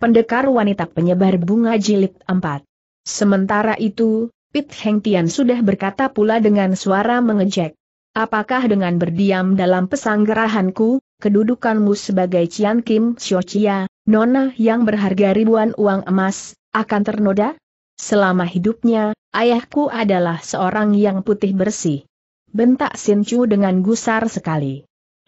pendekar wanita penyebar bunga jilid 4. Sementara itu, Pit Heng Tian sudah berkata pula dengan suara mengejek. Apakah dengan berdiam dalam pesanggerahanku, kedudukanmu sebagai Cian Kim Xiochia, nona yang berharga ribuan uang emas, akan ternoda? Selama hidupnya, ayahku adalah seorang yang putih bersih. Bentak Sin Chu dengan gusar sekali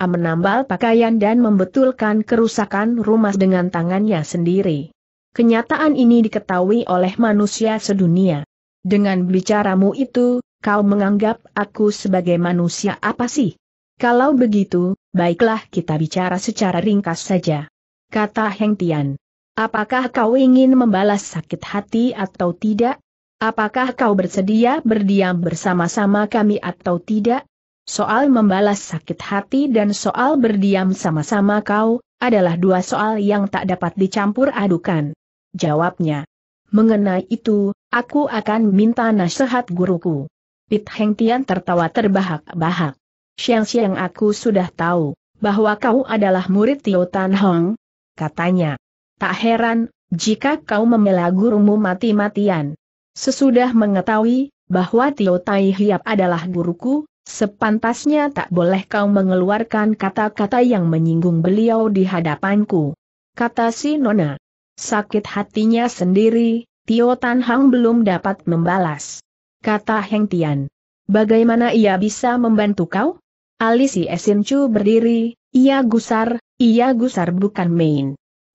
menambal pakaian dan membetulkan kerusakan rumah dengan tangannya sendiri. Kenyataan ini diketahui oleh manusia sedunia. Dengan bicaramu itu, kau menganggap aku sebagai manusia apa sih? Kalau begitu, baiklah kita bicara secara ringkas saja. Kata Heng Tian. Apakah kau ingin membalas sakit hati atau tidak? Apakah kau bersedia berdiam bersama-sama kami atau tidak? Soal membalas sakit hati dan soal berdiam sama-sama kau, adalah dua soal yang tak dapat dicampur adukan. Jawabnya. Mengenai itu, aku akan minta nasihat guruku. Pit Heng Tian tertawa terbahak-bahak. Siang-siang aku sudah tahu, bahwa kau adalah murid Tio Tan Hong. Katanya. Tak heran, jika kau membela gurumu mati-matian. Sesudah mengetahui, bahwa Tio Tai Hiap adalah guruku, Sepantasnya tak boleh kau mengeluarkan kata-kata yang menyinggung beliau di hadapanku. Kata si Nona. Sakit hatinya sendiri, Tio Tan Hang belum dapat membalas. Kata Heng Tian. Bagaimana ia bisa membantu kau? Alisi Esin Chu berdiri, ia gusar, ia gusar bukan main.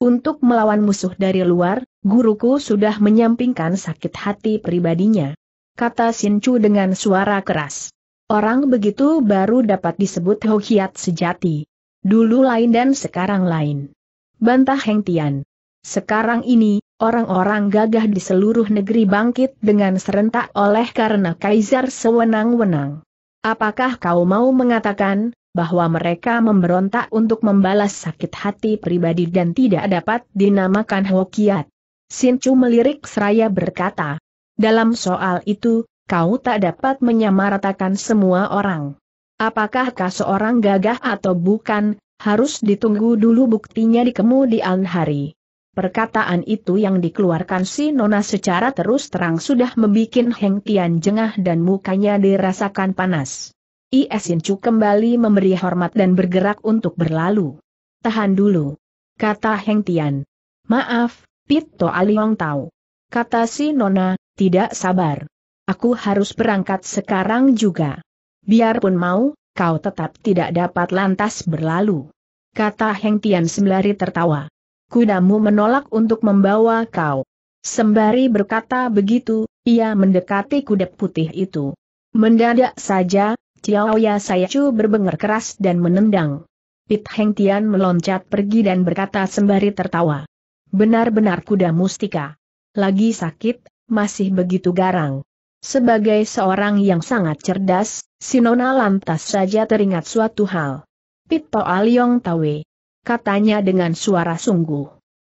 Untuk melawan musuh dari luar, guruku sudah menyampingkan sakit hati pribadinya. Kata Chu dengan suara keras. Orang begitu baru dapat disebut hokiat sejati. Dulu lain dan sekarang lain. Bantah Heng Tian. Sekarang ini, orang-orang gagah di seluruh negeri bangkit dengan serentak oleh karena kaisar sewenang-wenang. Apakah kau mau mengatakan, bahwa mereka memberontak untuk membalas sakit hati pribadi dan tidak dapat dinamakan Hokiat. Chu melirik seraya berkata, dalam soal itu, kau tak dapat menyamaratakan semua orang. Apakah kau seorang gagah atau bukan, harus ditunggu dulu buktinya di kemudian hari. Perkataan itu yang dikeluarkan si Nona secara terus terang sudah membuat Heng Tian jengah dan mukanya dirasakan panas. Iesin Chu kembali memberi hormat dan bergerak untuk berlalu. Tahan dulu. Kata Heng Tian. Maaf, Pito Aliong tahu. Kata si Nona, tidak sabar. Aku harus berangkat sekarang juga. Biarpun mau, kau tetap tidak dapat lantas berlalu. Kata Heng Tian sembari tertawa. Kudamu menolak untuk membawa kau. Sembari berkata begitu, ia mendekati kuda putih itu. Mendadak saja, Ciao Ya Sayacu berbengar keras dan menendang. Pit Heng Tian meloncat pergi dan berkata sembari tertawa. Benar-benar kuda mustika. Lagi sakit, masih begitu garang. Sebagai seorang yang sangat cerdas, Sinona lantas saja teringat suatu hal. Pito Aliong Tawe. Katanya dengan suara sungguh.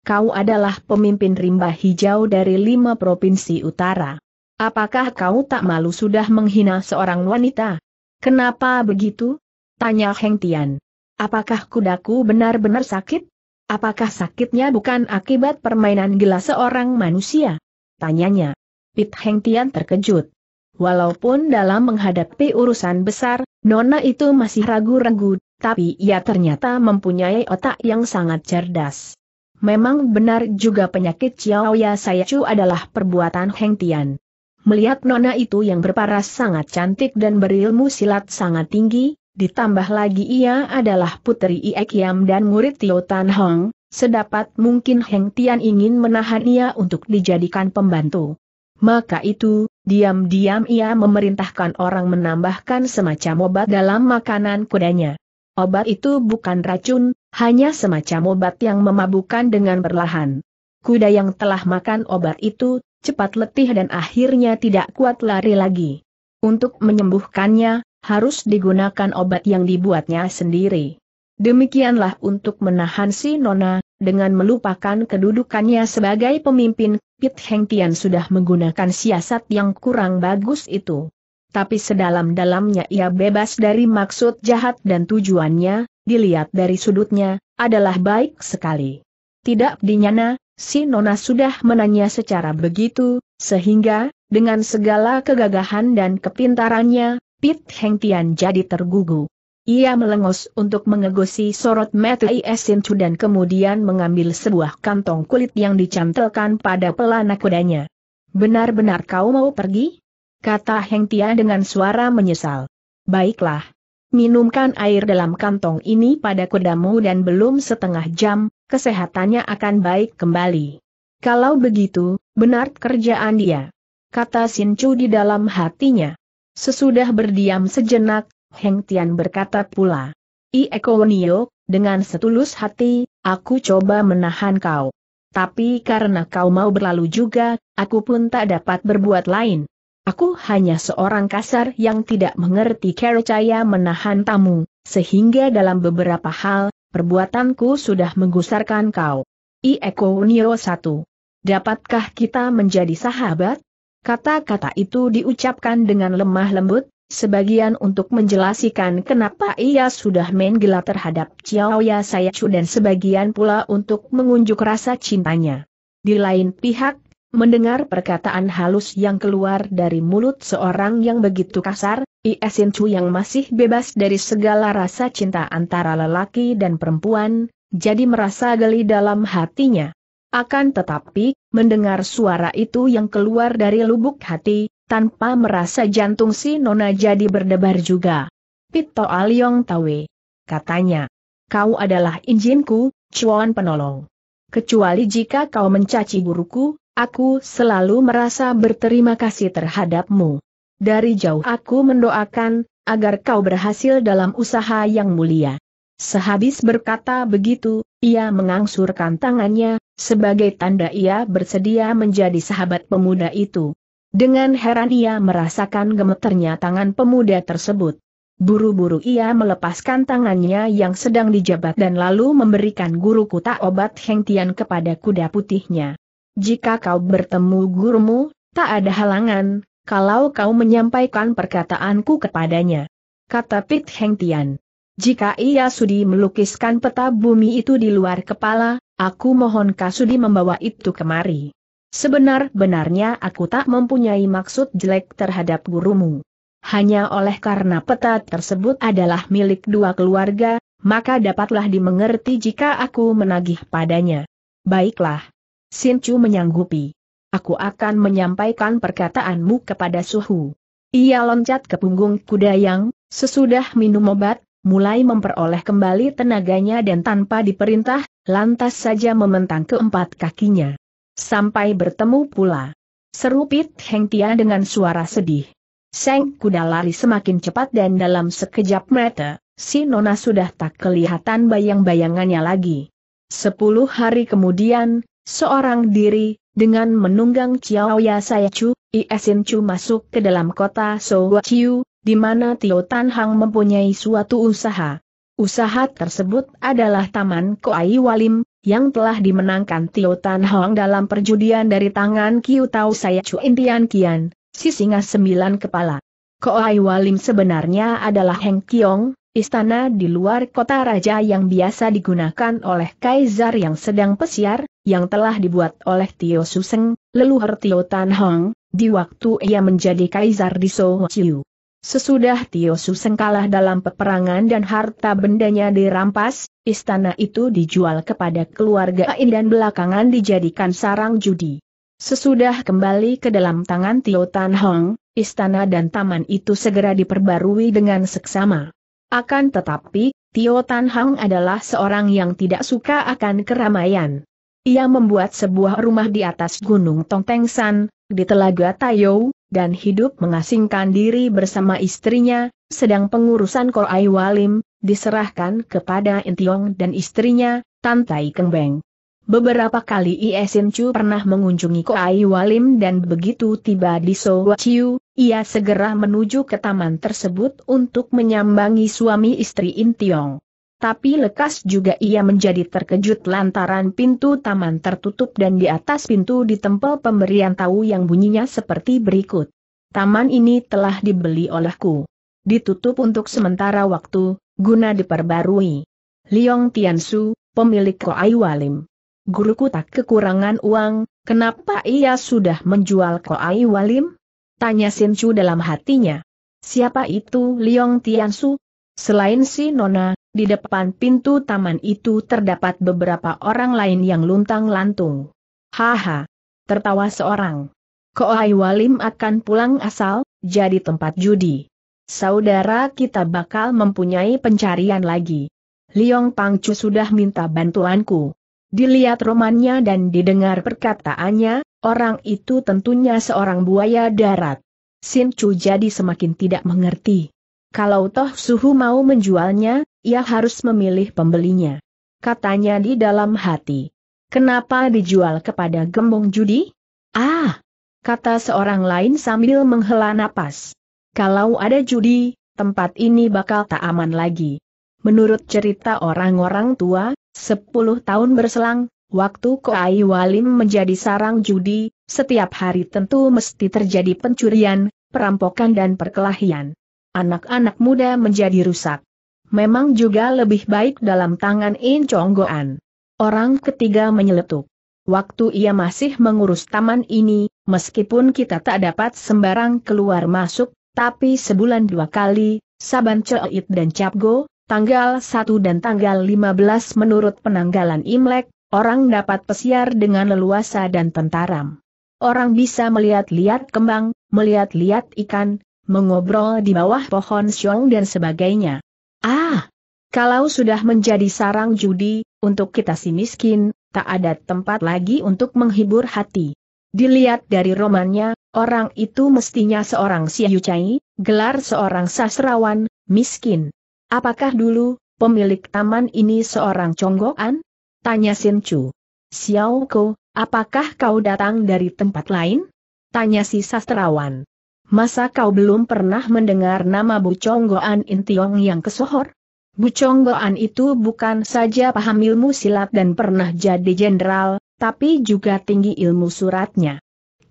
Kau adalah pemimpin rimba hijau dari lima provinsi utara. Apakah kau tak malu sudah menghina seorang wanita? Kenapa begitu? Tanya Heng Tian. Apakah kudaku benar-benar sakit? Apakah sakitnya bukan akibat permainan gila seorang manusia? Tanyanya. Pit Heng Tian terkejut. Walaupun dalam menghadapi urusan besar, Nona itu masih ragu-ragu, tapi ia ternyata mempunyai otak yang sangat cerdas. Memang benar juga penyakit Ciau Ya Sayacu adalah perbuatan Heng Tian. Melihat Nona itu yang berparas sangat cantik dan berilmu silat sangat tinggi, ditambah lagi ia adalah putri Iekiam Kiam dan murid Tio Tan Hong, sedapat mungkin Heng Tian ingin menahan ia untuk dijadikan pembantu. Maka itu, diam-diam ia memerintahkan orang menambahkan semacam obat dalam makanan kudanya. Obat itu bukan racun, hanya semacam obat yang memabukkan dengan perlahan. Kuda yang telah makan obat itu, cepat letih dan akhirnya tidak kuat lari lagi. Untuk menyembuhkannya, harus digunakan obat yang dibuatnya sendiri. Demikianlah untuk menahan si Nona, dengan melupakan kedudukannya sebagai pemimpin Pit Heng Tian sudah menggunakan siasat yang kurang bagus itu. Tapi sedalam-dalamnya ia bebas dari maksud jahat dan tujuannya, dilihat dari sudutnya, adalah baik sekali. Tidak dinyana, si Nona sudah menanya secara begitu, sehingga, dengan segala kegagahan dan kepintarannya, Pit Heng Tian jadi tergugu. Ia melengos untuk mengegosi sorot mata Iesin Chu dan kemudian mengambil sebuah kantong kulit yang dicantelkan pada pelana kudanya. Benar-benar kau mau pergi? Kata Heng Tia dengan suara menyesal. Baiklah. Minumkan air dalam kantong ini pada kudamu dan belum setengah jam, kesehatannya akan baik kembali. Kalau begitu, benar kerjaan dia. Kata Chu di dalam hatinya. Sesudah berdiam sejenak, Heng Tian berkata pula. Ieko Nio, dengan setulus hati, aku coba menahan kau. Tapi karena kau mau berlalu juga, aku pun tak dapat berbuat lain. Aku hanya seorang kasar yang tidak mengerti cara menahan tamu, sehingga dalam beberapa hal, perbuatanku sudah menggusarkan kau. Ieko Nio 1. Dapatkah kita menjadi sahabat? Kata-kata itu diucapkan dengan lemah lembut, sebagian untuk menjelaskan kenapa ia sudah main gila terhadap Chiao Ya Sayacu dan sebagian pula untuk mengunjuk rasa cintanya. Di lain pihak, mendengar perkataan halus yang keluar dari mulut seorang yang begitu kasar, Sin Chu yang masih bebas dari segala rasa cinta antara lelaki dan perempuan, jadi merasa geli dalam hatinya. Akan tetapi, mendengar suara itu yang keluar dari lubuk hati, tanpa merasa jantung si Nona jadi berdebar juga. Pito Aliong Tawe. Katanya, kau adalah injinku, cuan penolong. Kecuali jika kau mencaci guruku, aku selalu merasa berterima kasih terhadapmu. Dari jauh aku mendoakan, agar kau berhasil dalam usaha yang mulia. Sehabis berkata begitu, ia mengangsurkan tangannya, sebagai tanda ia bersedia menjadi sahabat pemuda itu. Dengan heran ia merasakan gemeternya tangan pemuda tersebut. Buru-buru ia melepaskan tangannya yang sedang dijabat dan lalu memberikan guru kuta obat hengtian kepada kuda putihnya. Jika kau bertemu gurumu, tak ada halangan, kalau kau menyampaikan perkataanku kepadanya. Kata Pit Hengtian. Jika ia sudi melukiskan peta bumi itu di luar kepala, aku mohon kau sudi membawa itu kemari. Sebenar-benarnya aku tak mempunyai maksud jelek terhadap gurumu. Hanya oleh karena peta tersebut adalah milik dua keluarga, maka dapatlah dimengerti jika aku menagih padanya. Baiklah. Sincu menyanggupi. Aku akan menyampaikan perkataanmu kepada Suhu. Ia loncat ke punggung kuda yang, sesudah minum obat, mulai memperoleh kembali tenaganya dan tanpa diperintah, lantas saja mementang keempat kakinya. Sampai bertemu pula. Seru Pit Heng Tia dengan suara sedih. Seng kuda lari semakin cepat dan dalam sekejap mata, si Nona sudah tak kelihatan bayang-bayangannya lagi. Sepuluh hari kemudian, seorang diri, dengan menunggang Chiao Ya Sayachu, Iesin Chu masuk ke dalam kota Chiu, di mana Tio Tan Hang mempunyai suatu usaha. Usaha tersebut adalah Taman Koai Walim, yang telah dimenangkan Tio Tan Hong dalam perjudian dari tangan Kiu Tau Saya Chu Intian Kian, si singa sembilan kepala. Koai Walim sebenarnya adalah Heng Kiong, istana di luar kota raja yang biasa digunakan oleh kaisar yang sedang pesiar, yang telah dibuat oleh Tio Suseng, leluhur Tio Tan Hong, di waktu ia menjadi kaisar di Soho Chiu. Sesudah Tio Suseng kalah dalam peperangan dan harta bendanya dirampas, istana itu dijual kepada keluarga Ain dan belakangan dijadikan sarang judi. Sesudah kembali ke dalam tangan Tio Tan Hong, istana dan taman itu segera diperbarui dengan seksama. Akan tetapi, Tio Tan Hong adalah seorang yang tidak suka akan keramaian. Ia membuat sebuah rumah di atas Gunung Tongtengsan, di Telaga Tayo, dan hidup mengasingkan diri bersama istrinya, sedang pengurusan Korai Walim, diserahkan kepada Intiong dan istrinya, Tantai Kengbeng. Beberapa kali Iesin Chu pernah mengunjungi Koai Walim dan begitu tiba di Sowa Chiu, ia segera menuju ke taman tersebut untuk menyambangi suami istri Intiong tapi lekas juga ia menjadi terkejut lantaran pintu taman tertutup dan di atas pintu ditempel pemberian tahu yang bunyinya seperti berikut. Taman ini telah dibeli olehku. Ditutup untuk sementara waktu, guna diperbarui. Liong Su, pemilik Koai Walim. Guruku tak kekurangan uang, kenapa ia sudah menjual Koai Walim? Tanya Sinchu dalam hatinya. Siapa itu Liong Su? Selain si Nona, di depan pintu taman itu terdapat beberapa orang lain yang luntang-lantung. Haha! Tertawa seorang. Koai Walim akan pulang asal, jadi tempat judi. Saudara kita bakal mempunyai pencarian lagi. Liong Pangcu sudah minta bantuanku. Dilihat romannya dan didengar perkataannya, orang itu tentunya seorang buaya darat. Sin Chu jadi semakin tidak mengerti. Kalau toh Suhu mau menjualnya, ia harus memilih pembelinya. Katanya di dalam hati. Kenapa dijual kepada gembong judi? Ah! Kata seorang lain sambil menghela napas. Kalau ada judi, tempat ini bakal tak aman lagi. Menurut cerita orang-orang tua, 10 tahun berselang, waktu Koai Walim menjadi sarang judi, setiap hari tentu mesti terjadi pencurian, perampokan dan perkelahian. Anak-anak muda menjadi rusak memang juga lebih baik dalam tangan In Chonggoan. Orang ketiga menyeletuk. Waktu ia masih mengurus taman ini, meskipun kita tak dapat sembarang keluar masuk, tapi sebulan dua kali, Saban Ceoit dan Capgo, tanggal 1 dan tanggal 15 menurut penanggalan Imlek, orang dapat pesiar dengan leluasa dan tentaram. Orang bisa melihat-lihat kembang, melihat-lihat ikan, mengobrol di bawah pohon siong dan sebagainya. Ah! Kalau sudah menjadi sarang judi, untuk kita si miskin, tak ada tempat lagi untuk menghibur hati. Dilihat dari romannya, orang itu mestinya seorang si Yucai, gelar seorang sastrawan, miskin. Apakah dulu, pemilik taman ini seorang conggokan? Tanya Chu. Xiao Ko, apakah kau datang dari tempat lain? Tanya si sastrawan. Masa kau belum pernah mendengar nama Bu Chonggoan Intiong yang kesohor? Bu Chonggoan itu bukan saja paham ilmu silat dan pernah jadi jenderal, tapi juga tinggi ilmu suratnya.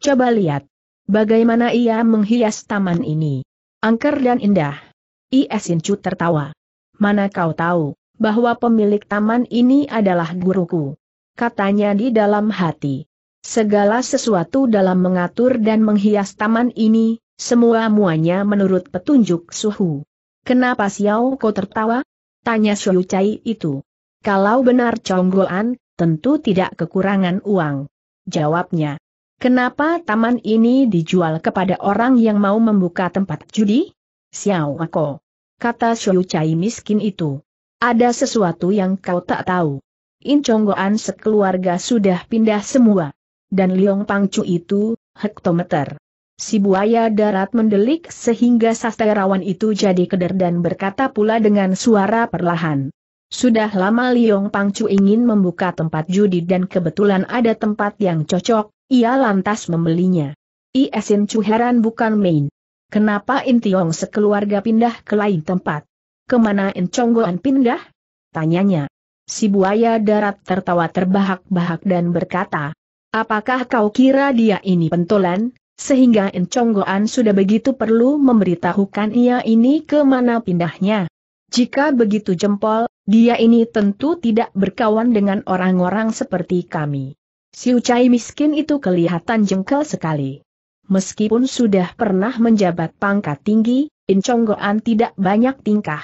Coba lihat. Bagaimana ia menghias taman ini. Angker dan indah. Iesin Chu tertawa. Mana kau tahu, bahwa pemilik taman ini adalah guruku. Katanya di dalam hati. Segala sesuatu dalam mengatur dan menghias taman ini, semua-muanya menurut petunjuk suhu. Kenapa Xiao Ko tertawa? Tanya Xiu Cai itu. Kalau benar conggolan, tentu tidak kekurangan uang. Jawabnya. Kenapa taman ini dijual kepada orang yang mau membuka tempat judi? Xiao Ko. Kata Xiu Cai miskin itu. Ada sesuatu yang kau tak tahu. In Conggoan sekeluarga sudah pindah semua. Dan Liong Pangcu itu, hektometer. Si buaya darat mendelik sehingga sastrawan itu jadi keder dan berkata pula dengan suara perlahan. Sudah lama Liong Pangcu ingin membuka tempat judi dan kebetulan ada tempat yang cocok, ia lantas membelinya. Iesin Chu heran bukan main. Kenapa Intiong sekeluarga pindah ke lain tempat? Kemana Enconggoan pindah? Tanyanya. Si buaya darat tertawa terbahak-bahak dan berkata, Apakah kau kira dia ini pentolan? Sehingga Enconggoan sudah begitu perlu memberitahukan ia ini ke mana pindahnya. Jika begitu jempol, dia ini tentu tidak berkawan dengan orang-orang seperti kami. Si Ucai miskin itu kelihatan jengkel sekali. Meskipun sudah pernah menjabat pangkat tinggi, Enconggoan tidak banyak tingkah.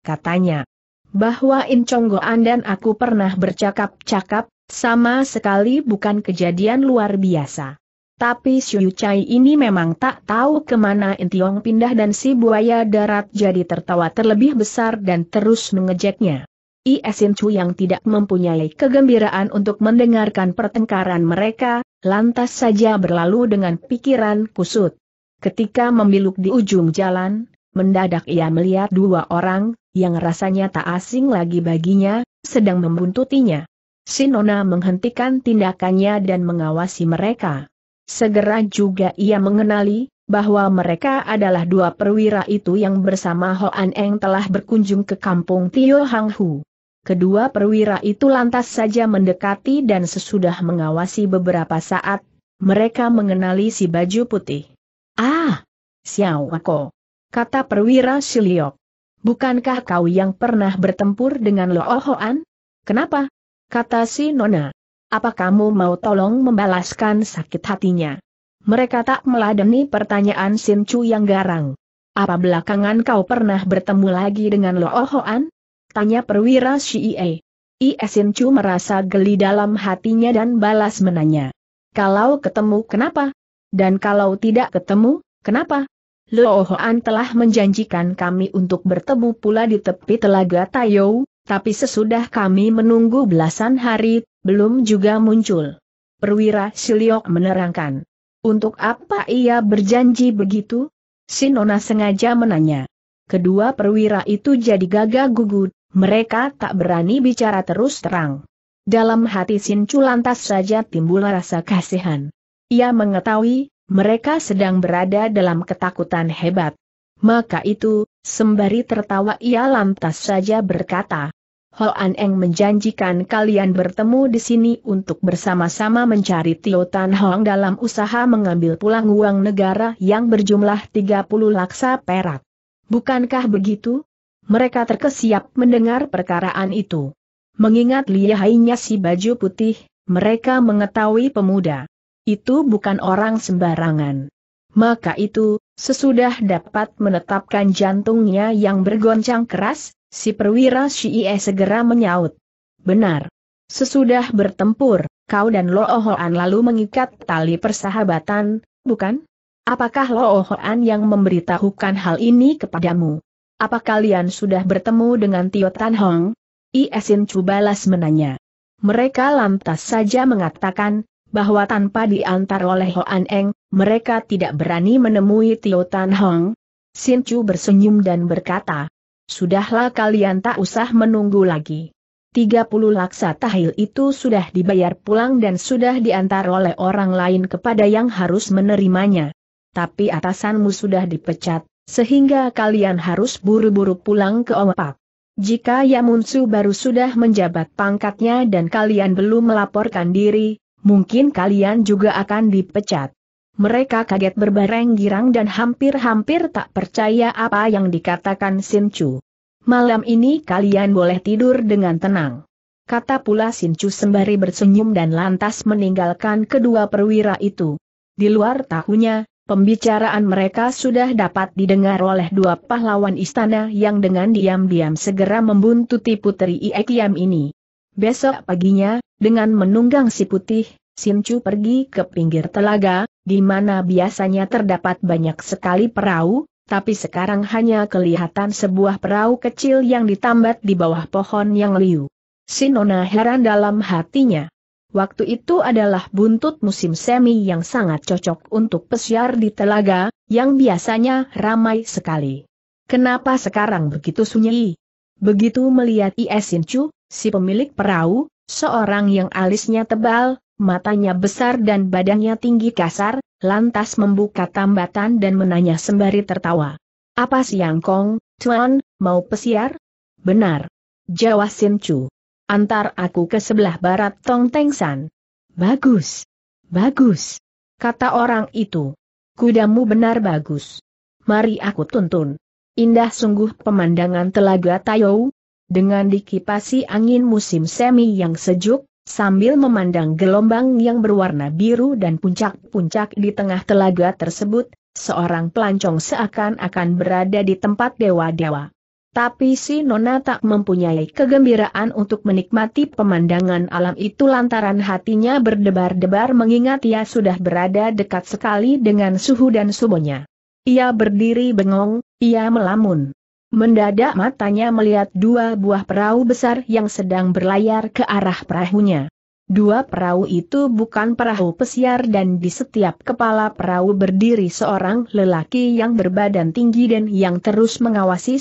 Katanya, bahwa Enconggoan dan aku pernah bercakap-cakap, sama sekali bukan kejadian luar biasa. Tapi Xiu Chai ini memang tak tahu kemana Intiong pindah dan si buaya darat jadi tertawa terlebih besar dan terus mengejeknya. Iesin Chu yang tidak mempunyai kegembiraan untuk mendengarkan pertengkaran mereka, lantas saja berlalu dengan pikiran kusut. Ketika membiluk di ujung jalan, mendadak ia melihat dua orang, yang rasanya tak asing lagi baginya, sedang membuntutinya. Sinona menghentikan tindakannya dan mengawasi mereka. Segera juga ia mengenali, bahwa mereka adalah dua perwira itu yang bersama Hoan Eng telah berkunjung ke kampung Tio Hang Hu. Kedua perwira itu lantas saja mendekati dan sesudah mengawasi beberapa saat, mereka mengenali si baju putih. Ah! Xiao Wako! Kata perwira Siliok. Bukankah kau yang pernah bertempur dengan Lo Hoan? Kenapa? Kata si Nona. Apa kamu mau tolong membalaskan sakit hatinya? Mereka tak meladeni pertanyaan Sin Chu yang garang. Apa belakangan kau pernah bertemu lagi dengan Lo Hoan? Tanya perwira Ie Sin Chu merasa geli dalam hatinya dan balas menanya. Kalau ketemu kenapa? Dan kalau tidak ketemu, kenapa? Lo Hoan telah menjanjikan kami untuk bertemu pula di tepi telaga Tayou, tapi sesudah kami menunggu belasan hari belum juga muncul. Perwira Siliok menerangkan. Untuk apa ia berjanji begitu? Sinona sengaja menanya. Kedua perwira itu jadi gagah gugut, mereka tak berani bicara terus terang. Dalam hati Sincu lantas saja timbul rasa kasihan. Ia mengetahui, mereka sedang berada dalam ketakutan hebat. Maka itu, sembari tertawa ia lantas saja berkata, Hoan Eng menjanjikan kalian bertemu di sini untuk bersama-sama mencari Tio Tan Hong dalam usaha mengambil pulang uang negara yang berjumlah 30 laksa perak. Bukankah begitu? Mereka terkesiap mendengar perkaraan itu. Mengingat lihainya si baju putih, mereka mengetahui pemuda. Itu bukan orang sembarangan. Maka itu, sesudah dapat menetapkan jantungnya yang bergoncang keras, Si perwira Shie segera menyaut. Benar. Sesudah bertempur, kau dan Lo Ohoan lalu mengikat tali persahabatan, bukan? Apakah Lo Ohoan yang memberitahukan hal ini kepadamu? Apa kalian sudah bertemu dengan Tio Tan Hong? Iesin Chu balas menanya. Mereka lantas saja mengatakan, bahwa tanpa diantar oleh Hoan Eng, mereka tidak berani menemui Tio Tan Hong. Sin Chu bersenyum dan berkata, Sudahlah kalian tak usah menunggu lagi. 30 laksa tahil itu sudah dibayar pulang dan sudah diantar oleh orang lain kepada yang harus menerimanya. Tapi atasanmu sudah dipecat, sehingga kalian harus buru-buru pulang ke Omepak. Jika Yamunsu baru sudah menjabat pangkatnya dan kalian belum melaporkan diri, mungkin kalian juga akan dipecat. Mereka kaget berbareng girang dan hampir-hampir tak percaya apa yang dikatakan Sin Chu. Malam ini kalian boleh tidur dengan tenang. Kata pula Sin Chu sembari bersenyum dan lantas meninggalkan kedua perwira itu. Di luar tahunya, Pembicaraan mereka sudah dapat didengar oleh dua pahlawan istana yang dengan diam-diam segera membuntuti Putri Iekiam ini. Besok paginya, dengan menunggang si putih, Sinchu pergi ke pinggir telaga, di mana biasanya terdapat banyak sekali perahu, tapi sekarang hanya kelihatan sebuah perahu kecil yang ditambat di bawah pohon yang liu. Sinona heran dalam hatinya. Waktu itu adalah buntut musim semi yang sangat cocok untuk pesiar di telaga, yang biasanya ramai sekali. Kenapa sekarang begitu sunyi? Begitu melihat Ie Chu, si pemilik perahu, seorang yang alisnya tebal, matanya besar dan badannya tinggi kasar, lantas membuka tambatan dan menanya sembari tertawa. Apa siang kong, tuan, mau pesiar? Benar. Jawa Chu Antar aku ke sebelah barat Tong Teng San. Bagus. Bagus. Kata orang itu. Kudamu benar bagus. Mari aku tuntun. Indah sungguh pemandangan telaga Tayou. Dengan dikipasi angin musim semi yang sejuk, sambil memandang gelombang yang berwarna biru dan puncak-puncak di tengah telaga tersebut, seorang pelancong seakan-akan berada di tempat dewa-dewa. Tapi si Nona tak mempunyai kegembiraan untuk menikmati pemandangan alam itu lantaran hatinya berdebar-debar mengingat ia sudah berada dekat sekali dengan suhu dan subuhnya. Ia berdiri bengong, ia melamun. Mendadak matanya melihat dua buah perahu besar yang sedang berlayar ke arah perahunya. Dua perahu itu bukan perahu pesiar dan di setiap kepala perahu berdiri seorang lelaki yang berbadan tinggi dan yang terus mengawasi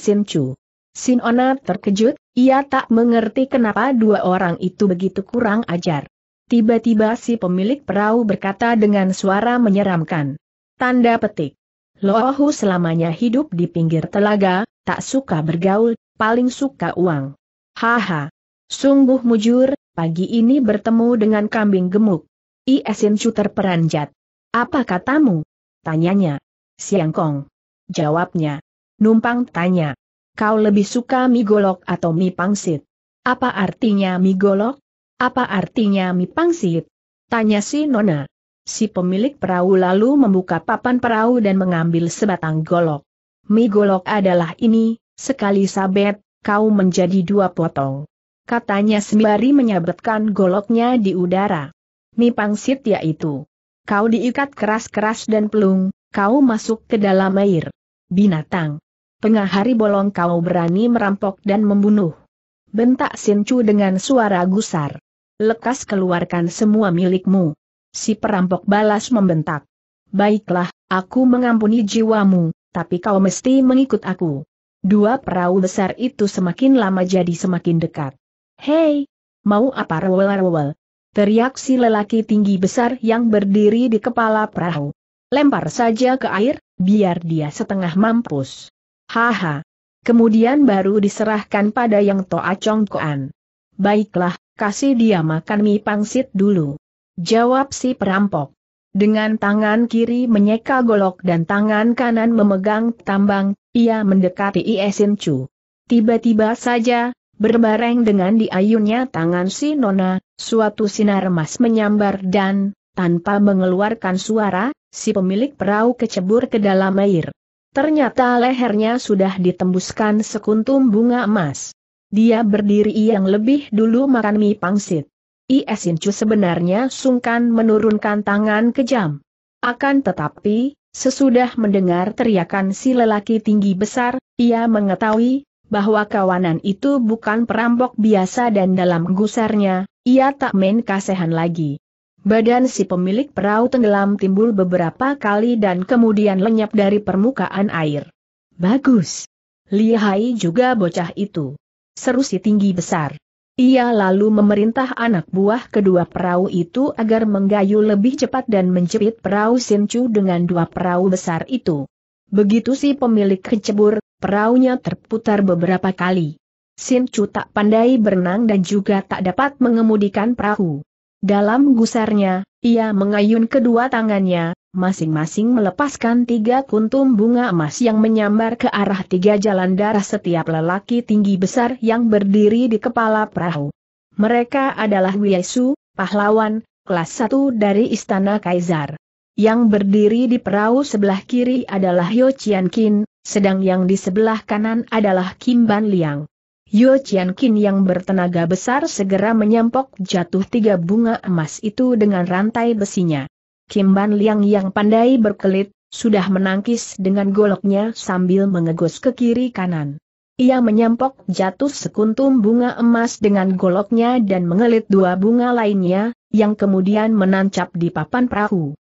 Sin Ona terkejut, ia tak mengerti kenapa dua orang itu begitu kurang ajar. Tiba-tiba si pemilik perahu berkata dengan suara menyeramkan. Tanda petik. Lohu selamanya hidup di pinggir telaga, tak suka bergaul, paling suka uang. Haha. Sungguh mujur, pagi ini bertemu dengan kambing gemuk. Iesin Chu terperanjat. Apa katamu? Tanyanya. Siang Kong. Jawabnya. Numpang tanya. Kau lebih suka mie golok atau mie pangsit? Apa artinya mie golok? Apa artinya mie pangsit? Tanya si Nona. Si pemilik perahu lalu membuka papan perahu dan mengambil sebatang golok. Mi golok adalah ini, sekali sabet, kau menjadi dua potong. Katanya sembari menyabetkan goloknya di udara. Mi pangsit yaitu. Kau diikat keras-keras dan pelung, kau masuk ke dalam air. Binatang. Tengah hari bolong kau berani merampok dan membunuh. Bentak Sincu dengan suara gusar. Lekas keluarkan semua milikmu. Si perampok balas membentak. Baiklah, aku mengampuni jiwamu, tapi kau mesti mengikut aku. Dua perahu besar itu semakin lama jadi semakin dekat. Hei, mau apa rewel-rewel? Teriak si lelaki tinggi besar yang berdiri di kepala perahu. Lempar saja ke air, biar dia setengah mampus. Haha. Kemudian baru diserahkan pada yang toa congkoan. Baiklah, kasih dia makan mie pangsit dulu. Jawab si perampok. Dengan tangan kiri menyeka golok dan tangan kanan memegang tambang, ia mendekati Iesin Chu. Tiba-tiba saja, berbareng dengan diayunnya tangan si Nona, suatu sinar emas menyambar dan, tanpa mengeluarkan suara, si pemilik perahu kecebur ke dalam air. Ternyata lehernya sudah ditembuskan sekuntum bunga emas. Dia berdiri yang lebih dulu makan mie pangsit. Iesin sebenarnya sungkan menurunkan tangan kejam. Akan tetapi, sesudah mendengar teriakan si lelaki tinggi besar, ia mengetahui bahwa kawanan itu bukan perampok biasa dan dalam gusarnya, ia tak main kasihan lagi. Badan si pemilik perahu tenggelam timbul beberapa kali dan kemudian lenyap dari permukaan air. Bagus. Lihai juga bocah itu. Seru si tinggi besar. Ia lalu memerintah anak buah kedua perahu itu agar menggayu lebih cepat dan menjepit perahu Sincu dengan dua perahu besar itu. Begitu si pemilik kecebur, perahunya terputar beberapa kali. Sincu tak pandai berenang dan juga tak dapat mengemudikan perahu. Dalam gusarnya, ia mengayun kedua tangannya, masing-masing melepaskan tiga kuntum bunga emas yang menyambar ke arah tiga jalan darah setiap lelaki tinggi besar yang berdiri di kepala perahu. Mereka adalah Wiesu, pahlawan, kelas satu dari Istana Kaisar. Yang berdiri di perahu sebelah kiri adalah Yo Chian Qin, sedang yang di sebelah kanan adalah Kim Ban Liang. Yo Chian Qin yang bertenaga besar segera menyampok jatuh tiga bunga emas itu dengan rantai besinya. Kim Ban Liang yang pandai berkelit, sudah menangkis dengan goloknya sambil mengegus ke kiri kanan. Ia menyampok jatuh sekuntum bunga emas dengan goloknya dan mengelit dua bunga lainnya, yang kemudian menancap di papan perahu.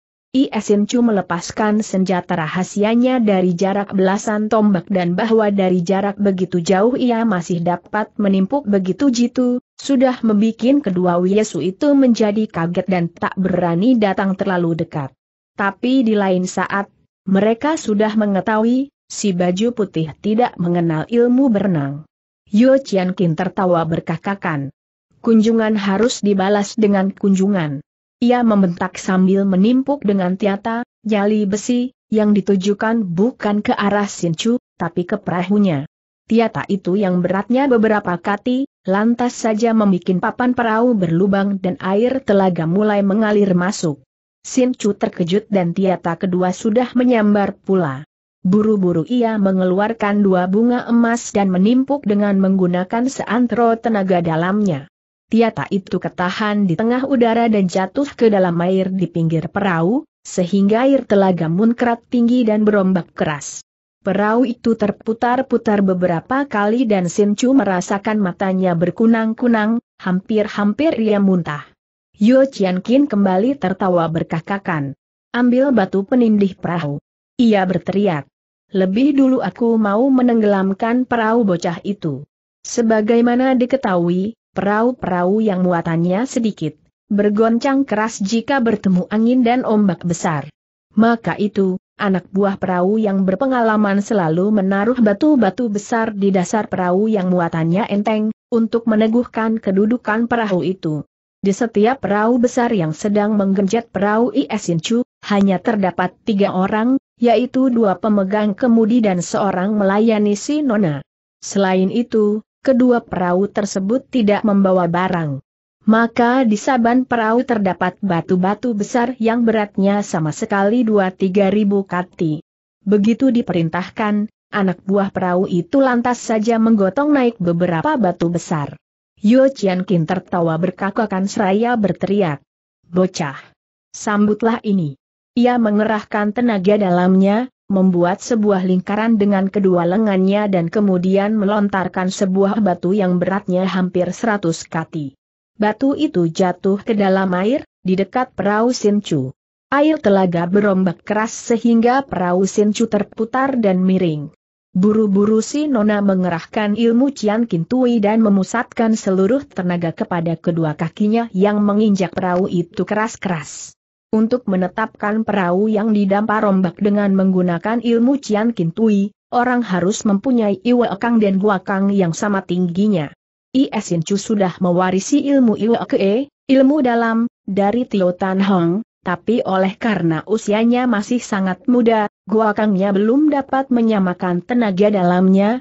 Chu melepaskan senjata rahasianya dari jarak belasan tombak dan bahwa dari jarak begitu jauh ia masih dapat menimpuk begitu jitu, sudah membuat kedua Wiesu itu menjadi kaget dan tak berani datang terlalu dekat. Tapi di lain saat, mereka sudah mengetahui, si baju putih tidak mengenal ilmu berenang. Yo Qian Kin tertawa berkakakan. Kunjungan harus dibalas dengan kunjungan. Ia membentak sambil menimpuk dengan tiata, nyali besi, yang ditujukan bukan ke arah Sinchu, tapi ke perahunya. Tiata itu yang beratnya beberapa kati, lantas saja membuat papan perahu berlubang dan air telaga mulai mengalir masuk. Sinchu terkejut dan tiata kedua sudah menyambar pula. Buru-buru ia mengeluarkan dua bunga emas dan menimpuk dengan menggunakan seantero tenaga dalamnya. Tiata itu ketahan di tengah udara dan jatuh ke dalam air di pinggir perahu, sehingga air telaga munkrat tinggi dan berombak keras. Perahu itu terputar-putar beberapa kali dan Sinchu merasakan matanya berkunang-kunang, hampir-hampir ia muntah. Yo Kin kembali tertawa berkakakan. Ambil batu penindih perahu. Ia berteriak. Lebih dulu aku mau menenggelamkan perahu bocah itu. Sebagaimana diketahui, perahu-perahu yang muatannya sedikit, bergoncang keras jika bertemu angin dan ombak besar. Maka itu, anak buah perahu yang berpengalaman selalu menaruh batu-batu besar di dasar perahu yang muatannya enteng, untuk meneguhkan kedudukan perahu itu. Di setiap perahu besar yang sedang menggenjet perahu Iesincu, hanya terdapat tiga orang, yaitu dua pemegang kemudi dan seorang melayani si Nona. Selain itu, kedua perahu tersebut tidak membawa barang. Maka di saban perahu terdapat batu-batu besar yang beratnya sama sekali 2-3 ribu kati. Begitu diperintahkan, anak buah perahu itu lantas saja menggotong naik beberapa batu besar. Yo Qian Kin tertawa berkakakan seraya berteriak. Bocah! Sambutlah ini! Ia mengerahkan tenaga dalamnya, membuat sebuah lingkaran dengan kedua lengannya dan kemudian melontarkan sebuah batu yang beratnya hampir seratus kati. Batu itu jatuh ke dalam air, di dekat perahu Sinchu. Air telaga berombak keras sehingga perahu Sinchu terputar dan miring. Buru-buru si Nona mengerahkan ilmu Cian Kintui dan memusatkan seluruh tenaga kepada kedua kakinya yang menginjak perahu itu keras-keras. Untuk menetapkan perahu yang didampar rombak dengan menggunakan ilmu Cian Kintui, orang harus mempunyai Kang dan gua kang yang sama tingginya. Iesin Chu sudah mewarisi ilmu Ke, ilmu dalam, dari Tio Tan Hong, tapi oleh karena usianya masih sangat muda, gua Guakangnya belum dapat menyamakan tenaga dalamnya,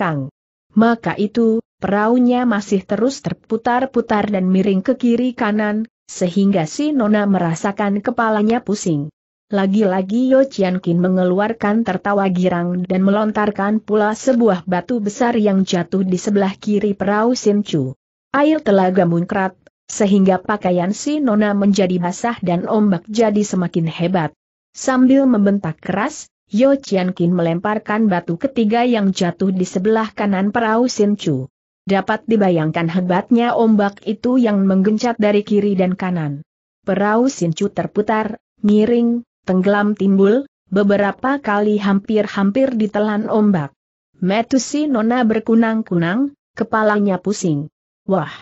Kang. Maka itu, perahunya masih terus terputar-putar dan miring ke kiri kanan, sehingga si Nona merasakan kepalanya pusing. Lagi-lagi Yo Qianqin mengeluarkan tertawa girang dan melontarkan pula sebuah batu besar yang jatuh di sebelah kiri perahu Chu. Air telaga muncrat, sehingga pakaian si Nona menjadi basah dan ombak jadi semakin hebat. Sambil membentak keras, Yo Qianqin melemparkan batu ketiga yang jatuh di sebelah kanan perahu Chu. Dapat dibayangkan hebatnya ombak itu yang menggencat dari kiri dan kanan. Perahu Sincu terputar, miring, tenggelam timbul, beberapa kali hampir-hampir ditelan ombak. Metusi Nona berkunang-kunang, kepalanya pusing. Wah!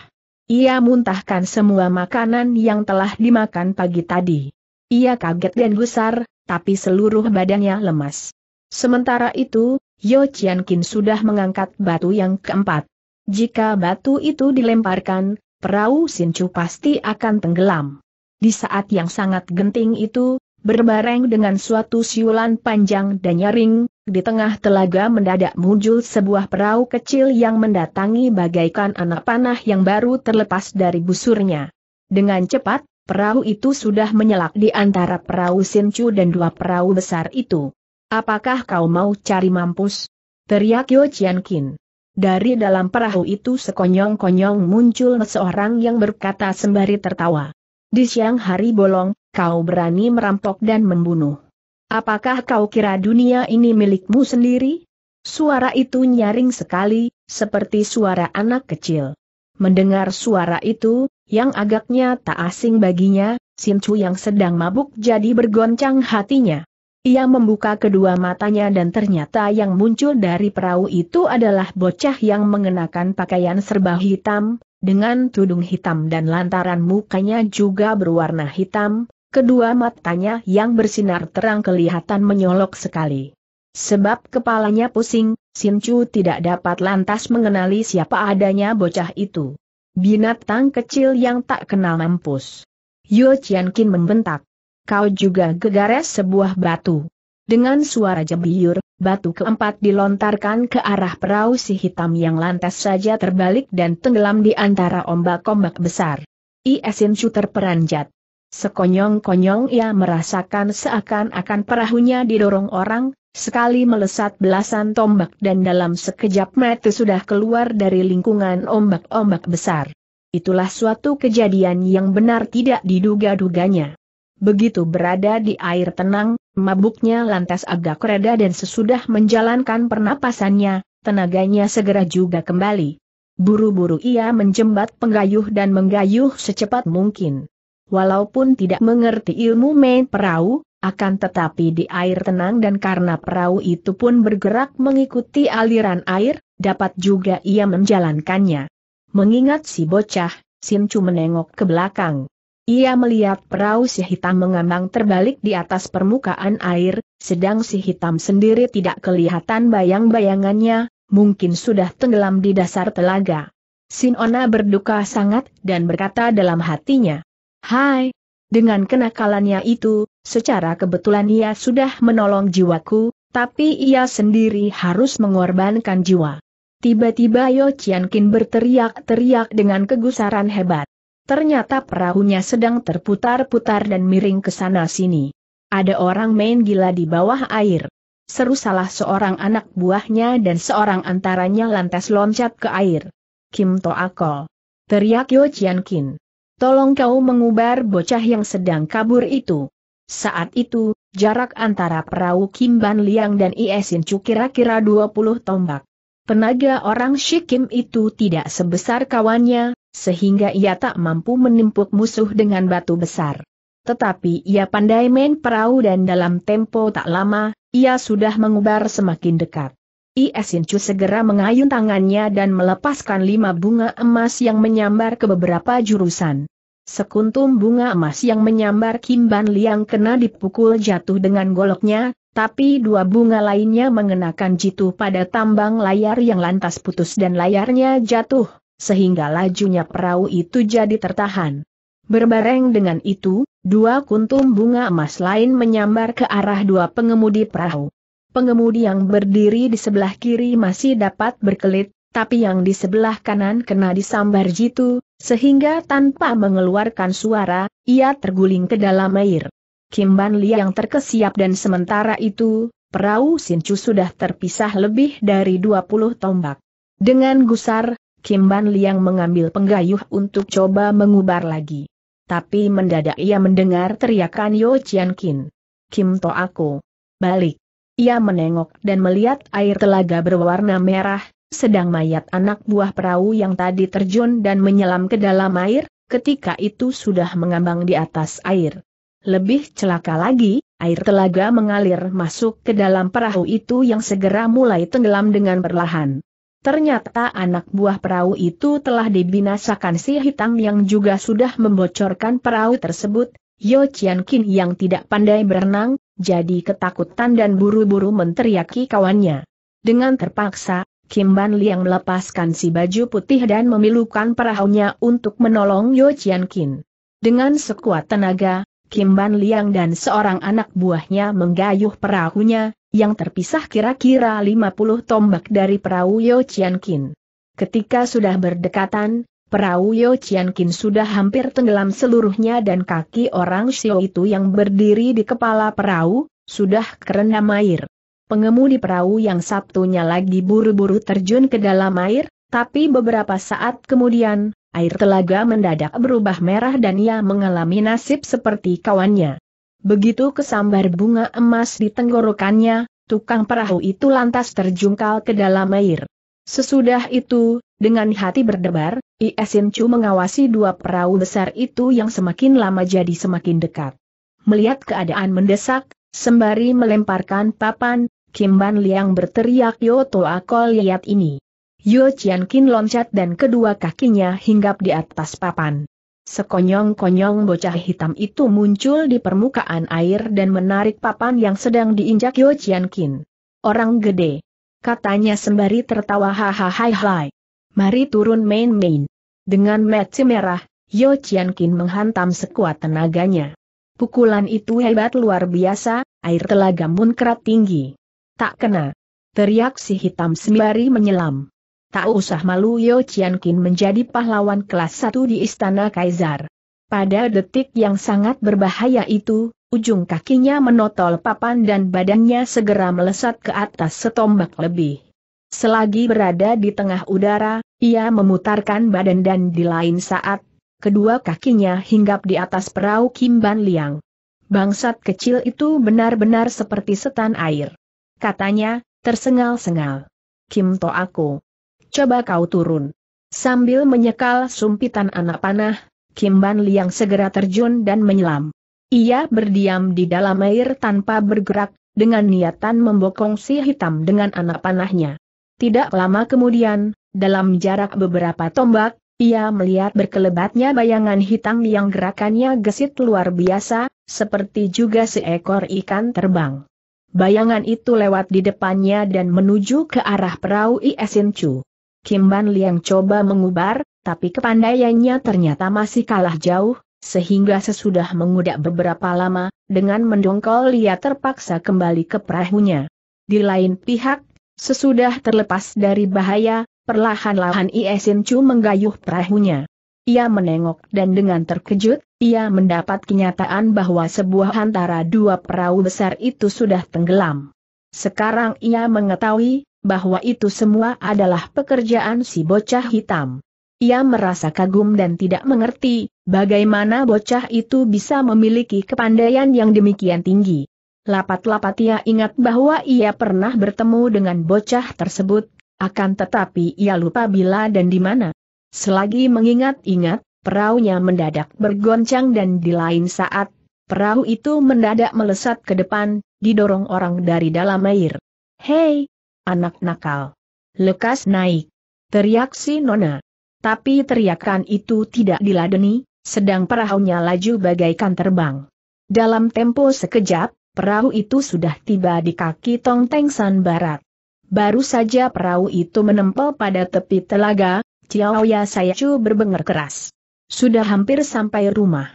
Ia muntahkan semua makanan yang telah dimakan pagi tadi. Ia kaget dan gusar, tapi seluruh badannya lemas. Sementara itu, Yo Chiankin sudah mengangkat batu yang keempat. Jika batu itu dilemparkan, perahu sinchu pasti akan tenggelam. Di saat yang sangat genting itu, berbareng dengan suatu siulan panjang dan nyaring, di tengah telaga mendadak muncul sebuah perahu kecil yang mendatangi bagaikan anak panah yang baru terlepas dari busurnya. Dengan cepat, perahu itu sudah menyelak di antara perahu sinchu dan dua perahu besar itu. Apakah kau mau cari mampus? Teriak Yo Chiankin. Dari dalam perahu itu sekonyong-konyong muncul seorang yang berkata sembari tertawa. Di siang hari bolong, kau berani merampok dan membunuh. Apakah kau kira dunia ini milikmu sendiri? Suara itu nyaring sekali, seperti suara anak kecil. Mendengar suara itu, yang agaknya tak asing baginya, Sincu yang sedang mabuk jadi bergoncang hatinya. Ia membuka kedua matanya dan ternyata yang muncul dari perahu itu adalah bocah yang mengenakan pakaian serba hitam, dengan tudung hitam dan lantaran mukanya juga berwarna hitam, kedua matanya yang bersinar terang kelihatan menyolok sekali. Sebab kepalanya pusing, Chu tidak dapat lantas mengenali siapa adanya bocah itu. Binatang kecil yang tak kenal mampus. Yu Qianqin membentak kau juga gegares sebuah batu. Dengan suara jembiur, batu keempat dilontarkan ke arah perahu si hitam yang lantas saja terbalik dan tenggelam di antara ombak-ombak besar. Iesin Chu terperanjat. Sekonyong-konyong ia merasakan seakan-akan perahunya didorong orang, sekali melesat belasan tombak dan dalam sekejap mata sudah keluar dari lingkungan ombak-ombak besar. Itulah suatu kejadian yang benar tidak diduga-duganya. Begitu berada di air tenang, mabuknya lantas agak reda dan sesudah menjalankan pernapasannya, tenaganya segera juga kembali. Buru-buru ia menjembat penggayuh dan menggayuh secepat mungkin. Walaupun tidak mengerti ilmu main perahu, akan tetapi di air tenang dan karena perahu itu pun bergerak mengikuti aliran air, dapat juga ia menjalankannya. Mengingat si bocah, Sinchu menengok ke belakang. Ia melihat perahu si hitam mengambang terbalik di atas permukaan air, sedang si hitam sendiri tidak kelihatan bayang-bayangannya, mungkin sudah tenggelam di dasar telaga. Sinona berduka sangat dan berkata dalam hatinya, Hai, dengan kenakalannya itu, secara kebetulan ia sudah menolong jiwaku, tapi ia sendiri harus mengorbankan jiwa. Tiba-tiba Yo Chiankin berteriak-teriak dengan kegusaran hebat. Ternyata perahunya sedang terputar-putar dan miring ke sana-sini. Ada orang main gila di bawah air. Seru salah seorang anak buahnya dan seorang antaranya lantas loncat ke air. Kim Toakol. Teriak Yo Chian Kin. Tolong kau mengubar bocah yang sedang kabur itu. Saat itu, jarak antara perahu Kim Ban Liang dan Iesin Chu kira-kira 20 tombak. Penaga orang Shikim itu tidak sebesar kawannya, sehingga ia tak mampu menimpuk musuh dengan batu besar. Tetapi ia pandai main perahu dan dalam tempo tak lama, ia sudah mengubar semakin dekat. Ia segera mengayun tangannya dan melepaskan lima bunga emas yang menyambar ke beberapa jurusan. Sekuntum bunga emas yang menyambar Kimban Liang kena dipukul jatuh dengan goloknya, tapi dua bunga lainnya mengenakan jitu pada tambang layar yang lantas putus dan layarnya jatuh, sehingga lajunya perahu itu jadi tertahan. Berbareng dengan itu, dua kuntum bunga emas lain menyambar ke arah dua pengemudi perahu. Pengemudi yang berdiri di sebelah kiri masih dapat berkelit, tapi yang di sebelah kanan kena disambar jitu, sehingga tanpa mengeluarkan suara, ia terguling ke dalam air. Kim Ban yang terkesiap dan sementara itu, perahu Chu sudah terpisah lebih dari 20 tombak. Dengan gusar, Kim Ban Liang mengambil penggayuh untuk coba mengubar lagi. Tapi mendadak ia mendengar teriakan Yo Chian Kin. Kim To Aku. Balik. Ia menengok dan melihat air telaga berwarna merah, sedang mayat anak buah perahu yang tadi terjun dan menyelam ke dalam air, ketika itu sudah mengambang di atas air. Lebih celaka lagi, air telaga mengalir masuk ke dalam perahu itu yang segera mulai tenggelam dengan perlahan. Ternyata anak buah perahu itu telah dibinasakan si hitam yang juga sudah membocorkan perahu tersebut, Yo Chian Kin yang tidak pandai berenang, jadi ketakutan dan buru-buru menteriaki kawannya. Dengan terpaksa, Kim Ban Liang melepaskan si baju putih dan memilukan perahunya untuk menolong Yo Chian Kin. Dengan sekuat tenaga, Kim Ban Liang dan seorang anak buahnya menggayuh perahunya, yang terpisah kira-kira 50 tombak dari perahu Yo Chian Kin. Ketika sudah berdekatan, perahu Yo Chian Kin sudah hampir tenggelam seluruhnya dan kaki orang Xiao itu yang berdiri di kepala perahu, sudah kerendam air. Pengemudi perahu yang satunya lagi buru-buru terjun ke dalam air, tapi beberapa saat kemudian, air telaga mendadak berubah merah dan ia mengalami nasib seperti kawannya. Begitu kesambar bunga emas di tenggorokannya, tukang perahu itu lantas terjungkal ke dalam air. Sesudah itu, dengan hati berdebar, Iesin Chu mengawasi dua perahu besar itu yang semakin lama jadi semakin dekat. Melihat keadaan mendesak, sembari melemparkan papan, Kim Ban Liang berteriak yoto akol yat ini. Yo Chian loncat dan kedua kakinya hinggap di atas papan. Sekonyong-konyong bocah hitam itu muncul di permukaan air dan menarik papan yang sedang diinjak Yo Chian Orang gede. Katanya sembari tertawa hahaha. Mari turun main-main. Dengan mata merah, Yo Chian menghantam sekuat tenaganya. Pukulan itu hebat luar biasa, air telaga munkrat tinggi. Tak kena. Teriak si hitam sembari menyelam. Tak usah malu Yo Qianqin menjadi pahlawan kelas satu di Istana Kaisar. Pada detik yang sangat berbahaya itu, ujung kakinya menotol papan dan badannya segera melesat ke atas setombak lebih. Selagi berada di tengah udara, ia memutarkan badan dan di lain saat, kedua kakinya hinggap di atas perahu Kimban Liang. Bangsat kecil itu benar-benar seperti setan air. Katanya, tersengal-sengal. Kim To Aku coba kau turun. Sambil menyekal sumpitan anak panah, Kim Ban Liang segera terjun dan menyelam. Ia berdiam di dalam air tanpa bergerak, dengan niatan membokong si hitam dengan anak panahnya. Tidak lama kemudian, dalam jarak beberapa tombak, ia melihat berkelebatnya bayangan hitam yang gerakannya gesit luar biasa, seperti juga seekor ikan terbang. Bayangan itu lewat di depannya dan menuju ke arah perahu Iesin Chu. Kim Ban Liang coba mengubar, tapi kepandaiannya ternyata masih kalah jauh, sehingga sesudah mengudak beberapa lama, dengan mendongkol ia terpaksa kembali ke perahunya. Di lain pihak, sesudah terlepas dari bahaya, perlahan-lahan Iesin Chu menggayuh perahunya. Ia menengok dan dengan terkejut, ia mendapat kenyataan bahwa sebuah antara dua perahu besar itu sudah tenggelam. Sekarang ia mengetahui, bahwa itu semua adalah pekerjaan si bocah hitam. Ia merasa kagum dan tidak mengerti, bagaimana bocah itu bisa memiliki kepandaian yang demikian tinggi. Lapat-lapat ia ingat bahwa ia pernah bertemu dengan bocah tersebut, akan tetapi ia lupa bila dan di mana. Selagi mengingat-ingat, perahunya mendadak bergoncang dan di lain saat, perahu itu mendadak melesat ke depan, didorong orang dari dalam air. Hei, anak nakal. Lekas naik. Teriak si Nona. Tapi teriakan itu tidak diladeni, sedang perahunya laju bagaikan terbang. Dalam tempo sekejap, perahu itu sudah tiba di kaki Tong Teng San Barat. Baru saja perahu itu menempel pada tepi telaga, Ciao Ya Sayacu berbengar keras. Sudah hampir sampai rumah.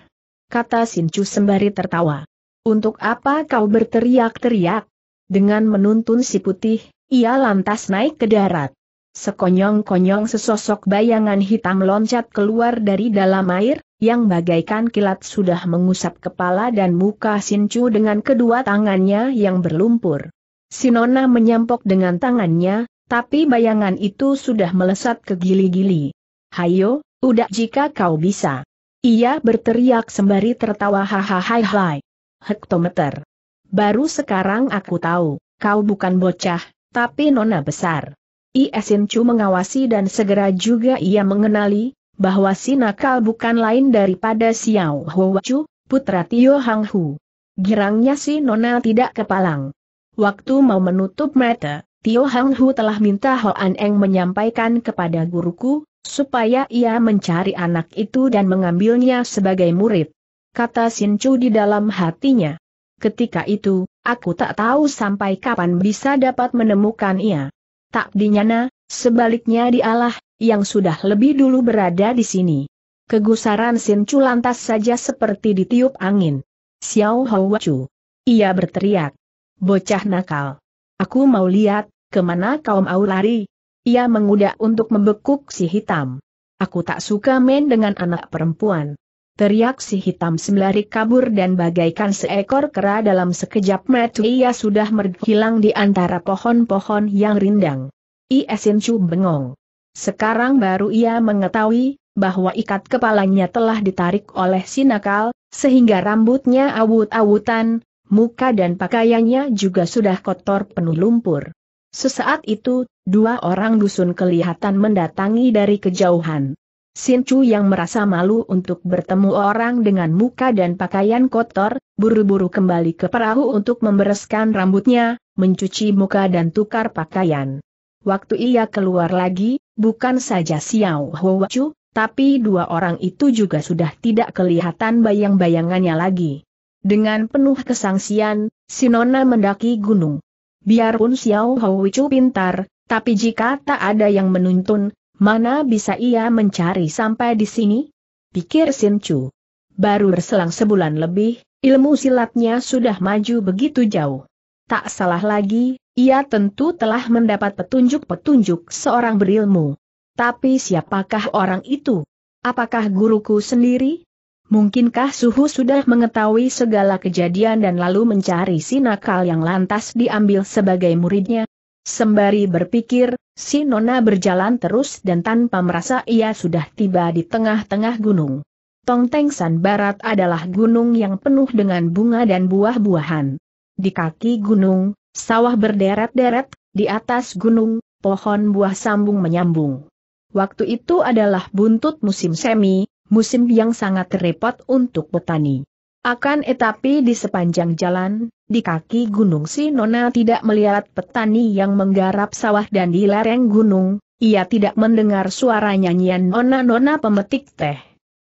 Kata Sincu sembari tertawa. Untuk apa kau berteriak-teriak? Dengan menuntun si putih, ia lantas naik ke darat. Sekonyong-konyong sesosok bayangan hitam loncat keluar dari dalam air, yang bagaikan kilat sudah mengusap kepala dan muka Sinchu dengan kedua tangannya yang berlumpur. Sinona menyampok dengan tangannya, tapi bayangan itu sudah melesat ke gili-gili. Hayo, udah jika kau bisa. Ia berteriak sembari tertawa hahaha hai. Hektometer. Baru sekarang aku tahu, kau bukan bocah, tapi nona besar. Iesin Chu mengawasi dan segera juga ia mengenali, bahwa si nakal bukan lain daripada Xiao Hua Chu, putra Tio Hang Hu. Girangnya si nona tidak kepalang. Waktu mau menutup mata, Tio Hang Hu telah minta Hoan Eng menyampaikan kepada guruku, supaya ia mencari anak itu dan mengambilnya sebagai murid. Kata Sin Chu di dalam hatinya ketika itu, aku tak tahu sampai kapan bisa dapat menemukan ia. Tak dinyana, sebaliknya dialah, yang sudah lebih dulu berada di sini. Kegusaran Sin Chu lantas saja seperti ditiup angin. Xiao Hou Chu. Ia berteriak. Bocah nakal. Aku mau lihat, kemana kaum au lari. Ia mengudak untuk membekuk si hitam. Aku tak suka main dengan anak perempuan. Teriak si hitam sembelari kabur dan bagaikan seekor kera dalam sekejap mata ia sudah menghilang di antara pohon-pohon yang rindang. Iesin Chu bengong. Sekarang baru ia mengetahui, bahwa ikat kepalanya telah ditarik oleh si nakal, sehingga rambutnya awut-awutan, muka dan pakaiannya juga sudah kotor penuh lumpur. Sesaat itu, dua orang dusun kelihatan mendatangi dari kejauhan. Sin Chu yang merasa malu untuk bertemu orang dengan muka dan pakaian kotor, buru-buru kembali ke perahu untuk membereskan rambutnya, mencuci muka dan tukar pakaian. Waktu ia keluar lagi, bukan saja Xiao Hua Chu, tapi dua orang itu juga sudah tidak kelihatan bayang-bayangannya lagi. Dengan penuh kesangsian, Sinona mendaki gunung. Biarpun Xiao Hua Chu pintar, tapi jika tak ada yang menuntun, Mana bisa ia mencari sampai di sini? Pikir Sin Chu. Baru berselang sebulan lebih, ilmu silatnya sudah maju begitu jauh. Tak salah lagi, ia tentu telah mendapat petunjuk-petunjuk seorang berilmu. Tapi siapakah orang itu? Apakah guruku sendiri? Mungkinkah suhu sudah mengetahui segala kejadian dan lalu mencari Sinakal yang lantas diambil sebagai muridnya? Sembari berpikir, Si Nona berjalan terus dan tanpa merasa ia sudah tiba di tengah-tengah gunung. Teng San Barat adalah gunung yang penuh dengan bunga dan buah-buahan. Di kaki gunung, sawah berderet-deret, di atas gunung, pohon buah sambung menyambung. Waktu itu adalah buntut musim semi, musim yang sangat repot untuk petani. Akan tetapi di sepanjang jalan, di kaki Gunung Nona tidak melihat petani yang menggarap sawah dan di lereng gunung, ia tidak mendengar suara nyanyian nona-nona pemetik teh.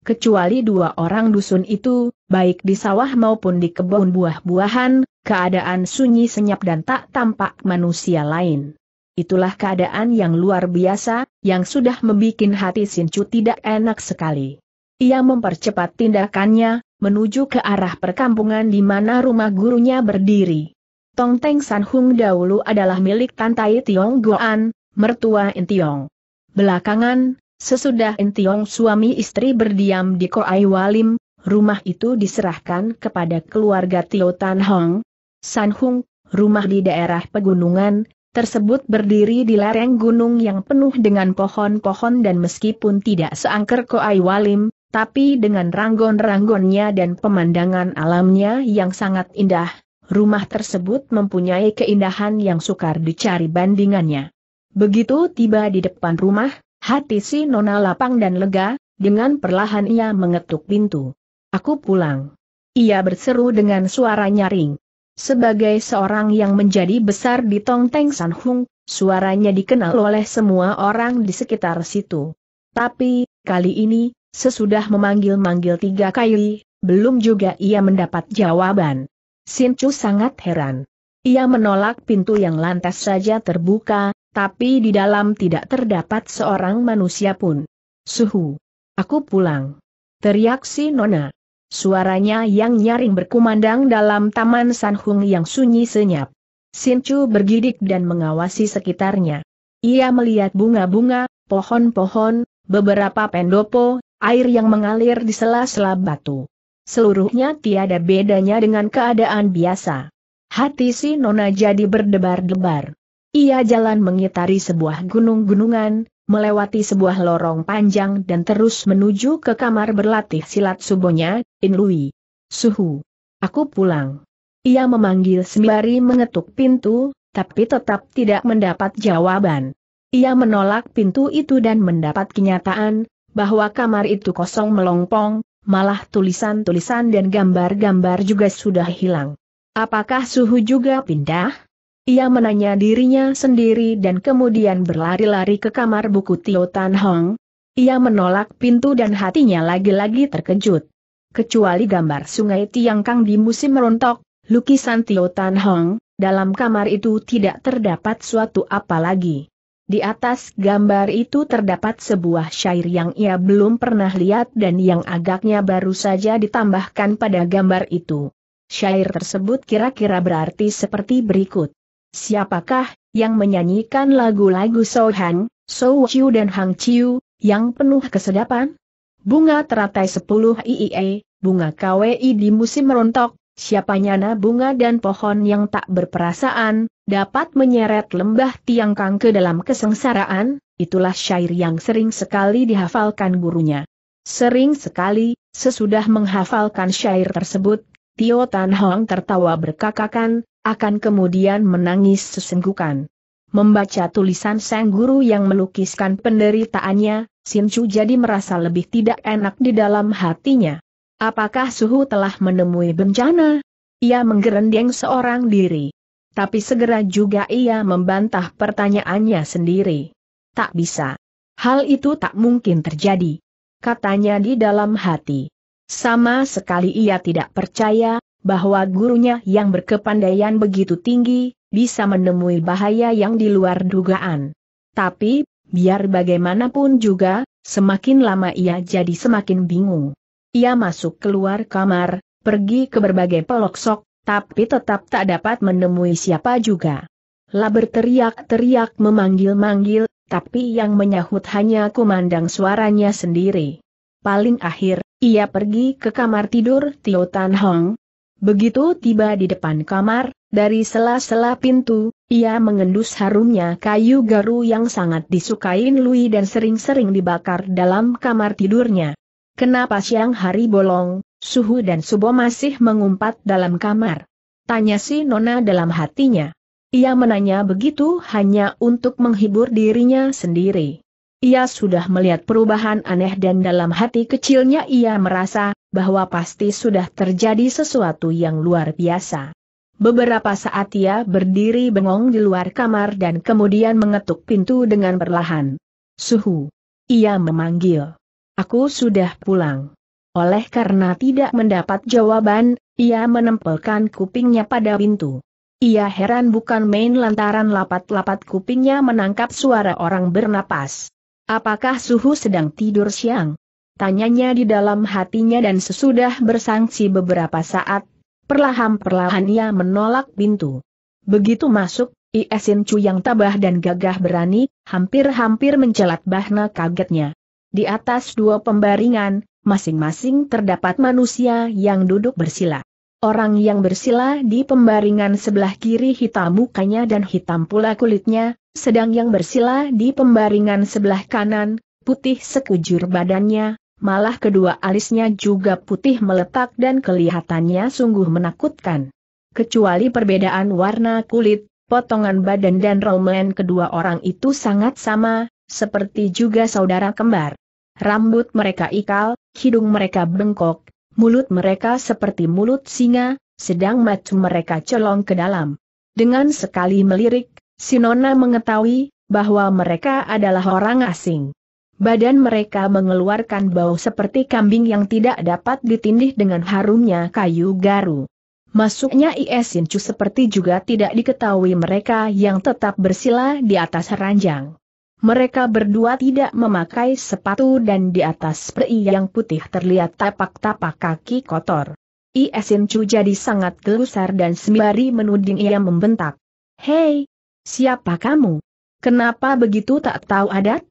Kecuali dua orang dusun itu, baik di sawah maupun di kebun buah-buahan, keadaan sunyi senyap dan tak tampak manusia lain. Itulah keadaan yang luar biasa, yang sudah membuat hati Sincu tidak enak sekali. Ia mempercepat tindakannya, menuju ke arah perkampungan di mana rumah gurunya berdiri. Tongteng San Hung dahulu adalah milik Tantai Tiong Goan, mertua Intiong. Belakangan, sesudah Intiong suami istri berdiam di Koai Walim, rumah itu diserahkan kepada keluarga Tio Tan Hong. San Hung, rumah di daerah pegunungan, tersebut berdiri di lereng gunung yang penuh dengan pohon-pohon dan meskipun tidak seangker Koai Walim, tapi dengan ranggon-ranggonnya dan pemandangan alamnya yang sangat indah, rumah tersebut mempunyai keindahan yang sukar dicari bandingannya. Begitu tiba di depan rumah, hati si Nona lapang dan lega, dengan perlahan ia mengetuk pintu. Aku pulang. Ia berseru dengan suara nyaring. Sebagai seorang yang menjadi besar di Tongteng San Hung, suaranya dikenal oleh semua orang di sekitar situ. Tapi, kali ini, Sesudah memanggil-manggil tiga kali, belum juga ia mendapat jawaban. Sincu sangat heran. Ia menolak pintu yang lantas saja terbuka, tapi di dalam tidak terdapat seorang manusia pun. Suhu. Aku pulang. Teriak si Nona. Suaranya yang nyaring berkumandang dalam taman Hung yang sunyi senyap. Sincu bergidik dan mengawasi sekitarnya. Ia melihat bunga-bunga, pohon-pohon, beberapa pendopo, air yang mengalir di sela-sela batu. Seluruhnya tiada bedanya dengan keadaan biasa. Hati si Nona jadi berdebar-debar. Ia jalan mengitari sebuah gunung-gunungan, melewati sebuah lorong panjang dan terus menuju ke kamar berlatih silat subonya, Inlui. Suhu. Aku pulang. Ia memanggil sembari mengetuk pintu, tapi tetap tidak mendapat jawaban. Ia menolak pintu itu dan mendapat kenyataan, bahwa kamar itu kosong melompong, malah tulisan-tulisan dan gambar-gambar juga sudah hilang. Apakah suhu juga pindah? Ia menanya dirinya sendiri dan kemudian berlari-lari ke kamar buku Tio Tan Hong. Ia menolak pintu dan hatinya lagi-lagi terkejut. Kecuali gambar sungai Tiang Kang di musim rontok, lukisan Tio Tan Hong, dalam kamar itu tidak terdapat suatu apa lagi. Di atas gambar itu terdapat sebuah syair yang ia belum pernah lihat dan yang agaknya baru saja ditambahkan pada gambar itu. Syair tersebut kira-kira berarti seperti berikut. Siapakah yang menyanyikan lagu-lagu So Han, So Chiu dan Hang Chiu, yang penuh kesedapan? Bunga teratai 10 IIE, bunga KWI di musim rontok, Siapanya na bunga dan pohon yang tak berperasaan, dapat menyeret lembah tiangkang ke dalam kesengsaraan, itulah syair yang sering sekali dihafalkan gurunya. Sering sekali, sesudah menghafalkan syair tersebut, Tio Tan Hong tertawa berkakakan, akan kemudian menangis sesenggukan. Membaca tulisan sang guru yang melukiskan penderitaannya, Sin Chu jadi merasa lebih tidak enak di dalam hatinya. Apakah suhu telah menemui bencana? Ia menggerendeng seorang diri. Tapi segera juga ia membantah pertanyaannya sendiri. Tak bisa. Hal itu tak mungkin terjadi. Katanya di dalam hati. Sama sekali ia tidak percaya, bahwa gurunya yang berkepandaian begitu tinggi, bisa menemui bahaya yang di luar dugaan. Tapi, biar bagaimanapun juga, semakin lama ia jadi semakin bingung. Ia masuk keluar kamar, pergi ke berbagai pelosok, tapi tetap tak dapat menemui siapa juga. La berteriak-teriak memanggil-manggil, tapi yang menyahut hanya kumandang suaranya sendiri. Paling akhir, ia pergi ke kamar tidur Tio Tan Hong. Begitu tiba di depan kamar, dari sela-sela pintu, ia mengendus harumnya kayu garu yang sangat disukain Lui dan sering-sering dibakar dalam kamar tidurnya. Kenapa siang hari bolong, Suhu dan Subo masih mengumpat dalam kamar? Tanya si Nona dalam hatinya. Ia menanya begitu hanya untuk menghibur dirinya sendiri. Ia sudah melihat perubahan aneh dan dalam hati kecilnya ia merasa, bahwa pasti sudah terjadi sesuatu yang luar biasa. Beberapa saat ia berdiri bengong di luar kamar dan kemudian mengetuk pintu dengan perlahan. Suhu. Ia memanggil aku sudah pulang. Oleh karena tidak mendapat jawaban, ia menempelkan kupingnya pada pintu. Ia heran bukan main lantaran lapat-lapat kupingnya menangkap suara orang bernapas. Apakah suhu sedang tidur siang? Tanyanya di dalam hatinya dan sesudah bersangsi beberapa saat, perlahan-perlahan ia menolak pintu. Begitu masuk, Iesin Chu yang tabah dan gagah berani, hampir-hampir mencelat bahna kagetnya. Di atas dua pembaringan, masing-masing terdapat manusia yang duduk bersila. Orang yang bersila di pembaringan sebelah kiri hitam mukanya dan hitam pula kulitnya, sedang yang bersila di pembaringan sebelah kanan, putih sekujur badannya, malah kedua alisnya juga putih meletak dan kelihatannya sungguh menakutkan. Kecuali perbedaan warna kulit, potongan badan dan romen kedua orang itu sangat sama, seperti juga saudara kembar. Rambut mereka ikal, hidung mereka bengkok, mulut mereka seperti mulut singa, sedang mata mereka celong ke dalam. Dengan sekali melirik, Sinona mengetahui bahwa mereka adalah orang asing. Badan mereka mengeluarkan bau seperti kambing yang tidak dapat ditindih dengan harumnya kayu garu. Masuknya IS seperti juga tidak diketahui mereka yang tetap bersila di atas ranjang. Mereka berdua tidak memakai sepatu dan di atas peri yang putih terlihat tapak-tapak kaki kotor. Iesin Chu jadi sangat gelusar dan sembari menuding ia membentak. Hei, siapa kamu? Kenapa begitu tak tahu adat?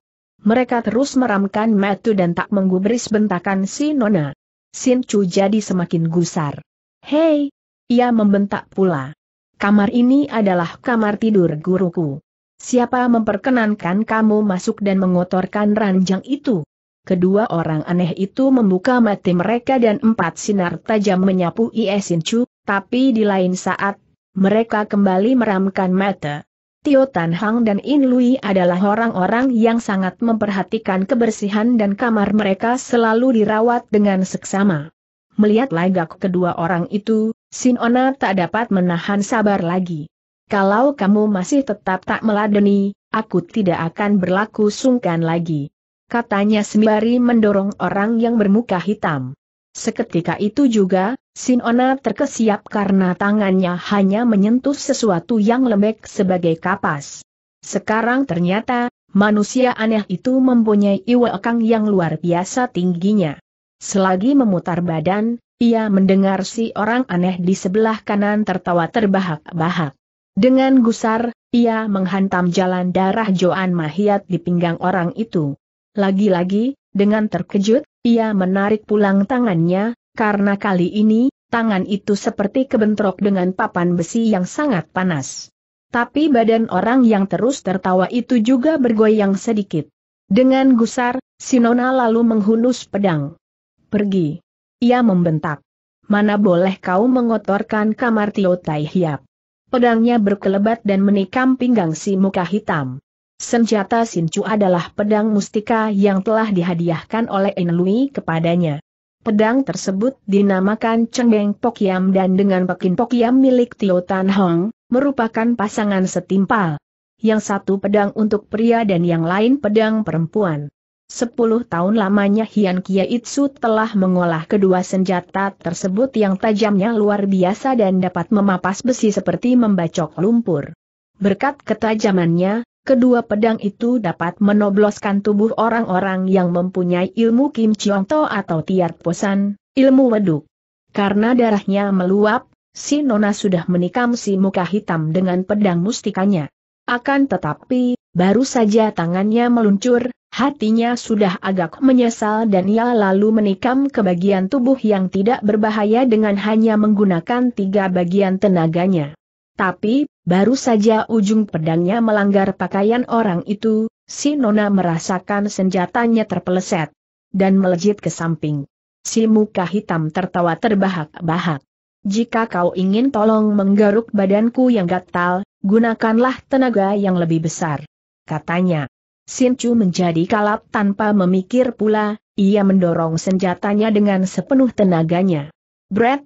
Mereka terus meramkan metu dan tak menggubris bentakan si Nona. Sin Chu jadi semakin gusar. Hei, ia membentak pula. Kamar ini adalah kamar tidur guruku. Siapa memperkenankan kamu masuk dan mengotorkan ranjang itu? Kedua orang aneh itu membuka mati mereka dan empat sinar tajam menyapu Iesin Chu, tapi di lain saat, mereka kembali meramkan mata. Tio Tan Hang dan In Lui adalah orang-orang yang sangat memperhatikan kebersihan dan kamar mereka selalu dirawat dengan seksama. Melihat lagak kedua orang itu, Sin Ona tak dapat menahan sabar lagi. Kalau kamu masih tetap tak meladeni, aku tidak akan berlaku sungkan lagi. Katanya sembari mendorong orang yang bermuka hitam. Seketika itu juga, Sinona terkesiap karena tangannya hanya menyentuh sesuatu yang lembek sebagai kapas. Sekarang ternyata, manusia aneh itu mempunyai iwakang yang luar biasa tingginya. Selagi memutar badan, ia mendengar si orang aneh di sebelah kanan tertawa terbahak-bahak. Dengan gusar, ia menghantam jalan darah Joan Mahiat di pinggang orang itu. Lagi-lagi, dengan terkejut, ia menarik pulang tangannya, karena kali ini, tangan itu seperti kebentrok dengan papan besi yang sangat panas. Tapi badan orang yang terus tertawa itu juga bergoyang sedikit. Dengan gusar, Sinona lalu menghunus pedang. Pergi. Ia membentak. Mana boleh kau mengotorkan kamar Tio Tai Hiap. Pedangnya berkelebat dan menikam pinggang si muka hitam. Senjata Sincu adalah pedang mustika yang telah dihadiahkan oleh Enlui kepadanya. Pedang tersebut dinamakan Cengbeng Pokyam dan dengan Pekin Pokyam milik Tio Tan Hong, merupakan pasangan setimpal. Yang satu pedang untuk pria dan yang lain pedang perempuan. Sepuluh tahun lamanya Hian Itsu telah mengolah kedua senjata tersebut yang tajamnya luar biasa dan dapat memapas besi seperti membacok lumpur. Berkat ketajamannya, kedua pedang itu dapat menobloskan tubuh orang-orang yang mempunyai ilmu Kim Chiong To atau Tiat Posan, ilmu weduk. Karena darahnya meluap, si Nona sudah menikam si muka hitam dengan pedang mustikanya. Akan tetapi, baru saja tangannya meluncur, hatinya sudah agak menyesal dan ia lalu menikam ke bagian tubuh yang tidak berbahaya dengan hanya menggunakan tiga bagian tenaganya. Tapi, baru saja ujung pedangnya melanggar pakaian orang itu, si Nona merasakan senjatanya terpeleset dan melejit ke samping. Si muka hitam tertawa terbahak-bahak. Jika kau ingin tolong menggaruk badanku yang gatal, gunakanlah tenaga yang lebih besar. Katanya. Sin Chu menjadi kalap tanpa memikir pula, ia mendorong senjatanya dengan sepenuh tenaganya. Brett,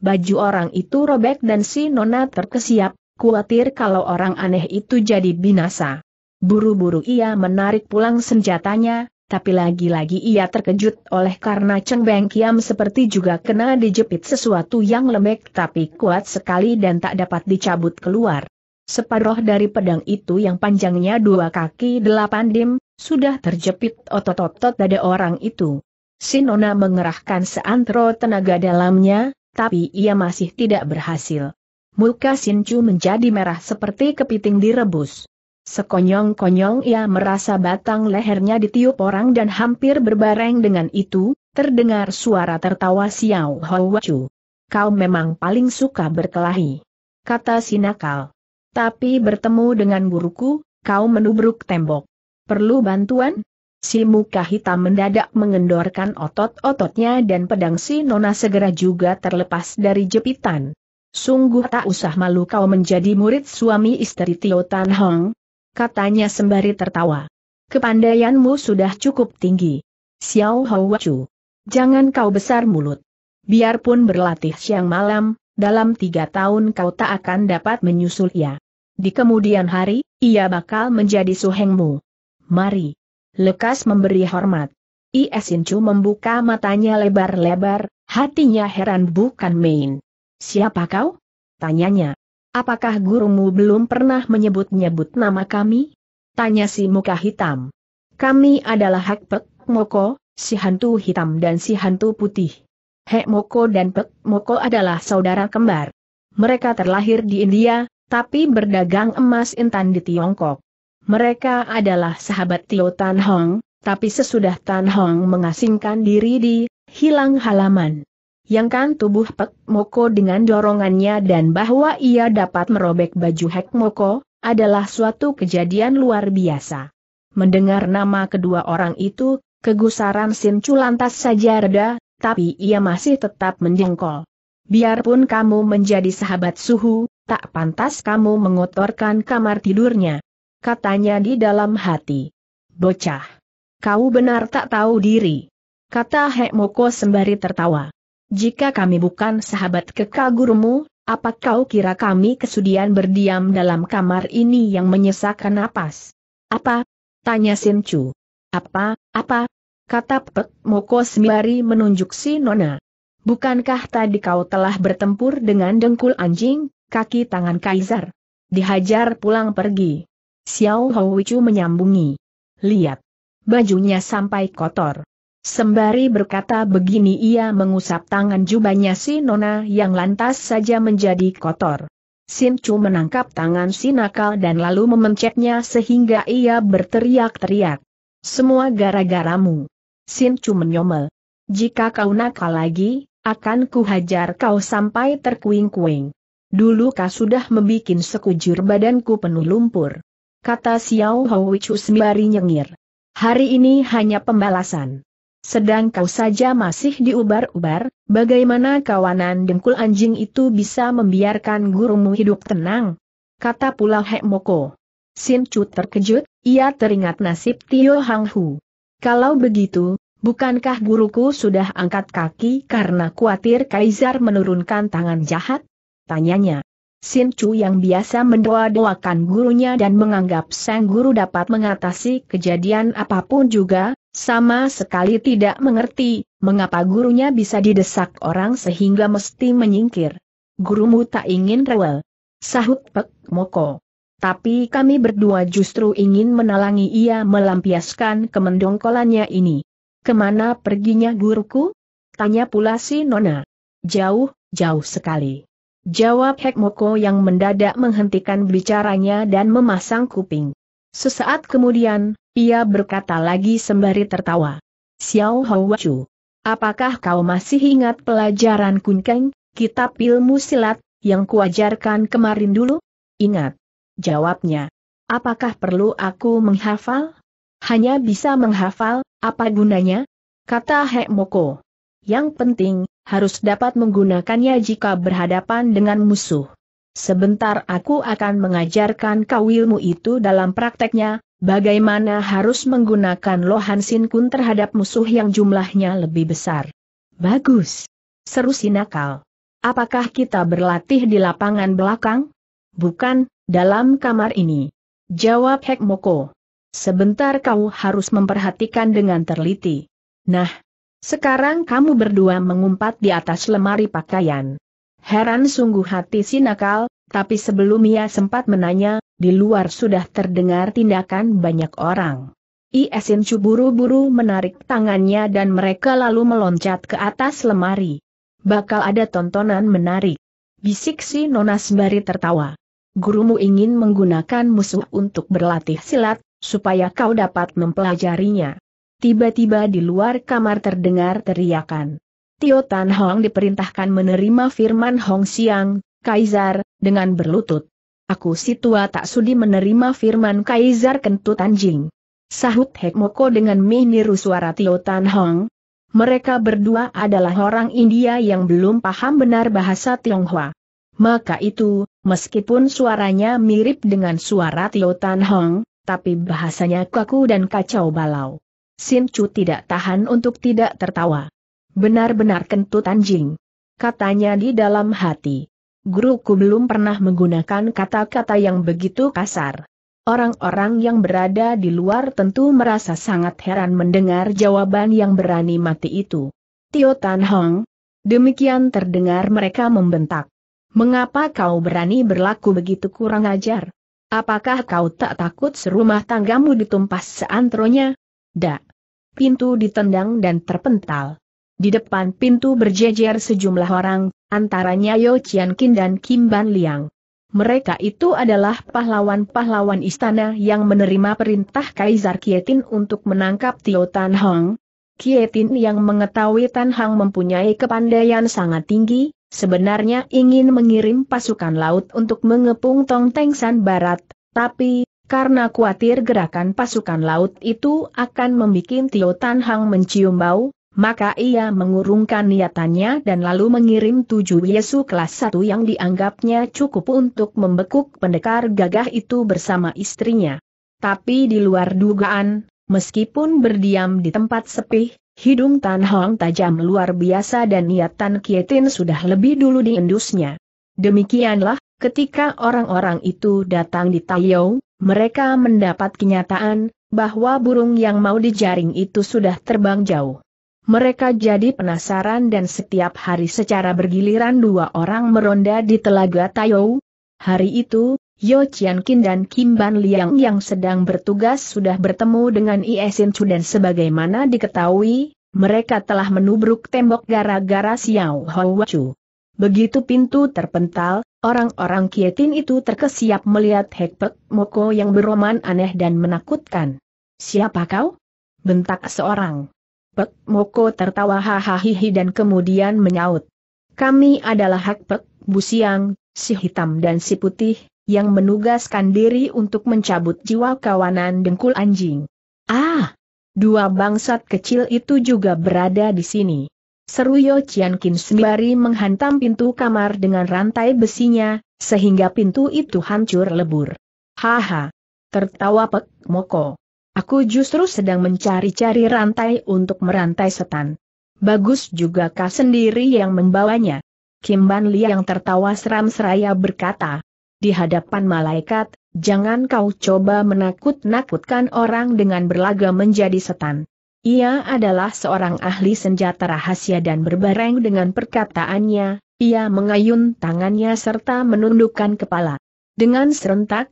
baju orang itu robek dan si Nona terkesiap, khawatir kalau orang aneh itu jadi binasa. Buru-buru ia menarik pulang senjatanya, tapi lagi-lagi ia terkejut oleh karena Cheng Beng Kiam seperti juga kena dijepit sesuatu yang lembek tapi kuat sekali dan tak dapat dicabut keluar. Separuh dari pedang itu yang panjangnya dua kaki delapan dim, sudah terjepit otot-otot dada orang itu. Sinona mengerahkan seantero tenaga dalamnya, tapi ia masih tidak berhasil. Muka Sinchu menjadi merah seperti kepiting direbus. Sekonyong-konyong ia merasa batang lehernya ditiup orang dan hampir berbareng dengan itu, terdengar suara tertawa Xiao Hou Wachu. Kau memang paling suka berkelahi. Kata Sinakal. Tapi bertemu dengan guruku, kau menubruk tembok. Perlu bantuan? Si muka hitam mendadak mengendorkan otot-ototnya dan pedang si Nona segera juga terlepas dari jepitan. Sungguh tak usah malu kau menjadi murid suami istri Tio Tan Hong. Katanya sembari tertawa. Kepandaianmu sudah cukup tinggi. Xiao Hao Wachu. Jangan kau besar mulut. Biarpun berlatih siang malam, dalam tiga tahun kau tak akan dapat menyusul ia. Di kemudian hari, ia bakal menjadi suhengmu. Mari. Lekas memberi hormat. Iesincu membuka matanya lebar-lebar, hatinya heran bukan main. Siapa kau? Tanyanya. Apakah gurumu belum pernah menyebut-nyebut nama kami? Tanya si muka hitam. Kami adalah Hakpek, Moko, si hantu hitam dan si hantu putih. Hek Moko dan Pek Moko adalah saudara kembar. Mereka terlahir di India, tapi berdagang emas intan di Tiongkok. Mereka adalah sahabat Tio Tan Hong, tapi sesudah Tan Hong mengasingkan diri di hilang halaman. Yang kan tubuh Pek Moko dengan dorongannya dan bahwa ia dapat merobek baju Hek Moko, adalah suatu kejadian luar biasa. Mendengar nama kedua orang itu, kegusaran Sin Chu lantas saja reda, tapi ia masih tetap menjengkol. Biarpun kamu menjadi sahabat suhu, tak pantas kamu mengotorkan kamar tidurnya. Katanya di dalam hati. Bocah. Kau benar tak tahu diri. Kata Moko sembari tertawa. Jika kami bukan sahabat kekagurumu, apa kau kira kami kesudian berdiam dalam kamar ini yang menyesakkan napas? Apa? Tanya Sinchu. Apa, apa, kata Pek Moko sembari menunjuk si Nona. Bukankah tadi kau telah bertempur dengan dengkul anjing, kaki tangan kaisar? Dihajar pulang pergi. Xiao Houchu menyambungi. Lihat. Bajunya sampai kotor. Sembari berkata begini ia mengusap tangan jubahnya si Nona yang lantas saja menjadi kotor. Sin Chu menangkap tangan si nakal dan lalu memencetnya sehingga ia berteriak-teriak. Semua gara-garamu. Sin Chu menyomel. Jika kau nakal lagi, akan kuhajar kau sampai terkuing-kuing. Dulu kau sudah membuat sekujur badanku penuh lumpur. Kata Xiao Hou Chu sembari nyengir. Hari ini hanya pembalasan. Sedang kau saja masih diubar-ubar, bagaimana kawanan dengkul anjing itu bisa membiarkan gurumu hidup tenang? Kata pula Hek Moko. Sin Chu terkejut, ia teringat nasib Tio Hang Hu. Kalau begitu, bukankah guruku sudah angkat kaki karena khawatir Kaisar menurunkan tangan jahat? Tanyanya. Sin Chu yang biasa mendoa-doakan gurunya dan menganggap sang guru dapat mengatasi kejadian apapun juga, sama sekali tidak mengerti mengapa gurunya bisa didesak orang sehingga mesti menyingkir. Gurumu tak ingin rewel. Sahut Pek Moko tapi kami berdua justru ingin menalangi ia melampiaskan kemendongkolannya ini. Kemana perginya guruku? Tanya pula si Nona. Jauh, jauh sekali. Jawab Hekmoko yang mendadak menghentikan bicaranya dan memasang kuping. Sesaat kemudian, ia berkata lagi sembari tertawa. Xiao Houachu, apakah kau masih ingat pelajaran kunkeng, kitab ilmu silat, yang kuajarkan kemarin dulu? Ingat jawabnya. Apakah perlu aku menghafal? Hanya bisa menghafal, apa gunanya? Kata Hek Moko. Yang penting, harus dapat menggunakannya jika berhadapan dengan musuh. Sebentar aku akan mengajarkan kau ilmu itu dalam prakteknya, bagaimana harus menggunakan lohan sinkun terhadap musuh yang jumlahnya lebih besar. Bagus. Seru Sinakal. Apakah kita berlatih di lapangan belakang? Bukan, dalam kamar ini. Jawab Hek Moko. Sebentar kau harus memperhatikan dengan terliti. Nah, sekarang kamu berdua mengumpat di atas lemari pakaian. Heran sungguh hati si nakal, tapi sebelum ia sempat menanya, di luar sudah terdengar tindakan banyak orang. Iesin Chu buru-buru menarik tangannya dan mereka lalu meloncat ke atas lemari. Bakal ada tontonan menarik. Bisik si Nona sembari tertawa gurumu ingin menggunakan musuh untuk berlatih silat, supaya kau dapat mempelajarinya. Tiba-tiba di luar kamar terdengar teriakan. Tio Tan Hong diperintahkan menerima firman Hong Siang, Kaisar, dengan berlutut. Aku si tua tak sudi menerima firman Kaisar kentut anjing. Sahut Moko dengan meniru suara Tio Tan Hong. Mereka berdua adalah orang India yang belum paham benar bahasa Tionghoa. Maka itu, meskipun suaranya mirip dengan suara Tio Tan Hong, tapi bahasanya kaku dan kacau balau. Sin Chu tidak tahan untuk tidak tertawa. Benar-benar kentut anjing. Katanya di dalam hati. Guruku belum pernah menggunakan kata-kata yang begitu kasar. Orang-orang yang berada di luar tentu merasa sangat heran mendengar jawaban yang berani mati itu. Tio Tan Hong. Demikian terdengar mereka membentak. Mengapa kau berani berlaku begitu kurang ajar? Apakah kau tak takut serumah tanggamu ditumpas seantronya? Da. Pintu ditendang dan terpental. Di depan pintu berjejer sejumlah orang, antaranya Yo Qian Kin dan Kim Ban Liang. Mereka itu adalah pahlawan-pahlawan istana yang menerima perintah Kaisar Kietin untuk menangkap Tio Tan Hong. Kietin yang mengetahui Tan Hong mempunyai kepandaian sangat tinggi, Sebenarnya ingin mengirim pasukan laut untuk mengepung Tong Tengsan Barat, tapi, karena khawatir gerakan pasukan laut itu akan membuat Tio Tan Hang mencium bau, maka ia mengurungkan niatannya dan lalu mengirim tujuh Yesu kelas satu yang dianggapnya cukup untuk membekuk pendekar gagah itu bersama istrinya. Tapi di luar dugaan, meskipun berdiam di tempat sepi, Hidung Tan Hong tajam luar biasa dan niat Tan Kietin sudah lebih dulu diendusnya. Demikianlah, ketika orang-orang itu datang di Taiyong, mereka mendapat kenyataan bahwa burung yang mau dijaring itu sudah terbang jauh. Mereka jadi penasaran dan setiap hari secara bergiliran dua orang meronda di telaga Tayou. Hari itu, Yo Chian Kin dan Kim Ban Liang yang sedang bertugas sudah bertemu dengan Iesin Chu dan sebagaimana diketahui, mereka telah menubruk tembok gara-gara Xiao Hua Chu. Begitu pintu terpental, orang-orang Kietin itu terkesiap melihat Hekpek Moko yang beroman aneh dan menakutkan. Siapa kau? Bentak seorang. Pek Moko tertawa hahaha dan kemudian menyaut. Kami adalah Hekpek, Busiang, si hitam dan si putih, yang menugaskan diri untuk mencabut jiwa kawanan dengkul anjing. Ah! Dua bangsat kecil itu juga berada di sini. Seru Yo Chian Kin sembari menghantam pintu kamar dengan rantai besinya, sehingga pintu itu hancur lebur. Haha! Tertawa Pek Moko. Aku justru sedang mencari-cari rantai untuk merantai setan. Bagus juga kau sendiri yang membawanya. Kim Ban Li yang tertawa seram seraya berkata, di hadapan malaikat, jangan kau coba menakut-nakutkan orang dengan berlaga menjadi setan. Ia adalah seorang ahli senjata rahasia dan berbareng dengan perkataannya, ia mengayun tangannya serta menundukkan kepala. Dengan serentak,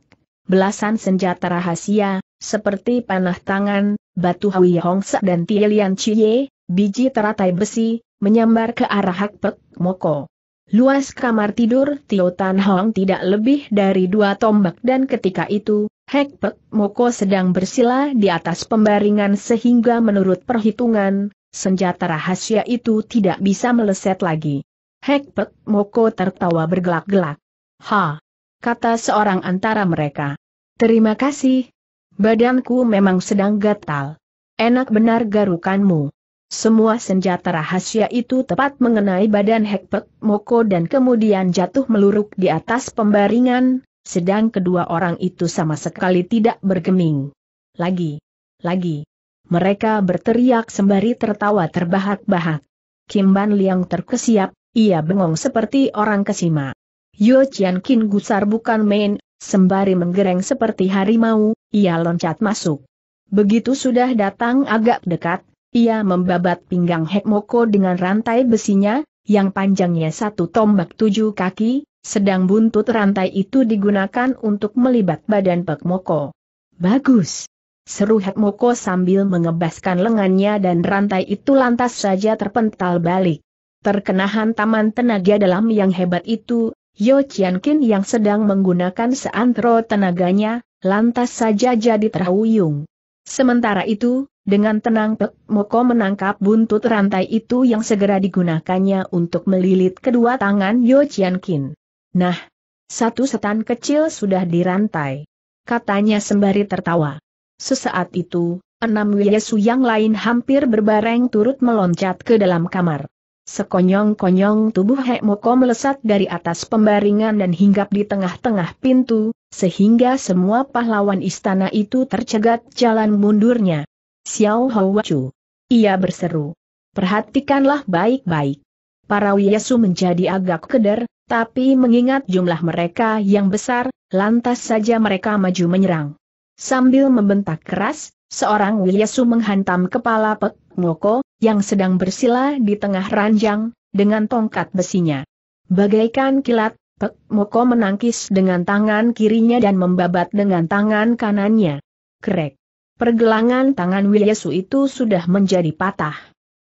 belasan senjata rahasia, seperti panah tangan, batu Hui Hongsa dan Tielian Cie, biji teratai besi, menyambar ke arah Hak Moko. Luas kamar tidur Tio Tan Hong tidak lebih dari dua tombak dan ketika itu, Hek Pek Moko sedang bersila di atas pembaringan sehingga menurut perhitungan, senjata rahasia itu tidak bisa meleset lagi. Hek Pek Moko tertawa bergelak-gelak. Ha! Kata seorang antara mereka. Terima kasih. Badanku memang sedang gatal. Enak benar garukanmu. Semua senjata rahasia itu tepat mengenai badan Hekpek Moko dan kemudian jatuh meluruk di atas pembaringan, sedang kedua orang itu sama sekali tidak bergeming. Lagi, lagi. Mereka berteriak sembari tertawa terbahak-bahak. Kim Ban Liang terkesiap, ia bengong seperti orang kesima. Yo Qian Kin gusar bukan main, sembari menggereng seperti harimau, ia loncat masuk. Begitu sudah datang agak dekat, ia membabat pinggang Hekmoko dengan rantai besinya, yang panjangnya satu tombak tujuh kaki, sedang buntut rantai itu digunakan untuk melibat badan Pekmoko. Bagus! Seru Hekmoko sambil mengebaskan lengannya dan rantai itu lantas saja terpental balik. Terkena hantaman tenaga dalam yang hebat itu, Yo Qianqin yang sedang menggunakan seantero tenaganya, lantas saja jadi terhuyung. Sementara itu, dengan tenang Pek Moko menangkap buntut rantai itu yang segera digunakannya untuk melilit kedua tangan Yo Chian Kin. Nah, satu setan kecil sudah dirantai. Katanya sembari tertawa. Sesaat itu, enam Yesu yang lain hampir berbareng turut meloncat ke dalam kamar. Sekonyong-konyong tubuh Hek Moko melesat dari atas pembaringan dan hinggap di tengah-tengah pintu, sehingga semua pahlawan istana itu tercegat jalan mundurnya. Xiao Hou Ia berseru. Perhatikanlah baik-baik. Para Wiyasu menjadi agak keder, tapi mengingat jumlah mereka yang besar, lantas saja mereka maju menyerang. Sambil membentak keras, seorang Wiyasu menghantam kepala Pek Ngoko, yang sedang bersila di tengah ranjang, dengan tongkat besinya. Bagaikan kilat, Pek Moko menangkis dengan tangan kirinya dan membabat dengan tangan kanannya. Krek. Pergelangan tangan Wiyesu itu sudah menjadi patah.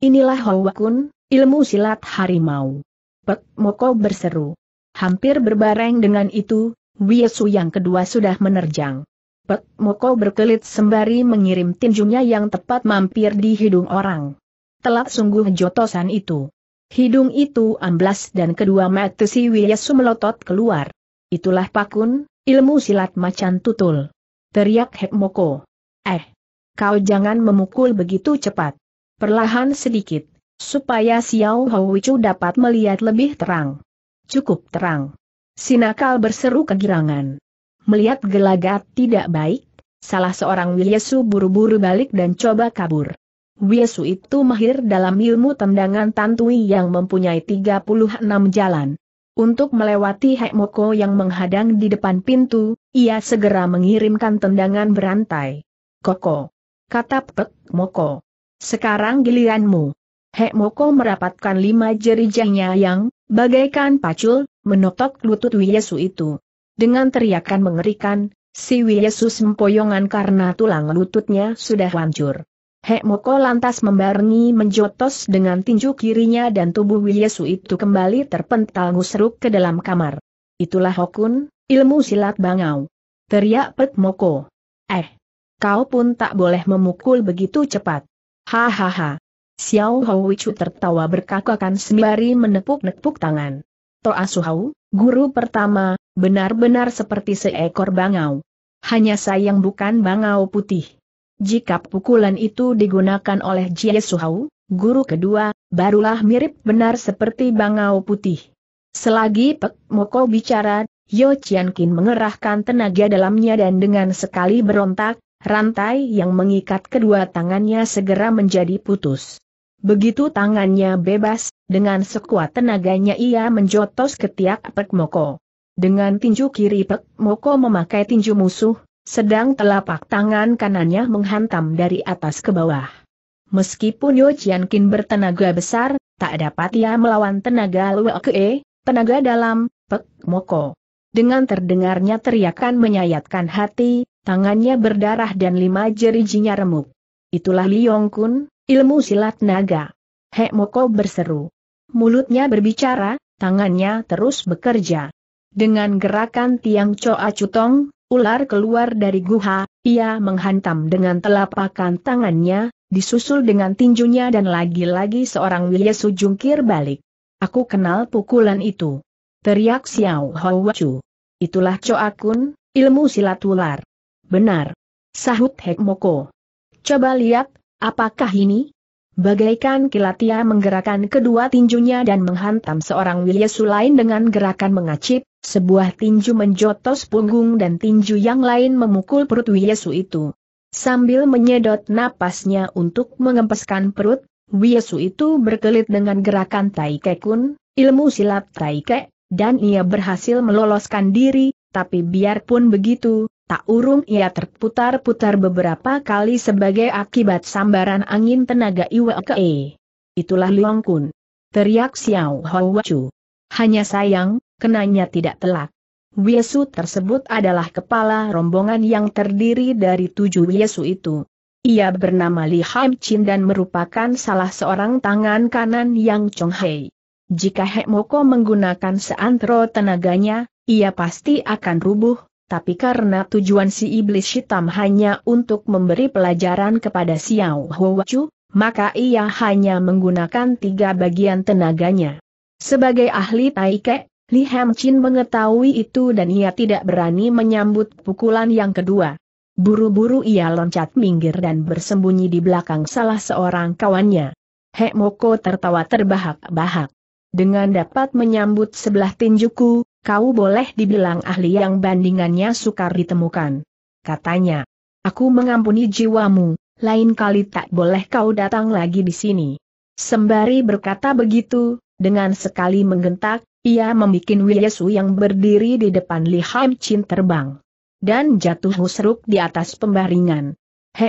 Inilah Hawakun, ilmu silat harimau. Pek Moko berseru. Hampir berbareng dengan itu, Wiyesu yang kedua sudah menerjang. Pek Moko berkelit sembari mengirim tinjunya yang tepat mampir di hidung orang. Telat sungguh jotosan itu. Hidung itu amblas dan kedua mata si Wiyesu melotot keluar. Itulah pakun, ilmu silat macan tutul. Teriak Moko. Eh, kau jangan memukul begitu cepat. Perlahan sedikit, supaya Xiao Houichu dapat melihat lebih terang. Cukup terang. Sinakal berseru kegirangan. Melihat gelagat tidak baik, salah seorang Wilyesu buru-buru balik dan coba kabur. Wilyesu itu mahir dalam ilmu tendangan tantui yang mempunyai 36 jalan. Untuk melewati Hekmoko yang menghadang di depan pintu, ia segera mengirimkan tendangan berantai. Koko. Kata Pek Moko. Sekarang giliranmu. Hek Moko merapatkan lima jerijahnya yang, bagaikan pacul, menotok lutut Wiyesu itu. Dengan teriakan mengerikan, si Wiyesu sempoyongan karena tulang lututnya sudah hancur. Hek Moko lantas membarengi menjotos dengan tinju kirinya dan tubuh Wiyesu itu kembali terpental ngusruk ke dalam kamar. Itulah Hokun, ilmu silat bangau. Teriak Pet Moko. Eh, kau pun tak boleh memukul begitu cepat. Hahaha. Xiao Hou Wichu tertawa berkakakan sembari menepuk-nepuk tangan. Toa Suhau, guru pertama, benar-benar seperti seekor bangau. Hanya sayang bukan bangau putih. Jika pukulan itu digunakan oleh Jie Suhau, guru kedua, barulah mirip benar seperti bangau putih. Selagi Pek Moko bicara, Yo Qianqin mengerahkan tenaga dalamnya dan dengan sekali berontak, rantai yang mengikat kedua tangannya segera menjadi putus. Begitu tangannya bebas, dengan sekuat tenaganya ia menjotos ketiak Pek Moko. Dengan tinju kiri Pek Moko memakai tinju musuh, sedang telapak tangan kanannya menghantam dari atas ke bawah. Meskipun Yo chian Kin bertenaga besar, tak dapat ia melawan tenaga Lue Kee, tenaga dalam, Pek Moko. Dengan terdengarnya teriakan menyayatkan hati, Tangannya berdarah dan lima jerijinya remuk. Itulah Liong Kun, ilmu silat naga. Hek Moko berseru. Mulutnya berbicara, tangannya terus bekerja. Dengan gerakan tiang Choa Cutong, ular keluar dari guha, ia menghantam dengan telapakan tangannya, disusul dengan tinjunya dan lagi-lagi seorang Wilyesu jungkir balik. Aku kenal pukulan itu. Teriak Xiao Hou Chu. Itulah Choa Kun, ilmu silat ular. Benar. Sahut Hekmoko. Coba lihat, apakah ini? Bagaikan Kilatia menggerakkan kedua tinjunya dan menghantam seorang Wiliesu lain dengan gerakan mengacip, sebuah tinju menjotos punggung dan tinju yang lain memukul perut Wiliesu itu. Sambil menyedot napasnya untuk mengempeskan perut, Wiliesu itu berkelit dengan gerakan Taike Kun, ilmu silat Taike, dan ia berhasil meloloskan diri, tapi biarpun begitu, Tak urung ia terputar-putar beberapa kali sebagai akibat sambaran angin tenaga kee. Itulah Liong Kun. Teriak Xiao Hou Hanya sayang, kenanya tidak telak. Wiesu tersebut adalah kepala rombongan yang terdiri dari tujuh Wiesu itu. Ia bernama Li Ham Chin dan merupakan salah seorang tangan kanan Yang Chong Hei. Jika Hek Moko menggunakan seantero tenaganya, ia pasti akan rubuh, tapi karena tujuan si iblis hitam hanya untuk memberi pelajaran kepada Xiao Huachu, maka ia hanya menggunakan tiga bagian tenaganya. Sebagai ahli Taike, Li Hemchin mengetahui itu dan ia tidak berani menyambut pukulan yang kedua. Buru-buru ia loncat minggir dan bersembunyi di belakang salah seorang kawannya. Hek Moko tertawa terbahak-bahak. Dengan dapat menyambut sebelah tinjuku, kau boleh dibilang ahli yang bandingannya sukar ditemukan. Katanya, aku mengampuni jiwamu, lain kali tak boleh kau datang lagi di sini. Sembari berkata begitu, dengan sekali menggentak, ia membuat Wiyasu yang berdiri di depan Li Ham Chin terbang. Dan jatuh husruk di atas pembaringan.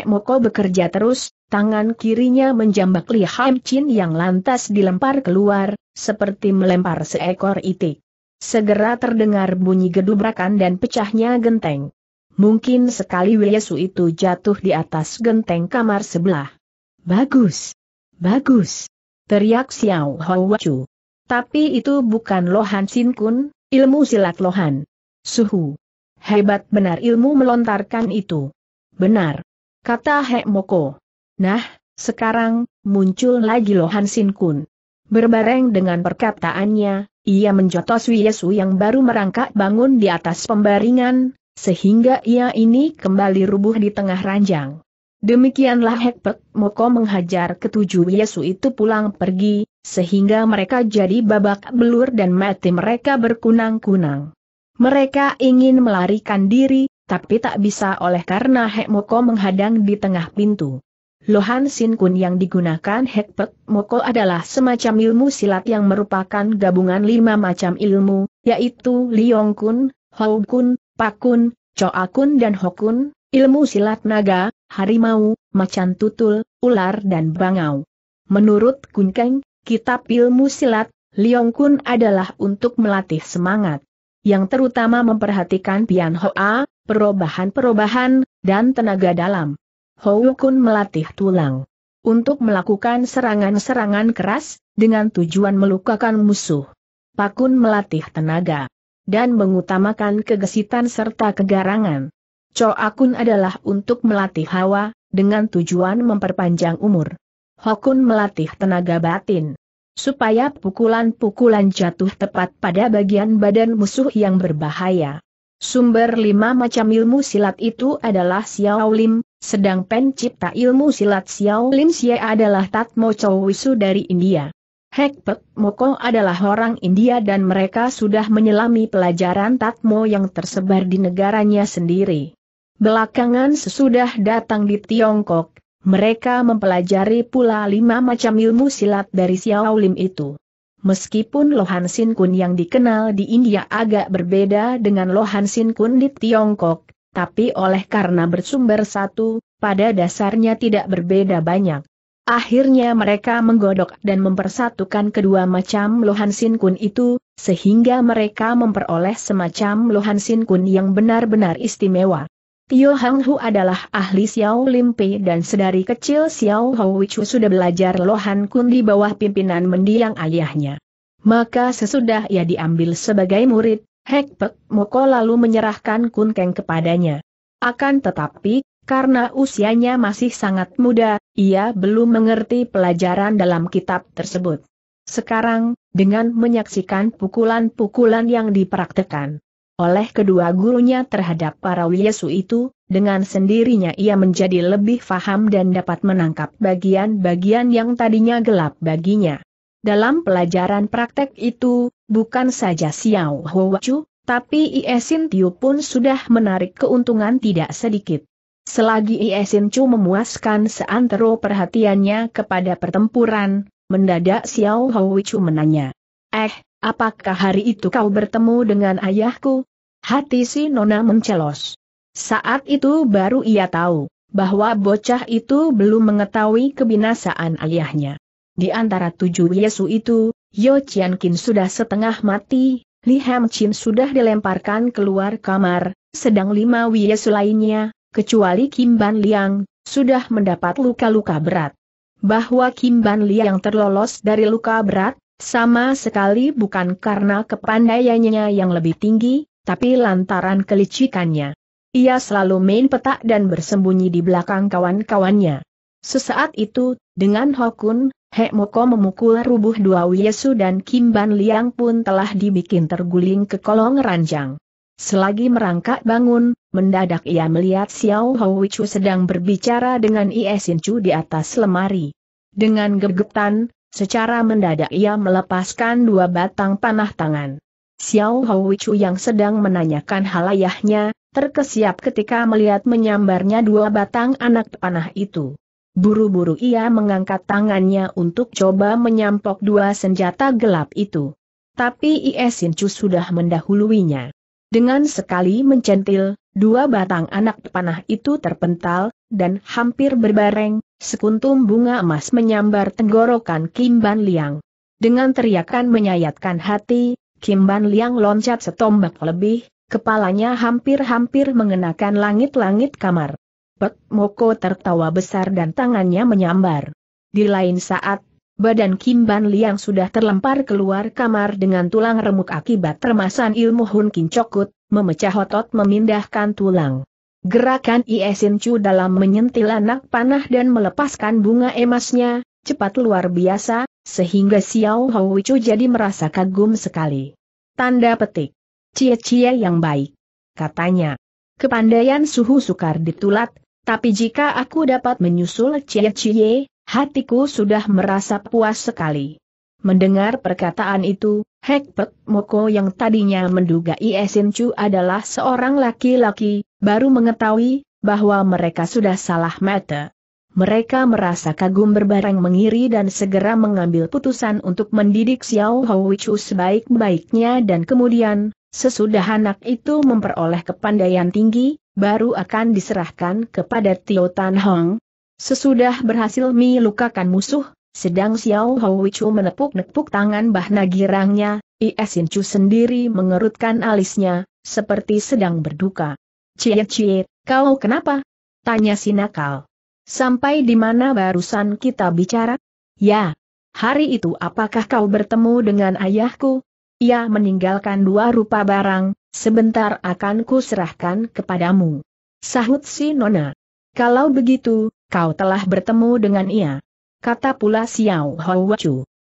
Moko bekerja terus, tangan kirinya menjambak Li Ham Chin yang lantas dilempar keluar, seperti melempar seekor itik. Segera terdengar bunyi gedubrakan dan pecahnya genteng. Mungkin sekali Wiyasu itu jatuh di atas genteng kamar sebelah. Bagus! Bagus! Teriak Xiao Houachu. Tapi itu bukan Lohan Sin Kun, ilmu silat Lohan. Suhu! Hebat benar ilmu melontarkan itu. Benar. Kata Hek Moko. Nah, sekarang, muncul lagi Lohan Sin Kun. Berbareng dengan perkataannya, ia menjotos Yesu yang baru merangkak bangun di atas pembaringan, sehingga ia ini kembali rubuh di tengah ranjang. Demikianlah Hekpek Moko menghajar ketujuh Yesu itu pulang pergi, sehingga mereka jadi babak belur dan mati mereka berkunang-kunang. Mereka ingin melarikan diri, tapi tak bisa oleh karena Hekmoko menghadang di tengah pintu. Lohan Sin Kun yang digunakan Hekpek Moko adalah semacam ilmu silat yang merupakan gabungan lima macam ilmu, yaitu Liong Kun, Hou Kun, Pak Kun, Choa Kun dan Hokun, ilmu silat naga, harimau, macan tutul, ular dan bangau. Menurut Kun Keng, kitab ilmu silat, Liong Kun adalah untuk melatih semangat. Yang terutama memperhatikan pian hoa, perubahan-perubahan, dan tenaga dalam. Houkun melatih tulang. Untuk melakukan serangan-serangan keras, dengan tujuan melukakan musuh. Pakun melatih tenaga. Dan mengutamakan kegesitan serta kegarangan. Choakun adalah untuk melatih hawa, dengan tujuan memperpanjang umur. Hokun melatih tenaga batin. Supaya pukulan-pukulan jatuh tepat pada bagian badan musuh yang berbahaya. Sumber lima macam ilmu silat itu adalah Xiao Lim, sedang pencipta ilmu silat Xiao Lim Xie adalah Tatmo Chow Wisu dari India. Hek Pek Moko adalah orang India dan mereka sudah menyelami pelajaran Tatmo yang tersebar di negaranya sendiri. Belakangan sesudah datang di Tiongkok, mereka mempelajari pula lima macam ilmu silat dari Xiao Lim itu. Meskipun Lohan Sin Kun yang dikenal di India agak berbeda dengan Lohan Sin Kun di Tiongkok, tapi oleh karena bersumber satu, pada dasarnya tidak berbeda banyak. Akhirnya mereka menggodok dan mempersatukan kedua macam Lohan sinkun itu, sehingga mereka memperoleh semacam Lohan sinkun yang benar-benar istimewa. Tio Hang Hu adalah ahli Xiao Lim Pei dan sedari kecil Xiao Hou Wichu sudah belajar Lohan Kun di bawah pimpinan mendiang ayahnya. Maka sesudah ia diambil sebagai murid, Hek Pek Moko lalu menyerahkan Kun Keng kepadanya. Akan tetapi, karena usianya masih sangat muda, ia belum mengerti pelajaran dalam kitab tersebut. Sekarang, dengan menyaksikan pukulan-pukulan yang dipraktekan oleh kedua gurunya terhadap para wiyasu itu, dengan sendirinya ia menjadi lebih faham dan dapat menangkap bagian-bagian yang tadinya gelap baginya. Dalam pelajaran praktek itu, bukan saja Xiao Huachu, tapi Iesin Tiu pun sudah menarik keuntungan tidak sedikit. Selagi Iesin Chu memuaskan seantero perhatiannya kepada pertempuran, mendadak Xiao Huachu menanya. Eh, apakah hari itu kau bertemu dengan ayahku? Hati si Nona mencelos. Saat itu baru ia tahu bahwa bocah itu belum mengetahui kebinasaan ayahnya. Di antara tujuh Yesu itu, Yo Chian Kin sudah setengah mati, Li Heng Chin sudah dilemparkan keluar kamar, sedang lima Yesu lainnya, kecuali Kim Ban Liang, sudah mendapat luka-luka berat. Bahwa Kim Ban Liang terlolos dari luka berat, sama sekali bukan karena kepandaiannya yang lebih tinggi, tapi lantaran kelicikannya. Ia selalu main petak dan bersembunyi di belakang kawan-kawannya. Sesaat itu, dengan Hokun, Hek Moko memukul rubuh dua Wiesu dan Kim Ban Liang pun telah dibikin terguling ke kolong ranjang. Selagi merangkak bangun, mendadak ia melihat Xiao Houichu sedang berbicara dengan Iesin Chu di atas lemari. Dengan gegetan, secara mendadak ia melepaskan dua batang panah tangan. Xiao Houichu yang sedang menanyakan hal ayahnya, terkesiap ketika melihat menyambarnya dua batang anak panah itu. Buru-buru ia mengangkat tangannya untuk coba menyampok dua senjata gelap itu. Tapi Iesin Chu sudah mendahuluinya. Dengan sekali mencentil, dua batang anak panah itu terpental, dan hampir berbareng, sekuntum bunga emas menyambar tenggorokan Kim Ban Liang. Dengan teriakan menyayatkan hati, Kim Ban Liang loncat setombak lebih, kepalanya hampir-hampir mengenakan langit-langit kamar. Pek Moko tertawa besar dan tangannya menyambar. Di lain saat, badan Kim Ban Liang sudah terlempar keluar kamar dengan tulang remuk akibat termasan ilmu Hun Cokut, memecah otot memindahkan tulang. Gerakan Iesin Chu dalam menyentil anak panah dan melepaskan bunga emasnya, cepat luar biasa, sehingga Xiao Hou Chu jadi merasa kagum sekali. Tanda petik. Cie-cie yang baik. Katanya. Kepandaian suhu sukar ditulat, tapi jika aku dapat menyusul Cie Cie, hatiku sudah merasa puas sekali. Mendengar perkataan itu, Hekpek Moko yang tadinya menduga Iesin Chu adalah seorang laki-laki, baru mengetahui bahwa mereka sudah salah mata. Mereka merasa kagum berbareng mengiri dan segera mengambil putusan untuk mendidik Xiao Hou Chu sebaik-baiknya dan kemudian, sesudah anak itu memperoleh kepandaian tinggi, baru akan diserahkan kepada Tio Tan Hong. Sesudah berhasil melukakan musuh, sedang Xiao Houichu menepuk-nepuk tangan Bah Nagirangnya, Iesin Chu sendiri mengerutkan alisnya, seperti sedang berduka. Cie-cie, kau kenapa? Tanya si nakal. Sampai di mana barusan kita bicara? Ya. Hari itu apakah kau bertemu dengan ayahku? Ia meninggalkan dua rupa barang, sebentar akan kuserahkan kepadamu. Sahut si Nona. Kalau begitu, kau telah bertemu dengan ia. Kata pula Xiao Hou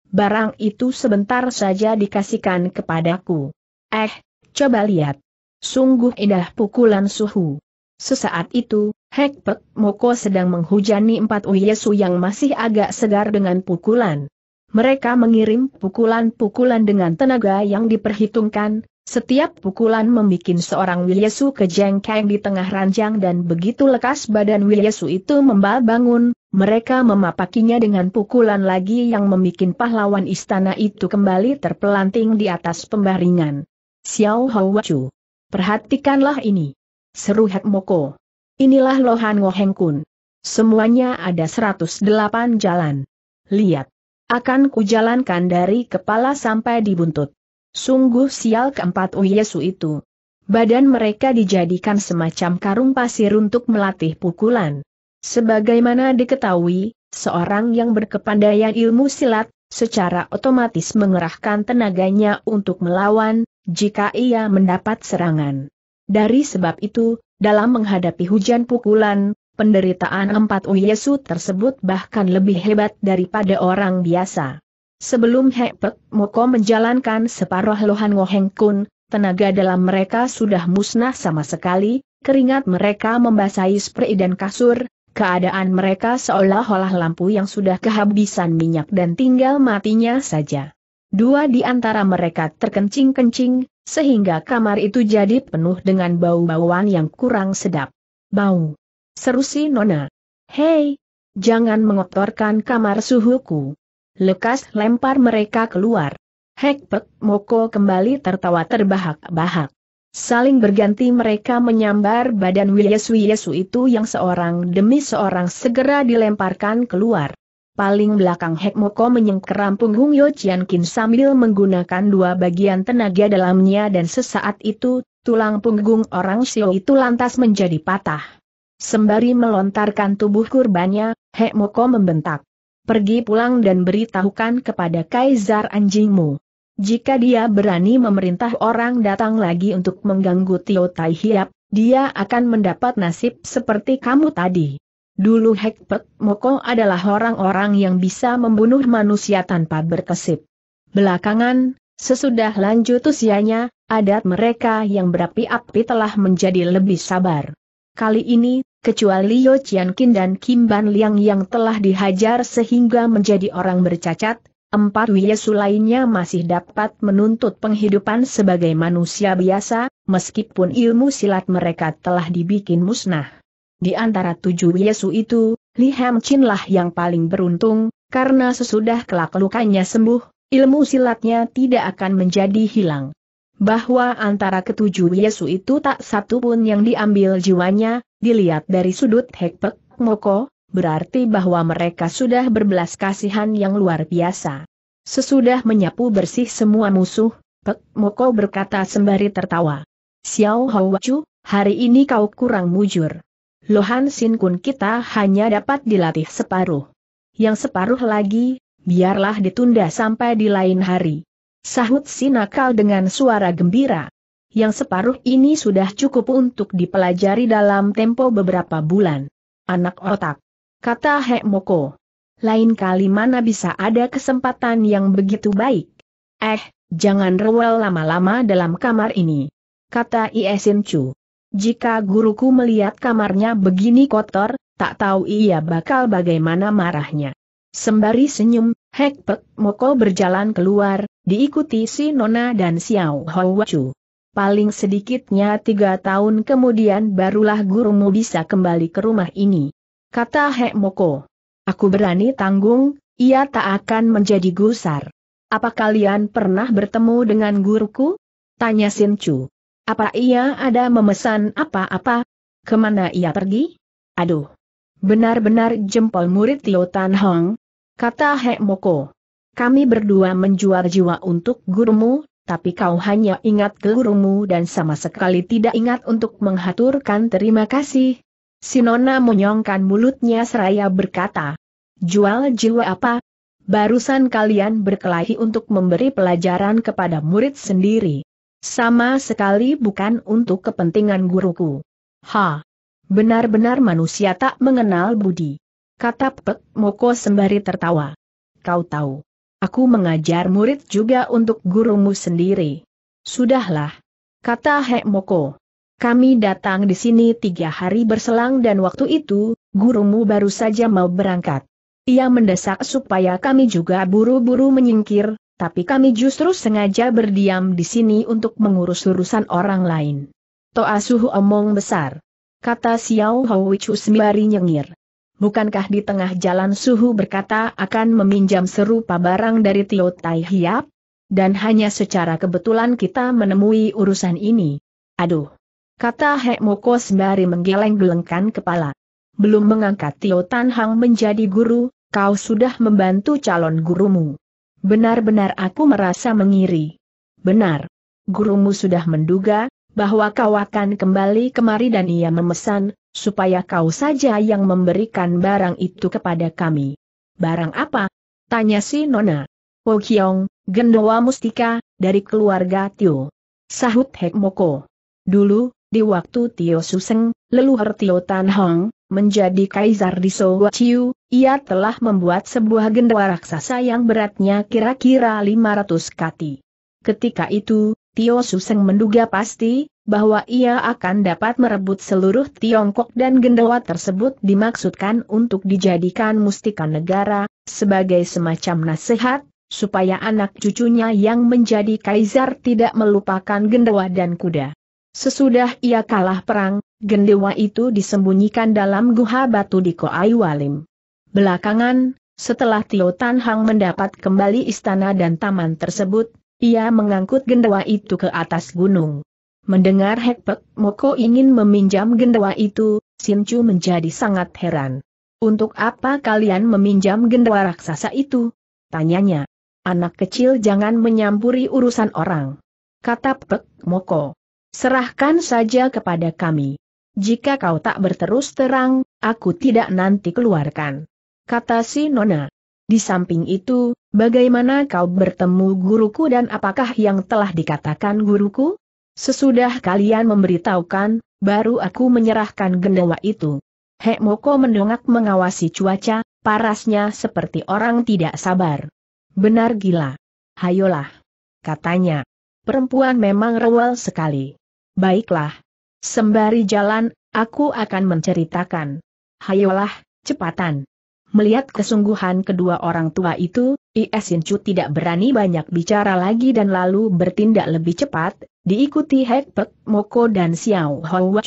Barang itu sebentar saja dikasihkan kepadaku. Eh, coba lihat. Sungguh indah pukulan suhu. Sesaat itu, Hek Pek Moko sedang menghujani empat uyesu yang masih agak segar dengan pukulan. Mereka mengirim pukulan-pukulan dengan tenaga yang diperhitungkan, setiap pukulan membuat seorang Wilyesu kejengkeng di tengah ranjang dan begitu lekas badan Wilyesu itu membal bangun, mereka memapakinya dengan pukulan lagi yang membuat pahlawan istana itu kembali terpelanting di atas pembaringan. Xiao Houachu. Perhatikanlah ini. Seru Hek Moko. Inilah Lohan Ngoheng Kun. Semuanya ada 108 jalan. Lihat. Akan kujalankan dari kepala sampai di buntut. Sungguh sial keempat Uyesu itu. Badan mereka dijadikan semacam karung pasir untuk melatih pukulan. Sebagaimana diketahui, seorang yang berkepandaian ilmu silat, secara otomatis mengerahkan tenaganya untuk melawan, jika ia mendapat serangan. Dari sebab itu, dalam menghadapi hujan pukulan, penderitaan empat Uyesu tersebut bahkan lebih hebat daripada orang biasa. Sebelum Hepek Moko menjalankan separuh lohan Ngoheng Kun, tenaga dalam mereka sudah musnah sama sekali, keringat mereka membasahi spray dan kasur, keadaan mereka seolah-olah lampu yang sudah kehabisan minyak dan tinggal matinya saja. Dua di antara mereka terkencing-kencing, sehingga kamar itu jadi penuh dengan bau-bauan yang kurang sedap. Bau Seru si Nona. Hei, jangan mengotorkan kamar suhuku. Lekas lempar mereka keluar. Hekpek Moko kembali tertawa terbahak-bahak. Saling berganti mereka menyambar badan Wilyesu-Yesu itu yang seorang demi seorang segera dilemparkan keluar. Paling belakang Moko menyengkeram punggung Chian Kin sambil menggunakan dua bagian tenaga dalamnya dan sesaat itu, tulang punggung orang Xiao itu lantas menjadi patah. Sembari melontarkan tubuh kurbannya, Moko membentak. Pergi pulang dan beritahukan kepada Kaisar anjingmu. Jika dia berani memerintah orang datang lagi untuk mengganggu Tio Tai Hiap, dia akan mendapat nasib seperti kamu tadi. Dulu Pek Moko adalah orang-orang yang bisa membunuh manusia tanpa berkesip. Belakangan, sesudah lanjut usianya, adat mereka yang berapi-api telah menjadi lebih sabar. Kali ini, kecuali Yo Qiankin dan Kim Ban Liang yang telah dihajar sehingga menjadi orang bercacat, empat Wiyesu lainnya masih dapat menuntut penghidupan sebagai manusia biasa, meskipun ilmu silat mereka telah dibikin musnah. Di antara tujuh Wiyesu itu, Li Ham Chin lah yang paling beruntung, karena sesudah kelak lukanya sembuh, ilmu silatnya tidak akan menjadi hilang bahwa antara ketujuh Yesu itu tak satu pun yang diambil jiwanya, dilihat dari sudut Hekpek Moko, berarti bahwa mereka sudah berbelas kasihan yang luar biasa. Sesudah menyapu bersih semua musuh, Pek Moko berkata sembari tertawa. Xiao Houachu, hari ini kau kurang mujur. Lohan Sin Kun kita hanya dapat dilatih separuh. Yang separuh lagi, biarlah ditunda sampai di lain hari. Sahut si nakal dengan suara gembira. Yang separuh ini sudah cukup untuk dipelajari dalam tempo beberapa bulan. Anak otak. Kata Hek Moko. Lain kali mana bisa ada kesempatan yang begitu baik. Eh, jangan rewel lama-lama dalam kamar ini. Kata Iesin Chu. Jika guruku melihat kamarnya begini kotor, tak tahu ia bakal bagaimana marahnya. Sembari senyum, Hek Pek Moko berjalan keluar, Diikuti si Nona dan Xiao Hou Wachu. Paling sedikitnya tiga tahun kemudian barulah gurumu bisa kembali ke rumah ini. Kata Hek Moko. Aku berani tanggung, ia tak akan menjadi gusar. Apa kalian pernah bertemu dengan guruku? Tanya Sin Chu. Apa ia ada memesan apa-apa? Kemana ia pergi? Aduh. Benar-benar jempol murid Tio Tan Hong. Kata Hek Moko. Kami berdua menjual jiwa untuk gurumu, tapi kau hanya ingat gurumu dan sama sekali tidak ingat untuk menghaturkan terima kasih. Sinona menyongkan mulutnya seraya berkata, Jual jiwa apa? Barusan kalian berkelahi untuk memberi pelajaran kepada murid sendiri. Sama sekali bukan untuk kepentingan guruku. Ha! Benar-benar manusia tak mengenal budi. Kata Pek Moko sembari tertawa. Kau tahu. Aku mengajar murid juga untuk gurumu sendiri. Sudahlah. Kata Hek Moko. Kami datang di sini tiga hari berselang dan waktu itu, gurumu baru saja mau berangkat. Ia mendesak supaya kami juga buru-buru menyingkir, tapi kami justru sengaja berdiam di sini untuk mengurus urusan orang lain. Toa Suhu omong besar. Kata Xiao Hou Wichu sembari nyengir bukankah di tengah jalan Suhu berkata akan meminjam serupa barang dari Tio Tai Hiap? Dan hanya secara kebetulan kita menemui urusan ini. Aduh! Kata Hek Moko sembari menggeleng-gelengkan kepala. Belum mengangkat Tio Tan Hang menjadi guru, kau sudah membantu calon gurumu. Benar-benar aku merasa mengiri. Benar. Gurumu sudah menduga, bahwa kau akan kembali kemari dan ia memesan, supaya kau saja yang memberikan barang itu kepada kami. Barang apa? Tanya si Nona. Po oh, Kyong, gendowa mustika, dari keluarga Tio. Sahut Hek Moko. Dulu, di waktu Tio Suseng, leluhur Tio Tan Hong, menjadi kaisar di Sowa Chiu, ia telah membuat sebuah gendowa raksasa yang beratnya kira-kira 500 kati. Ketika itu, Tio Suseng menduga pasti, bahwa ia akan dapat merebut seluruh Tiongkok dan gendawa tersebut dimaksudkan untuk dijadikan mustika negara, sebagai semacam nasihat, supaya anak cucunya yang menjadi kaisar tidak melupakan gendawa dan kuda. Sesudah ia kalah perang, gendawa itu disembunyikan dalam guha batu di Koai Walim. Belakangan, setelah Tio Tan Hang mendapat kembali istana dan taman tersebut, ia mengangkut gendawa itu ke atas gunung. Mendengar Hekpek Moko ingin meminjam gendawa itu, Sin Chu menjadi sangat heran. Untuk apa kalian meminjam gendawa raksasa itu? Tanyanya. Anak kecil jangan menyampuri urusan orang. Kata Pek Moko. Serahkan saja kepada kami. Jika kau tak berterus terang, aku tidak nanti keluarkan. Kata si Nona. Di samping itu, bagaimana kau bertemu guruku dan apakah yang telah dikatakan guruku? Sesudah kalian memberitahukan, baru aku menyerahkan gendawa itu. Hek Moko mendongak mengawasi cuaca, parasnya seperti orang tidak sabar. Benar gila. Hayolah. Katanya. Perempuan memang rewel sekali. Baiklah. Sembari jalan, aku akan menceritakan. Hayolah, cepatan. Melihat kesungguhan kedua orang tua itu, Iesin Chu tidak berani banyak bicara lagi dan lalu bertindak lebih cepat, diikuti Hek Moko dan Xiao Hou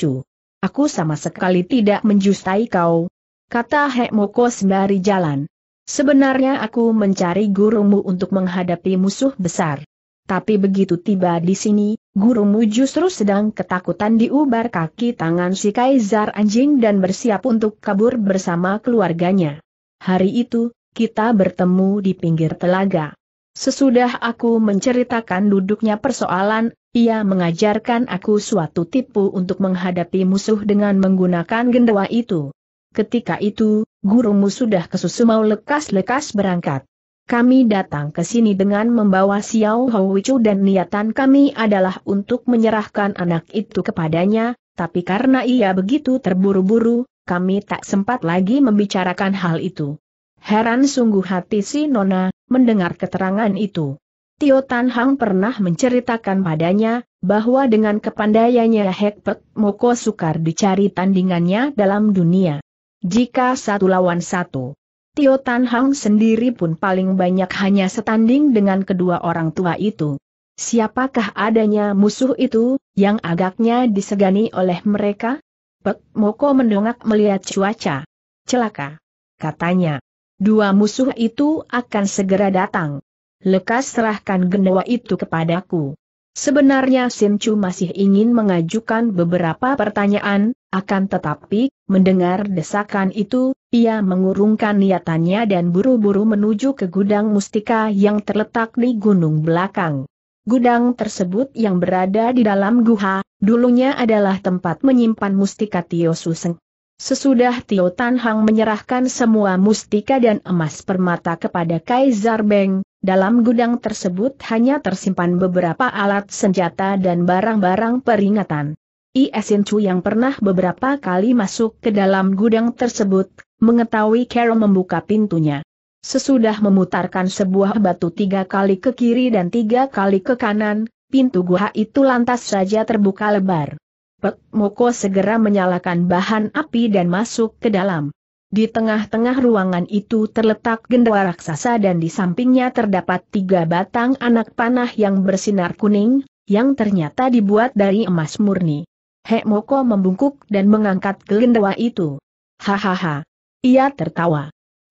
Aku sama sekali tidak menjustai kau, kata Hek Moko sembari jalan. Sebenarnya aku mencari gurumu untuk menghadapi musuh besar. Tapi begitu tiba di sini, gurumu justru sedang ketakutan diubar kaki tangan si kaisar anjing dan bersiap untuk kabur bersama keluarganya. Hari itu, kita bertemu di pinggir telaga. Sesudah aku menceritakan duduknya persoalan, ia mengajarkan aku suatu tipu untuk menghadapi musuh dengan menggunakan gendawa itu. Ketika itu, gurumu sudah mau lekas-lekas berangkat. Kami datang ke sini dengan membawa Xiao Houichu dan niatan kami adalah untuk menyerahkan anak itu kepadanya, tapi karena ia begitu terburu-buru, kami tak sempat lagi membicarakan hal itu. Heran sungguh hati si Nona, mendengar keterangan itu. Tio Tan Hang pernah menceritakan padanya, bahwa dengan kepandaiannya Hekpek Moko sukar dicari tandingannya dalam dunia. Jika satu lawan satu, Tio Tan Hang sendiri pun paling banyak hanya setanding dengan kedua orang tua itu. Siapakah adanya musuh itu, yang agaknya disegani oleh mereka? Pek Moko mendongak melihat cuaca. Celaka. Katanya. Dua musuh itu akan segera datang. Lekas serahkan gendawa itu kepadaku. Sebenarnya Simcu masih ingin mengajukan beberapa pertanyaan, akan tetapi, mendengar desakan itu, ia mengurungkan niatannya dan buru-buru menuju ke gudang mustika yang terletak di gunung belakang. Gudang tersebut yang berada di dalam guha, dulunya adalah tempat menyimpan mustika Tio Suseng. Sesudah Tio Tan Hang menyerahkan semua mustika dan emas permata kepada Kaisar Beng, dalam gudang tersebut hanya tersimpan beberapa alat senjata dan barang-barang peringatan. Iesin Chu yang pernah beberapa kali masuk ke dalam gudang tersebut, mengetahui Carol membuka pintunya. Sesudah memutarkan sebuah batu tiga kali ke kiri dan tiga kali ke kanan, pintu gua itu lantas saja terbuka lebar. Pek Moko segera menyalakan bahan api dan masuk ke dalam. Di tengah-tengah ruangan itu terletak gendera raksasa dan di sampingnya terdapat tiga batang anak panah yang bersinar kuning, yang ternyata dibuat dari emas murni. Hek Moko membungkuk dan mengangkat gendera itu. Hahaha. Ia tertawa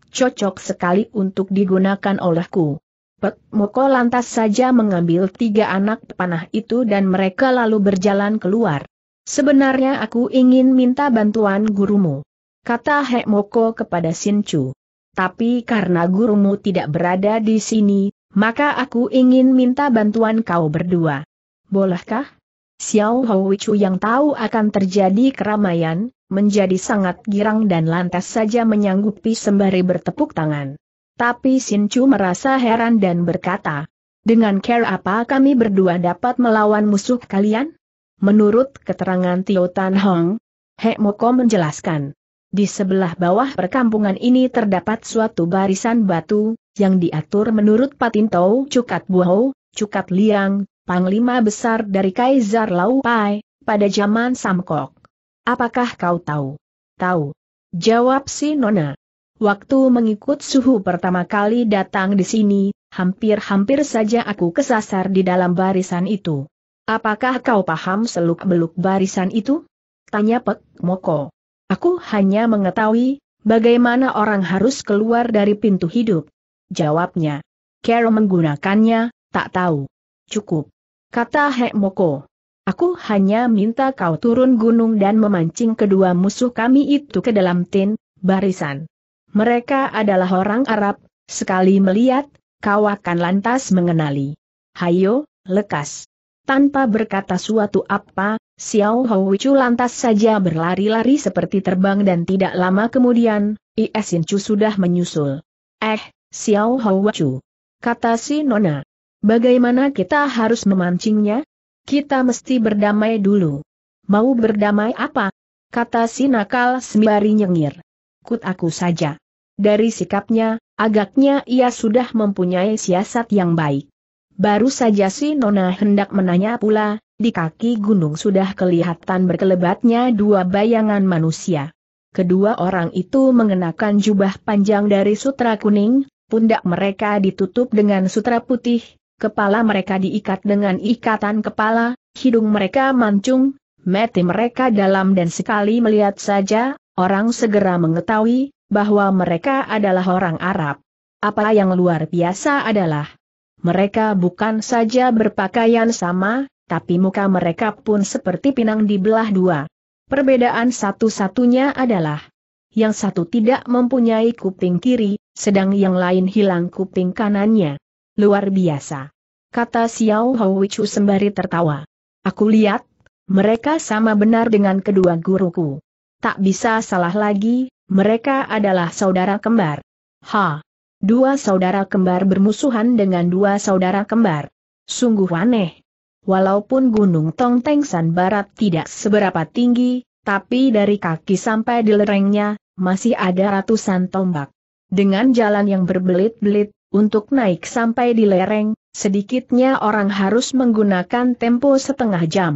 cocok sekali untuk digunakan olehku. Pek Moko lantas saja mengambil tiga anak panah itu dan mereka lalu berjalan keluar. Sebenarnya aku ingin minta bantuan gurumu. Kata Hek Moko kepada Choo. Tapi karena gurumu tidak berada di sini, maka aku ingin minta bantuan kau berdua. Bolehkah? Xiao Houichu yang tahu akan terjadi keramaian, menjadi sangat girang dan lantas saja menyanggupi sembari bertepuk tangan. Tapi Xin Chu merasa heran dan berkata, dengan care apa kami berdua dapat melawan musuh kalian? Menurut keterangan Tio Tan Hong, He Moko menjelaskan, di sebelah bawah perkampungan ini terdapat suatu barisan batu, yang diatur menurut Patin Cukat Buho, Cukat Liang, panglima besar dari Kaisar Laupai, pada zaman Samkok. Apakah kau tahu? Tahu. Jawab si Nona. Waktu mengikut suhu pertama kali datang di sini, hampir-hampir saja aku kesasar di dalam barisan itu. Apakah kau paham seluk-beluk barisan itu? Tanya Pek Moko. Aku hanya mengetahui, bagaimana orang harus keluar dari pintu hidup. Jawabnya. Carol menggunakannya, tak tahu. Cukup. Kata Hek Moko. Aku hanya minta kau turun gunung dan memancing kedua musuh kami itu ke dalam tin, barisan. Mereka adalah orang Arab, sekali melihat, kau akan lantas mengenali. Hayo, lekas. Tanpa berkata suatu apa, Xiao Houichu lantas saja berlari-lari seperti terbang dan tidak lama kemudian, Iesin Chu sudah menyusul. Eh, Xiao Houichu. Kata si Nona. Bagaimana kita harus memancingnya? Kita mesti berdamai dulu. Mau berdamai apa? Kata si nakal sembari nyengir. Kut aku saja. Dari sikapnya, agaknya ia sudah mempunyai siasat yang baik. Baru saja si Nona hendak menanya pula, di kaki gunung sudah kelihatan berkelebatnya dua bayangan manusia. Kedua orang itu mengenakan jubah panjang dari sutra kuning, pundak mereka ditutup dengan sutra putih, kepala mereka diikat dengan ikatan kepala, hidung mereka mancung, mati mereka dalam dan sekali melihat saja, orang segera mengetahui, bahwa mereka adalah orang Arab. Apa yang luar biasa adalah, mereka bukan saja berpakaian sama, tapi muka mereka pun seperti pinang di belah dua. Perbedaan satu-satunya adalah, yang satu tidak mempunyai kuping kiri, sedang yang lain hilang kuping kanannya luar biasa. Kata Xiao Hou Wichu sembari tertawa. Aku lihat, mereka sama benar dengan kedua guruku. Tak bisa salah lagi, mereka adalah saudara kembar. Ha! Dua saudara kembar bermusuhan dengan dua saudara kembar. Sungguh aneh. Walaupun Gunung Tong Teng San Barat tidak seberapa tinggi, tapi dari kaki sampai di lerengnya, masih ada ratusan tombak. Dengan jalan yang berbelit-belit, untuk naik sampai di lereng, sedikitnya orang harus menggunakan tempo setengah jam.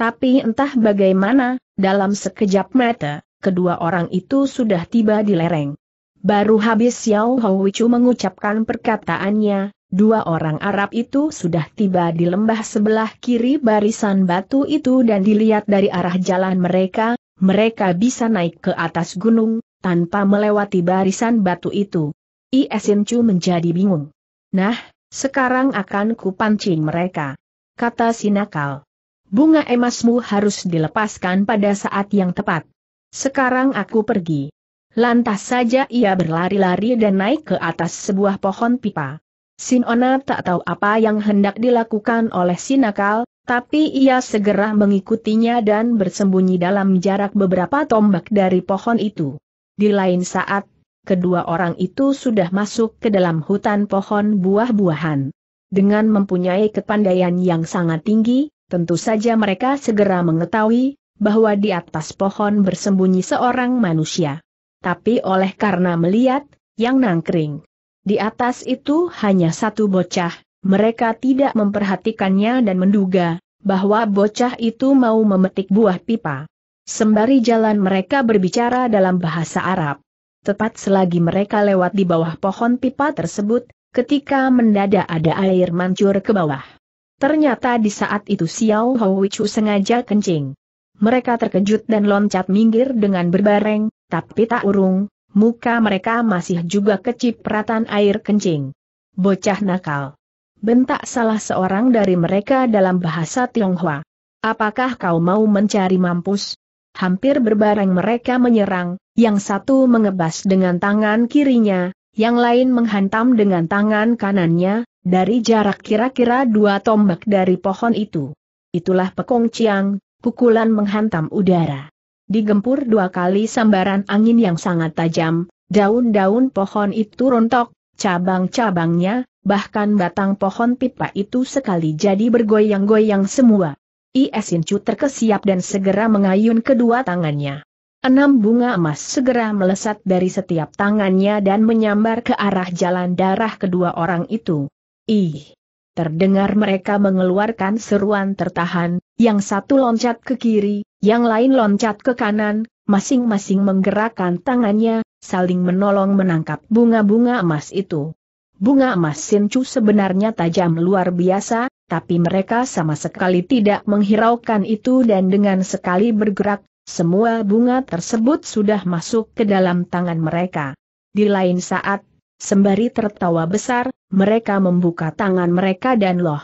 Tapi entah bagaimana, dalam sekejap mata, kedua orang itu sudah tiba di lereng. Baru habis Xiao Houwichu mengucapkan perkataannya, dua orang Arab itu sudah tiba di lembah sebelah kiri barisan batu itu dan dilihat dari arah jalan mereka, mereka bisa naik ke atas gunung, tanpa melewati barisan batu itu. Iesin Chu menjadi bingung. Nah, sekarang akan kupancing mereka. Kata si nakal. Bunga emasmu harus dilepaskan pada saat yang tepat. Sekarang aku pergi. Lantas saja ia berlari-lari dan naik ke atas sebuah pohon pipa. Sinona tak tahu apa yang hendak dilakukan oleh Sinakal, tapi ia segera mengikutinya dan bersembunyi dalam jarak beberapa tombak dari pohon itu. Di lain saat, kedua orang itu sudah masuk ke dalam hutan pohon buah-buahan. Dengan mempunyai kepandaian yang sangat tinggi, tentu saja mereka segera mengetahui bahwa di atas pohon bersembunyi seorang manusia. Tapi oleh karena melihat yang nangkring di atas itu hanya satu bocah, mereka tidak memperhatikannya dan menduga bahwa bocah itu mau memetik buah pipa. Sembari jalan mereka berbicara dalam bahasa Arab. Tepat selagi mereka lewat di bawah pohon pipa tersebut, ketika mendadak ada air mancur ke bawah. Ternyata di saat itu Xiao Houichu sengaja kencing. Mereka terkejut dan loncat minggir dengan berbareng, tapi tak urung, muka mereka masih juga kecipratan air kencing. Bocah nakal. Bentak salah seorang dari mereka dalam bahasa Tionghoa. Apakah kau mau mencari mampus? Hampir berbareng mereka menyerang, yang satu mengebas dengan tangan kirinya, yang lain menghantam dengan tangan kanannya, dari jarak kira-kira dua tombak dari pohon itu. Itulah pekong ciang, pukulan menghantam udara. Digempur dua kali sambaran angin yang sangat tajam, daun-daun pohon itu rontok, cabang-cabangnya, bahkan batang pohon pipa itu sekali jadi bergoyang-goyang semua. Iesin Chu terkesiap dan segera mengayun kedua tangannya. Enam bunga emas segera melesat dari setiap tangannya dan menyambar ke arah jalan darah kedua orang itu. Ih! Terdengar mereka mengeluarkan seruan tertahan, yang satu loncat ke kiri, yang lain loncat ke kanan, masing-masing menggerakkan tangannya, saling menolong menangkap bunga-bunga emas itu. Bunga emas Sincu sebenarnya tajam luar biasa, tapi mereka sama sekali tidak menghiraukan itu dan dengan sekali bergerak, semua bunga tersebut sudah masuk ke dalam tangan mereka. Di lain saat, sembari tertawa besar, mereka membuka tangan mereka dan loh.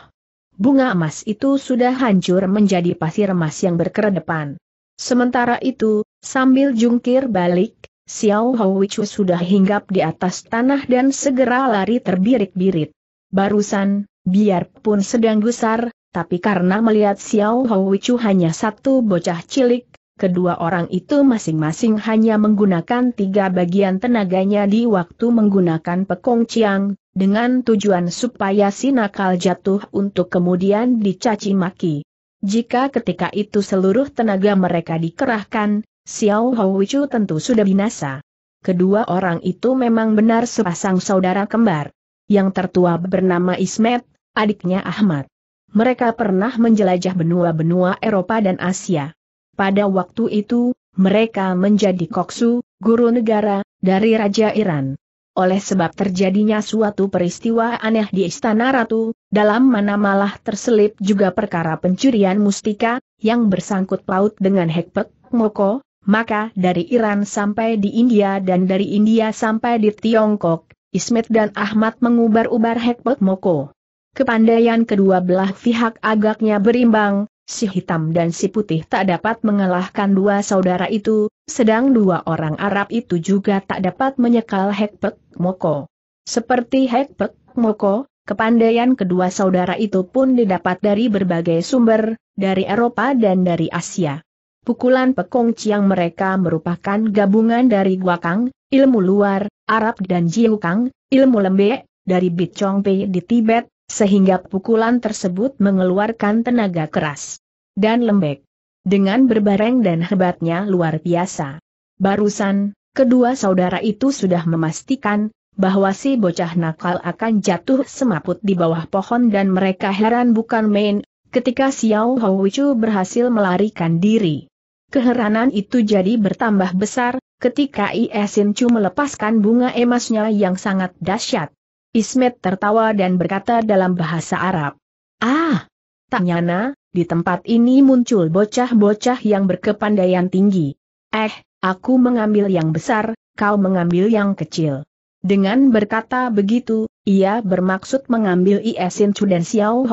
Bunga emas itu sudah hancur menjadi pasir emas yang berkeredepan. Sementara itu, sambil jungkir balik, Xiao Houichu sudah hinggap di atas tanah dan segera lari terbirit-birit. Barusan, biarpun sedang gusar, tapi karena melihat Xiao Houichu hanya satu bocah cilik, Kedua orang itu masing-masing hanya menggunakan tiga bagian tenaganya di waktu menggunakan pekong ciang, dengan tujuan supaya si nakal jatuh untuk kemudian dicaci maki. Jika ketika itu seluruh tenaga mereka dikerahkan, Xiao Houchu tentu sudah binasa. Kedua orang itu memang benar sepasang saudara kembar. Yang tertua bernama Ismet, adiknya Ahmad. Mereka pernah menjelajah benua-benua Eropa dan Asia. Pada waktu itu, mereka menjadi koksu, guru negara, dari Raja Iran. Oleh sebab terjadinya suatu peristiwa aneh di Istana Ratu, dalam mana malah terselip juga perkara pencurian mustika, yang bersangkut paut dengan Hekpek, Moko, maka dari Iran sampai di India dan dari India sampai di Tiongkok, Ismet dan Ahmad mengubar-ubar Hekpek Moko. Kepandaian kedua belah pihak agaknya berimbang, si hitam dan si putih tak dapat mengalahkan dua saudara itu, sedang dua orang Arab itu juga tak dapat menyekal Hekpek Moko. Seperti Hekpek Moko, kepandaian kedua saudara itu pun didapat dari berbagai sumber, dari Eropa dan dari Asia. Pukulan pekong ciang mereka merupakan gabungan dari guakang, ilmu luar, Arab dan jiukang, ilmu lembek, dari Bicongpe di Tibet, sehingga pukulan tersebut mengeluarkan tenaga keras dan lembek. Dengan berbareng dan hebatnya luar biasa. Barusan, kedua saudara itu sudah memastikan, bahwa si bocah nakal akan jatuh semaput di bawah pohon dan mereka heran bukan main, ketika Xiao Houchu berhasil melarikan diri. Keheranan itu jadi bertambah besar, ketika Iesin Chu melepaskan bunga emasnya yang sangat dahsyat. Ismet tertawa dan berkata dalam bahasa Arab. Ah! Tak nyana, di tempat ini muncul bocah-bocah yang berkepandaian tinggi. Eh, aku mengambil yang besar, kau mengambil yang kecil. Dengan berkata begitu, ia bermaksud mengambil Iesin Chu dan Xiao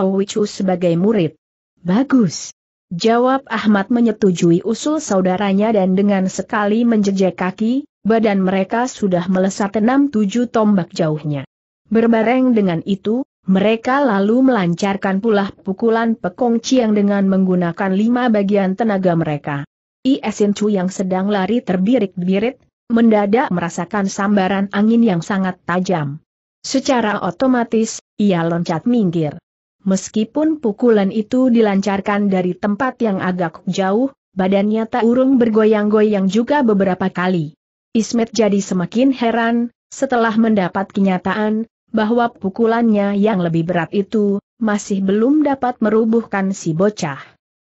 sebagai murid. Bagus. Jawab Ahmad menyetujui usul saudaranya dan dengan sekali menjejak kaki, badan mereka sudah melesat enam tujuh tombak jauhnya. Berbareng dengan itu, mereka lalu melancarkan pula pukulan pekong ciang dengan menggunakan lima bagian tenaga mereka. Iesin Chu yang sedang lari terbirik-birit, mendadak merasakan sambaran angin yang sangat tajam. Secara otomatis, ia loncat minggir. Meskipun pukulan itu dilancarkan dari tempat yang agak jauh, badannya tak urung bergoyang-goyang juga beberapa kali. Ismet jadi semakin heran, setelah mendapat kenyataan, bahwa pukulannya yang lebih berat itu, masih belum dapat merubuhkan si bocah.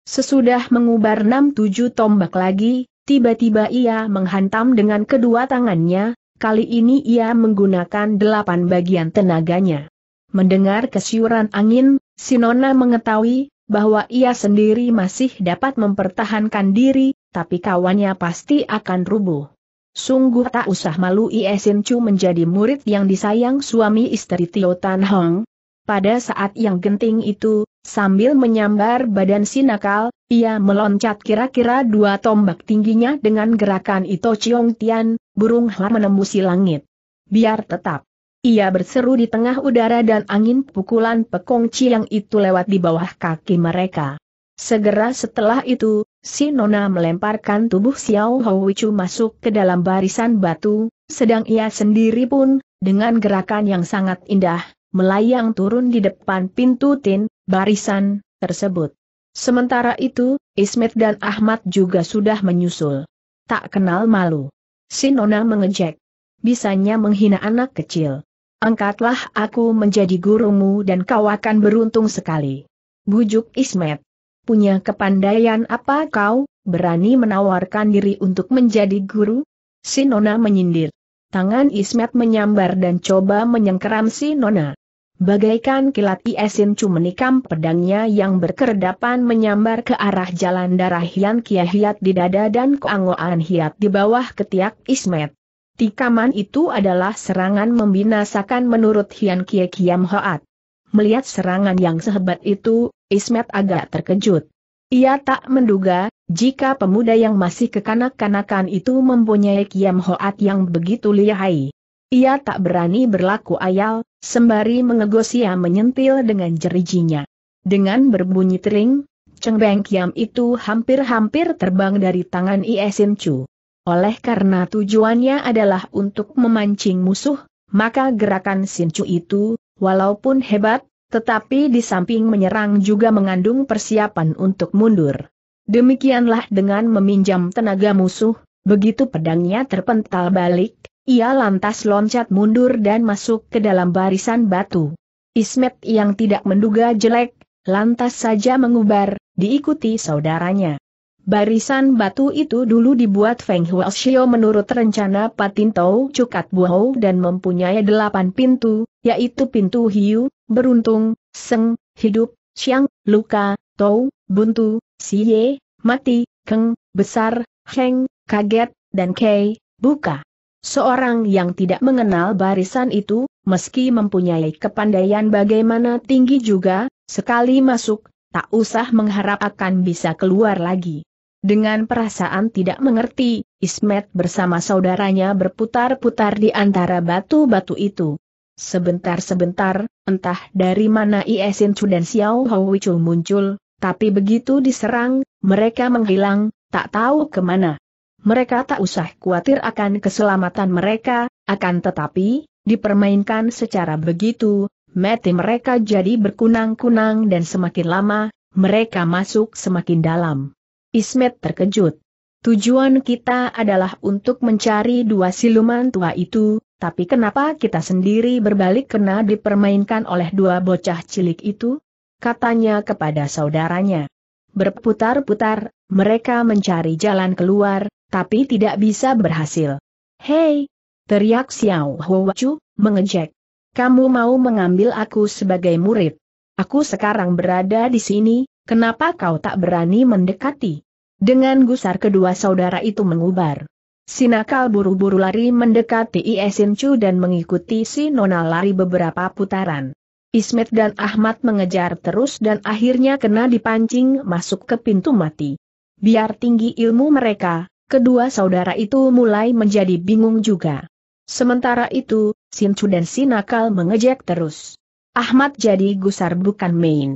Sesudah mengubar 6-7 tombak lagi, tiba-tiba ia menghantam dengan kedua tangannya, kali ini ia menggunakan delapan bagian tenaganya. Mendengar kesiuran angin, Sinona mengetahui, bahwa ia sendiri masih dapat mempertahankan diri, tapi kawannya pasti akan rubuh. Sungguh tak usah malu Iesin Chu menjadi murid yang disayang suami istri Tio Tan Hong. Pada saat yang genting itu, sambil menyambar badan sinakal, ia meloncat kira-kira dua tombak tingginya dengan gerakan Ito Chiong Tian, burung hua menembusi langit. Biar tetap. Ia berseru di tengah udara dan angin pukulan pekong yang itu lewat di bawah kaki mereka. Segera setelah itu, Si Nona melemparkan tubuh Xiao Houichu masuk ke dalam barisan batu, sedang ia sendiri pun, dengan gerakan yang sangat indah, melayang turun di depan pintu tin, barisan, tersebut. Sementara itu, Ismet dan Ahmad juga sudah menyusul. Tak kenal malu. Si Nona mengejek. Bisanya menghina anak kecil. Angkatlah aku menjadi gurumu dan kau akan beruntung sekali. Bujuk Ismet punya kepandaian apa kau, berani menawarkan diri untuk menjadi guru? Sinona menyindir. Tangan Ismet menyambar dan coba menyengkeram Nona. Bagaikan kilat Iesin menikam pedangnya yang berkerdapan menyambar ke arah jalan darah Hian Kia Hiat di dada dan keangoan Hiat di bawah ketiak Ismet. Tikaman itu adalah serangan membinasakan menurut Hian Kia Kiam Hoat. Melihat serangan yang sehebat itu, Ismet agak terkejut. Ia tak menduga, jika pemuda yang masih kekanak-kanakan itu mempunyai kiam hoat yang begitu lihai. Ia tak berani berlaku ayal, sembari mengegos ia menyentil dengan jerijinya. Dengan berbunyi tering, cengbeng kiam itu hampir-hampir terbang dari tangan Iesin Chu. Oleh karena tujuannya adalah untuk memancing musuh, maka gerakan sinchu itu, walaupun hebat, tetapi di samping menyerang juga mengandung persiapan untuk mundur. Demikianlah dengan meminjam tenaga musuh, begitu pedangnya terpental balik, ia lantas loncat mundur dan masuk ke dalam barisan batu. Ismet yang tidak menduga jelek, lantas saja mengubar, diikuti saudaranya. Barisan batu itu dulu dibuat Feng Huoshio menurut rencana Patinto Cukat Buho dan mempunyai delapan pintu, yaitu pintu hiu, beruntung, seng, hidup, siang, luka, tou, buntu, siye, mati, keng, besar, heng, kaget, dan kei, buka. Seorang yang tidak mengenal barisan itu, meski mempunyai kepandaian bagaimana tinggi juga, sekali masuk, tak usah mengharap akan bisa keluar lagi. Dengan perasaan tidak mengerti, Ismet bersama saudaranya berputar-putar di antara batu-batu itu. Sebentar-sebentar, entah dari mana Iesin Chu dan Xiao Houichu muncul, tapi begitu diserang, mereka menghilang, tak tahu kemana. Mereka tak usah khawatir akan keselamatan mereka, akan tetapi, dipermainkan secara begitu, mati mereka jadi berkunang-kunang dan semakin lama, mereka masuk semakin dalam. Ismet terkejut. Tujuan kita adalah untuk mencari dua siluman tua itu, tapi kenapa kita sendiri berbalik kena dipermainkan oleh dua bocah cilik itu? Katanya kepada saudaranya. Berputar-putar, mereka mencari jalan keluar, tapi tidak bisa berhasil. Hei! Teriak Xiao Huacu, mengejek. Kamu mau mengambil aku sebagai murid. Aku sekarang berada di sini, Kenapa kau tak berani mendekati? Dengan gusar kedua saudara itu mengubar. Sinakal buru-buru lari mendekati Iesin Chu dan mengikuti si Nona lari beberapa putaran. Ismet dan Ahmad mengejar terus dan akhirnya kena dipancing masuk ke pintu mati. Biar tinggi ilmu mereka, kedua saudara itu mulai menjadi bingung juga. Sementara itu, Sincu dan Sinakal mengejek terus. Ahmad jadi gusar bukan main.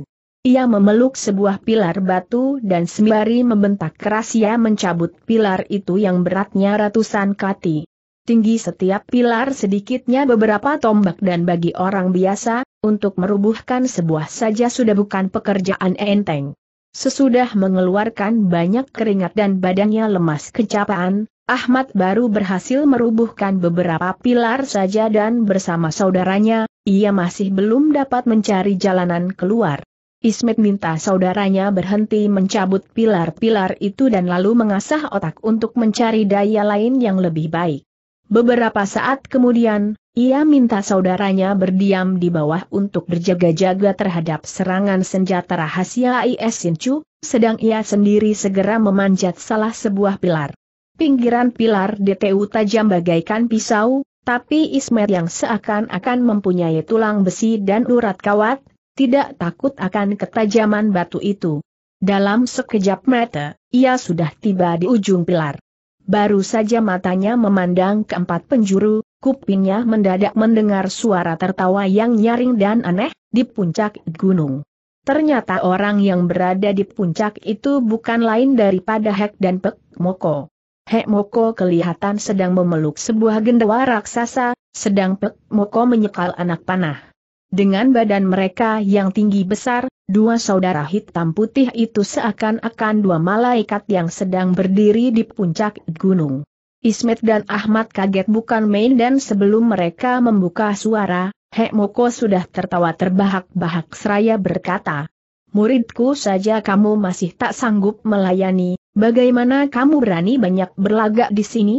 Ia memeluk sebuah pilar batu dan sembari membentak keras ia mencabut pilar itu yang beratnya ratusan kati. Tinggi setiap pilar sedikitnya beberapa tombak dan bagi orang biasa, untuk merubuhkan sebuah saja sudah bukan pekerjaan enteng. Sesudah mengeluarkan banyak keringat dan badannya lemas kecapaan, Ahmad baru berhasil merubuhkan beberapa pilar saja dan bersama saudaranya, ia masih belum dapat mencari jalanan keluar. Ismet minta saudaranya berhenti mencabut pilar-pilar itu dan lalu mengasah otak untuk mencari daya lain yang lebih baik. Beberapa saat kemudian, ia minta saudaranya berdiam di bawah untuk berjaga-jaga terhadap serangan senjata rahasia IS Sinchu, sedang ia sendiri segera memanjat salah sebuah pilar. Pinggiran pilar DTU tajam bagaikan pisau, tapi Ismet yang seakan-akan mempunyai tulang besi dan urat kawat, tidak takut akan ketajaman batu itu. Dalam sekejap mata, ia sudah tiba di ujung pilar. Baru saja matanya memandang keempat penjuru, kupingnya mendadak mendengar suara tertawa yang nyaring dan aneh, di puncak gunung. Ternyata orang yang berada di puncak itu bukan lain daripada Hek dan Pek Moko. Hek Moko kelihatan sedang memeluk sebuah gendawa raksasa, sedang Pek Moko menyekal anak panah. Dengan badan mereka yang tinggi besar, dua saudara hitam putih itu seakan-akan dua malaikat yang sedang berdiri di puncak gunung. Ismet dan Ahmad kaget bukan main dan sebelum mereka membuka suara, Hek Moko sudah tertawa terbahak-bahak seraya berkata, Muridku saja kamu masih tak sanggup melayani, bagaimana kamu berani banyak berlagak di sini?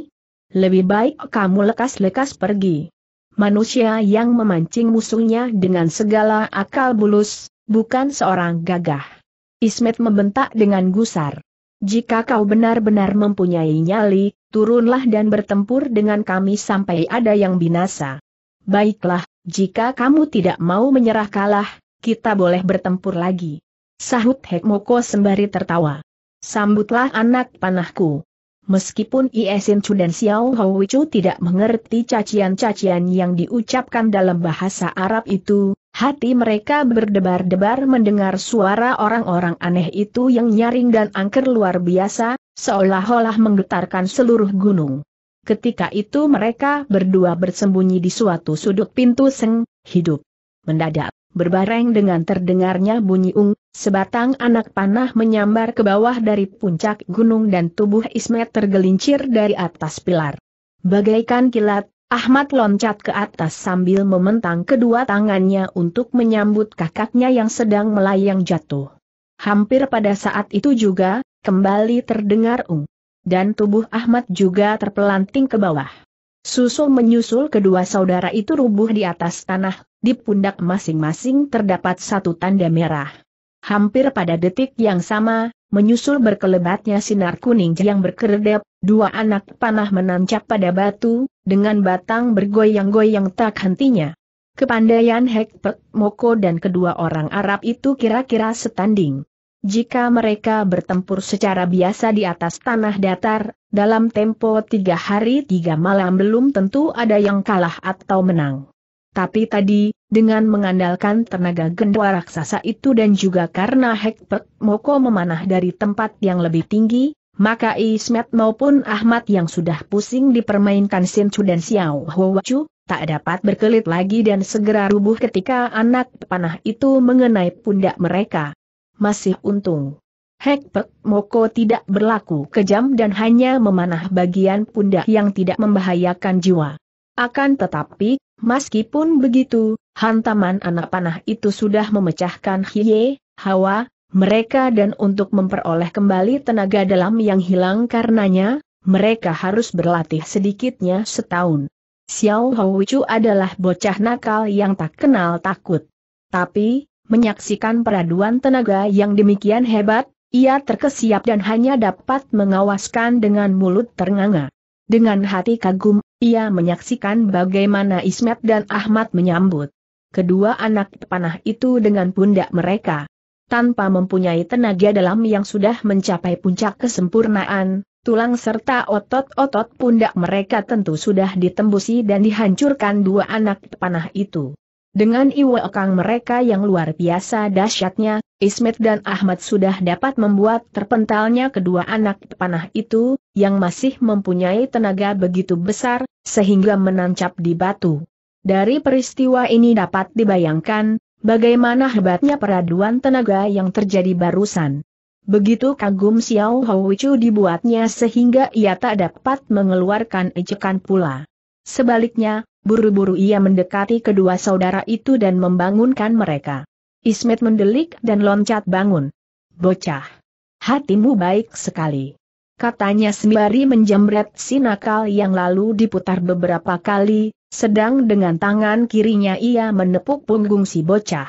Lebih baik kamu lekas-lekas pergi manusia yang memancing musuhnya dengan segala akal bulus, bukan seorang gagah. Ismet membentak dengan gusar. Jika kau benar-benar mempunyai nyali, turunlah dan bertempur dengan kami sampai ada yang binasa. Baiklah, jika kamu tidak mau menyerah kalah, kita boleh bertempur lagi. Sahut Hekmoko sembari tertawa. Sambutlah anak panahku. Meskipun Iesin Chu dan Xiao Hui Chu tidak mengerti cacian-cacian yang diucapkan dalam bahasa Arab itu, hati mereka berdebar-debar mendengar suara orang-orang aneh itu yang nyaring dan angker luar biasa, seolah-olah menggetarkan seluruh gunung. Ketika itu mereka berdua bersembunyi di suatu sudut pintu seng, hidup. Mendadak, berbareng dengan terdengarnya bunyi ung, Sebatang anak panah menyambar ke bawah dari puncak gunung dan tubuh Ismet tergelincir dari atas pilar. Bagaikan kilat, Ahmad loncat ke atas sambil mementang kedua tangannya untuk menyambut kakaknya yang sedang melayang jatuh. Hampir pada saat itu juga, kembali terdengar ung. Dan tubuh Ahmad juga terpelanting ke bawah. Susul menyusul kedua saudara itu rubuh di atas tanah, di pundak masing-masing terdapat satu tanda merah. Hampir pada detik yang sama, menyusul berkelebatnya sinar kuning yang berkeredap, dua anak panah menancap pada batu, dengan batang bergoyang-goyang tak hentinya. Kepandaian Hekpek Moko dan kedua orang Arab itu kira-kira setanding. Jika mereka bertempur secara biasa di atas tanah datar, dalam tempo tiga hari tiga malam belum tentu ada yang kalah atau menang. Tapi tadi, dengan mengandalkan tenaga gendua raksasa itu dan juga karena Hekpek Moko memanah dari tempat yang lebih tinggi, maka Ismet maupun Ahmad yang sudah pusing dipermainkan Chu dan Xiao Hwachu tak dapat berkelit lagi dan segera rubuh ketika anak panah itu mengenai pundak mereka. Masih untung. Hekpek Moko tidak berlaku kejam dan hanya memanah bagian pundak yang tidak membahayakan jiwa. Akan tetapi, Meskipun begitu, hantaman anak panah itu sudah memecahkan Hiye, Hawa, mereka dan untuk memperoleh kembali tenaga dalam yang hilang karenanya, mereka harus berlatih sedikitnya setahun. Xiao Houchu adalah bocah nakal yang tak kenal takut. Tapi, menyaksikan peraduan tenaga yang demikian hebat, ia terkesiap dan hanya dapat mengawaskan dengan mulut ternganga. Dengan hati kagum ia menyaksikan bagaimana Ismet dan Ahmad menyambut kedua anak panah itu dengan pundak mereka. Tanpa mempunyai tenaga dalam yang sudah mencapai puncak kesempurnaan, tulang serta otot-otot pundak mereka tentu sudah ditembusi dan dihancurkan dua anak panah itu. Dengan iwa mereka yang luar biasa dahsyatnya, Ismet dan Ahmad sudah dapat membuat terpentalnya kedua anak panah itu, yang masih mempunyai tenaga begitu besar, sehingga menancap di batu. Dari peristiwa ini dapat dibayangkan, bagaimana hebatnya peraduan tenaga yang terjadi barusan. Begitu kagum Xiao Chu dibuatnya sehingga ia tak dapat mengeluarkan ejekan pula. Sebaliknya, buru-buru ia mendekati kedua saudara itu dan membangunkan mereka. Ismet mendelik dan loncat bangun. Bocah. Hatimu baik sekali katanya sembari menjemret si nakal yang lalu diputar beberapa kali, sedang dengan tangan kirinya ia menepuk punggung si bocah.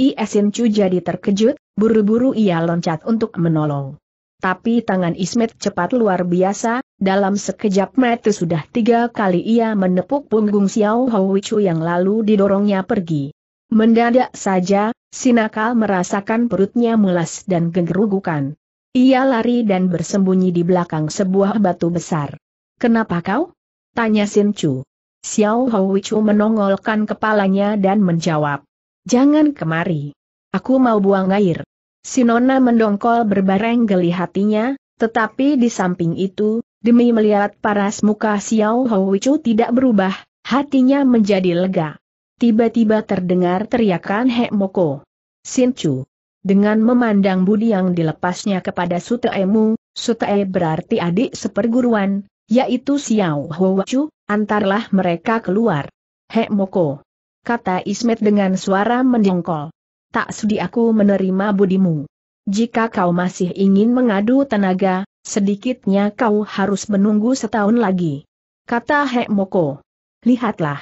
Iesin Chu jadi terkejut, buru-buru ia loncat untuk menolong. Tapi tangan Ismet cepat luar biasa, dalam sekejap mata sudah tiga kali ia menepuk punggung Xiao Hou Chu yang lalu didorongnya pergi. Mendadak saja, Sinakal merasakan perutnya mulas dan gegerugukan. Ia lari dan bersembunyi di belakang sebuah batu besar. Kenapa kau? Tanya Sin Chu. Xiao Chu menongolkan kepalanya dan menjawab. Jangan kemari. Aku mau buang air. Sinona mendongkol berbareng geli hatinya, tetapi di samping itu, demi melihat paras muka Xiao Chu tidak berubah, hatinya menjadi lega. Tiba-tiba terdengar teriakan Hek Moko. Sin Chu. Dengan memandang budi yang dilepasnya kepada Sutaemu, Sutae berarti adik seperguruan, yaitu Xiao Huachu, antarlah mereka keluar. He Moko. Kata Ismet dengan suara mendongkol. Tak sudi aku menerima budimu. Jika kau masih ingin mengadu tenaga, sedikitnya kau harus menunggu setahun lagi. Kata Hek Moko. Lihatlah.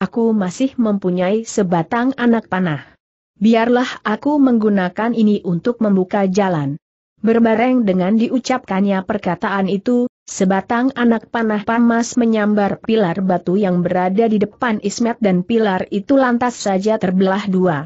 Aku masih mempunyai sebatang anak panah. Biarlah aku menggunakan ini untuk membuka jalan. Berbareng dengan diucapkannya perkataan itu, sebatang anak panah pamas menyambar pilar batu yang berada di depan Ismet dan pilar itu lantas saja terbelah dua.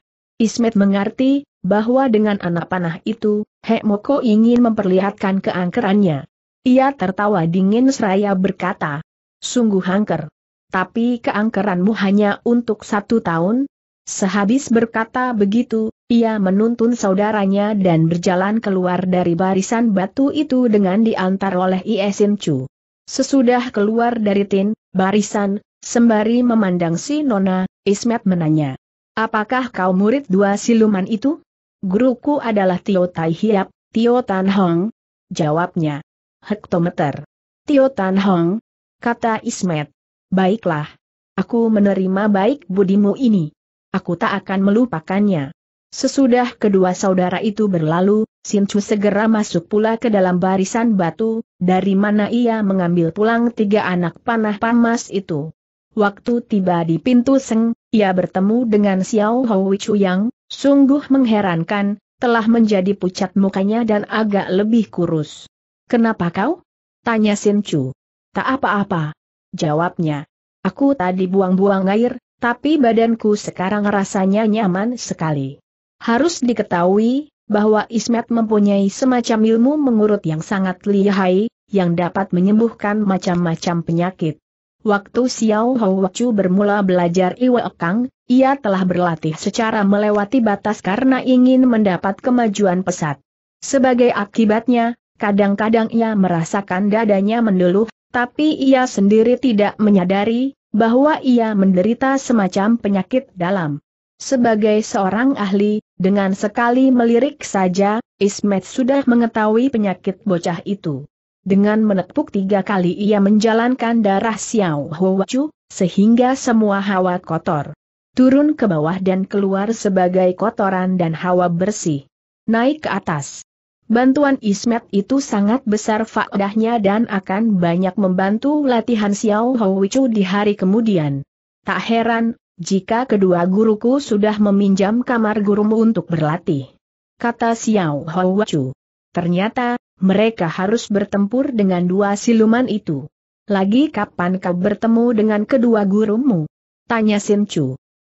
Ismet mengerti, bahwa dengan anak panah itu, Hekmoko ingin memperlihatkan keangkerannya. Ia tertawa dingin seraya berkata, sungguh angker. Tapi keangkeranmu hanya untuk satu tahun, Sehabis berkata begitu, ia menuntun saudaranya dan berjalan keluar dari barisan batu itu dengan diantar oleh Iesin Chu. Sesudah keluar dari tin, barisan, sembari memandang si Nona, Ismet menanya. Apakah kau murid dua siluman itu? Guruku adalah Tio Tai Hiap, Tio Tan Hong. Jawabnya. Hektometer. Tio Tan Hong. Kata Ismet. Baiklah. Aku menerima baik budimu ini. Aku tak akan melupakannya. Sesudah kedua saudara itu berlalu, Sin Chu segera masuk pula ke dalam barisan batu, dari mana ia mengambil pulang tiga anak panah panas itu. Waktu tiba di pintu Seng, ia bertemu dengan Xiao Chu yang, sungguh mengherankan, telah menjadi pucat mukanya dan agak lebih kurus. Kenapa kau? Tanya Sin Chu. Tak apa-apa. Jawabnya. Aku tadi buang-buang air, tapi badanku sekarang rasanya nyaman sekali. Harus diketahui, bahwa Ismet mempunyai semacam ilmu mengurut yang sangat lihai, yang dapat menyembuhkan macam-macam penyakit. Waktu Xiao Hou Wachu bermula belajar Iwe Kang, ia telah berlatih secara melewati batas karena ingin mendapat kemajuan pesat. Sebagai akibatnya, kadang-kadang ia merasakan dadanya mendeluh, tapi ia sendiri tidak menyadari bahwa ia menderita semacam penyakit dalam. Sebagai seorang ahli, dengan sekali melirik saja, Ismet sudah mengetahui penyakit bocah itu. Dengan menepuk tiga kali ia menjalankan darah Xiao Huachu, sehingga semua hawa kotor. Turun ke bawah dan keluar sebagai kotoran dan hawa bersih. Naik ke atas, Bantuan Ismet itu sangat besar faedahnya dan akan banyak membantu latihan Xiao Huwicu di hari kemudian. Tak heran, jika kedua guruku sudah meminjam kamar gurumu untuk berlatih. Kata Xiao Huwicu. Ternyata, mereka harus bertempur dengan dua siluman itu. Lagi kapan kau bertemu dengan kedua gurumu? Tanya Sin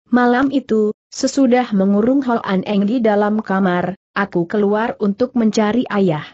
Malam itu, Sesudah mengurung Hoan Eng di dalam kamar, aku keluar untuk mencari ayah.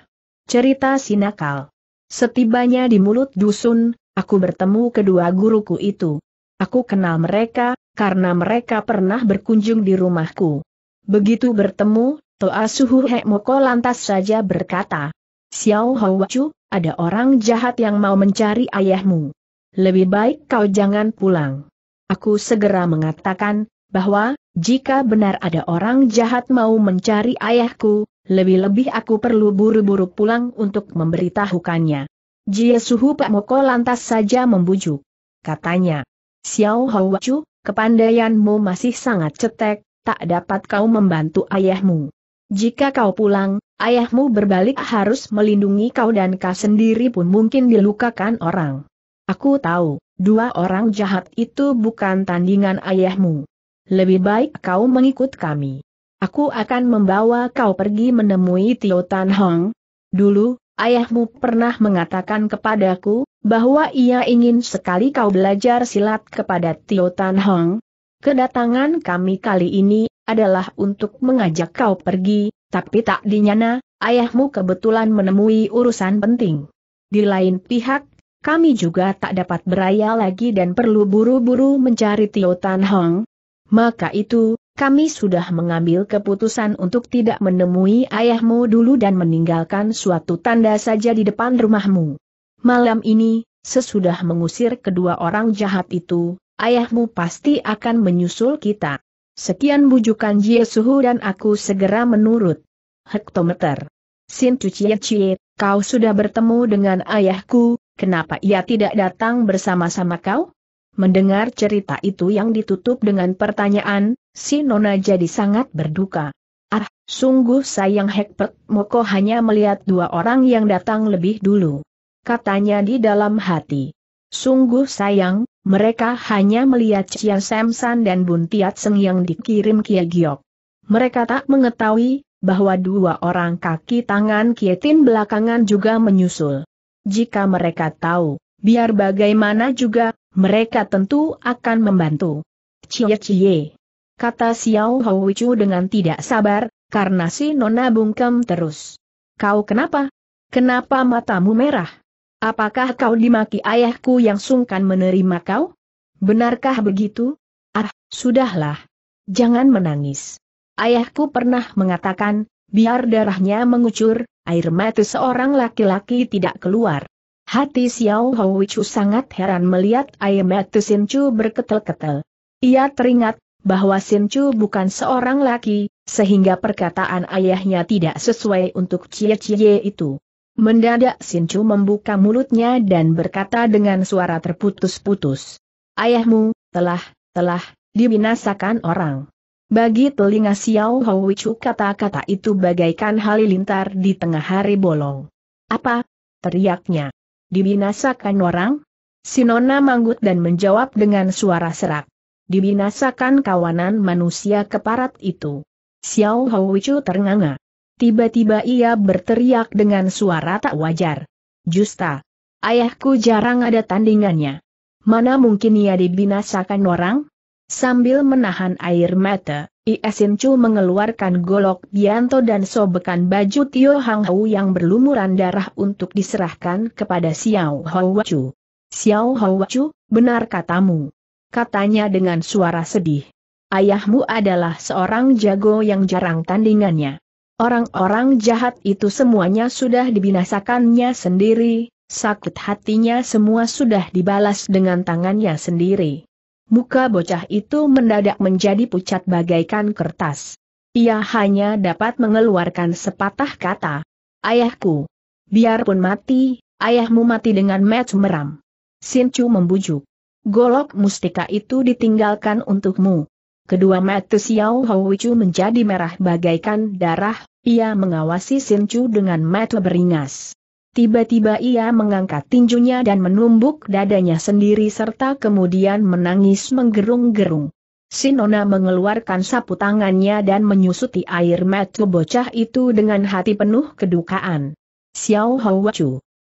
Cerita Sinakal Setibanya di mulut dusun, aku bertemu kedua guruku itu. Aku kenal mereka, karena mereka pernah berkunjung di rumahku. Begitu bertemu, Toa Suhu Moko lantas saja berkata, Xiao Houachu, ada orang jahat yang mau mencari ayahmu. Lebih baik kau jangan pulang. Aku segera mengatakan, bahwa, jika benar ada orang jahat mau mencari ayahku, lebih-lebih aku perlu buru-buru pulang untuk memberitahukannya. Jie Suhu Pak Moko lantas saja membujuk. Katanya, Xiao Hou Wacu, kepandaianmu masih sangat cetek, tak dapat kau membantu ayahmu. Jika kau pulang, ayahmu berbalik harus melindungi kau dan kau sendiri pun mungkin dilukakan orang. Aku tahu, dua orang jahat itu bukan tandingan ayahmu lebih baik kau mengikut kami. Aku akan membawa kau pergi menemui Tio Tan Hong. Dulu, ayahmu pernah mengatakan kepadaku, bahwa ia ingin sekali kau belajar silat kepada Tio Tan Hong. Kedatangan kami kali ini, adalah untuk mengajak kau pergi, tapi tak dinyana, ayahmu kebetulan menemui urusan penting. Di lain pihak, kami juga tak dapat beraya lagi dan perlu buru-buru mencari Tio Tan Hong, maka itu, kami sudah mengambil keputusan untuk tidak menemui ayahmu dulu dan meninggalkan suatu tanda saja di depan rumahmu. Malam ini, sesudah mengusir kedua orang jahat itu, ayahmu pasti akan menyusul kita. Sekian bujukan Suhu dan aku segera menurut. Hektometer. Sin Cucie Cie, kau sudah bertemu dengan ayahku, kenapa ia tidak datang bersama-sama kau? Mendengar cerita itu yang ditutup dengan pertanyaan, si Nona jadi sangat berduka. Ah, sungguh sayang Hekpet Moko hanya melihat dua orang yang datang lebih dulu. Katanya di dalam hati. Sungguh sayang, mereka hanya melihat Cian Samsan dan Bun Tiat Seng yang dikirim Kia Giok. Mereka tak mengetahui, bahwa dua orang kaki tangan Kietin belakangan juga menyusul. Jika mereka tahu, biar bagaimana juga, mereka tentu akan membantu. Cie cie. Kata Xiao Wicu dengan tidak sabar, karena si Nona bungkem terus. Kau kenapa? Kenapa matamu merah? Apakah kau dimaki ayahku yang sungkan menerima kau? Benarkah begitu? Ah, sudahlah. Jangan menangis. Ayahku pernah mengatakan, biar darahnya mengucur, air mata seorang laki-laki tidak keluar. Hati Xiao Houichu sangat heran melihat Aimetu Sinchu berketel-ketel. Ia teringat bahwa Sinchu bukan seorang laki, sehingga perkataan ayahnya tidak sesuai untuk cie-cie itu. Mendadak Sinchu membuka mulutnya dan berkata dengan suara terputus-putus. Ayahmu, telah, telah, dibinasakan orang. Bagi telinga Xiao Houichu kata-kata itu bagaikan halilintar di tengah hari bolong. Apa? teriaknya. Dibinasakan orang? Sinona manggut dan menjawab dengan suara serak. Dibinasakan kawanan manusia keparat itu. Xiao Houichu ternganga. Tiba-tiba ia berteriak dengan suara tak wajar. Justa. Ayahku jarang ada tandingannya. Mana mungkin ia dibinasakan orang? Sambil menahan air mata, Iesin Chu mengeluarkan golok Bianto dan sobekan baju Tio Hang Hou yang berlumuran darah untuk diserahkan kepada Xiao Hou Xiao Hou Chu, benar katamu. Katanya dengan suara sedih. Ayahmu adalah seorang jago yang jarang tandingannya. Orang-orang jahat itu semuanya sudah dibinasakannya sendiri, sakit hatinya semua sudah dibalas dengan tangannya sendiri. Muka bocah itu mendadak menjadi pucat bagaikan kertas. Ia hanya dapat mengeluarkan sepatah kata. Ayahku. Biarpun mati, ayahmu mati dengan match meram. Sincu membujuk. Golok mustika itu ditinggalkan untukmu. Kedua mata Xiao Chu menjadi merah bagaikan darah, ia mengawasi Sincu dengan mata beringas. Tiba-tiba ia mengangkat tinjunya dan menumbuk dadanya sendiri serta kemudian menangis menggerung-gerung. Sinona mengeluarkan sapu tangannya dan menyusuti air mata bocah itu dengan hati penuh kedukaan. Xiao Hou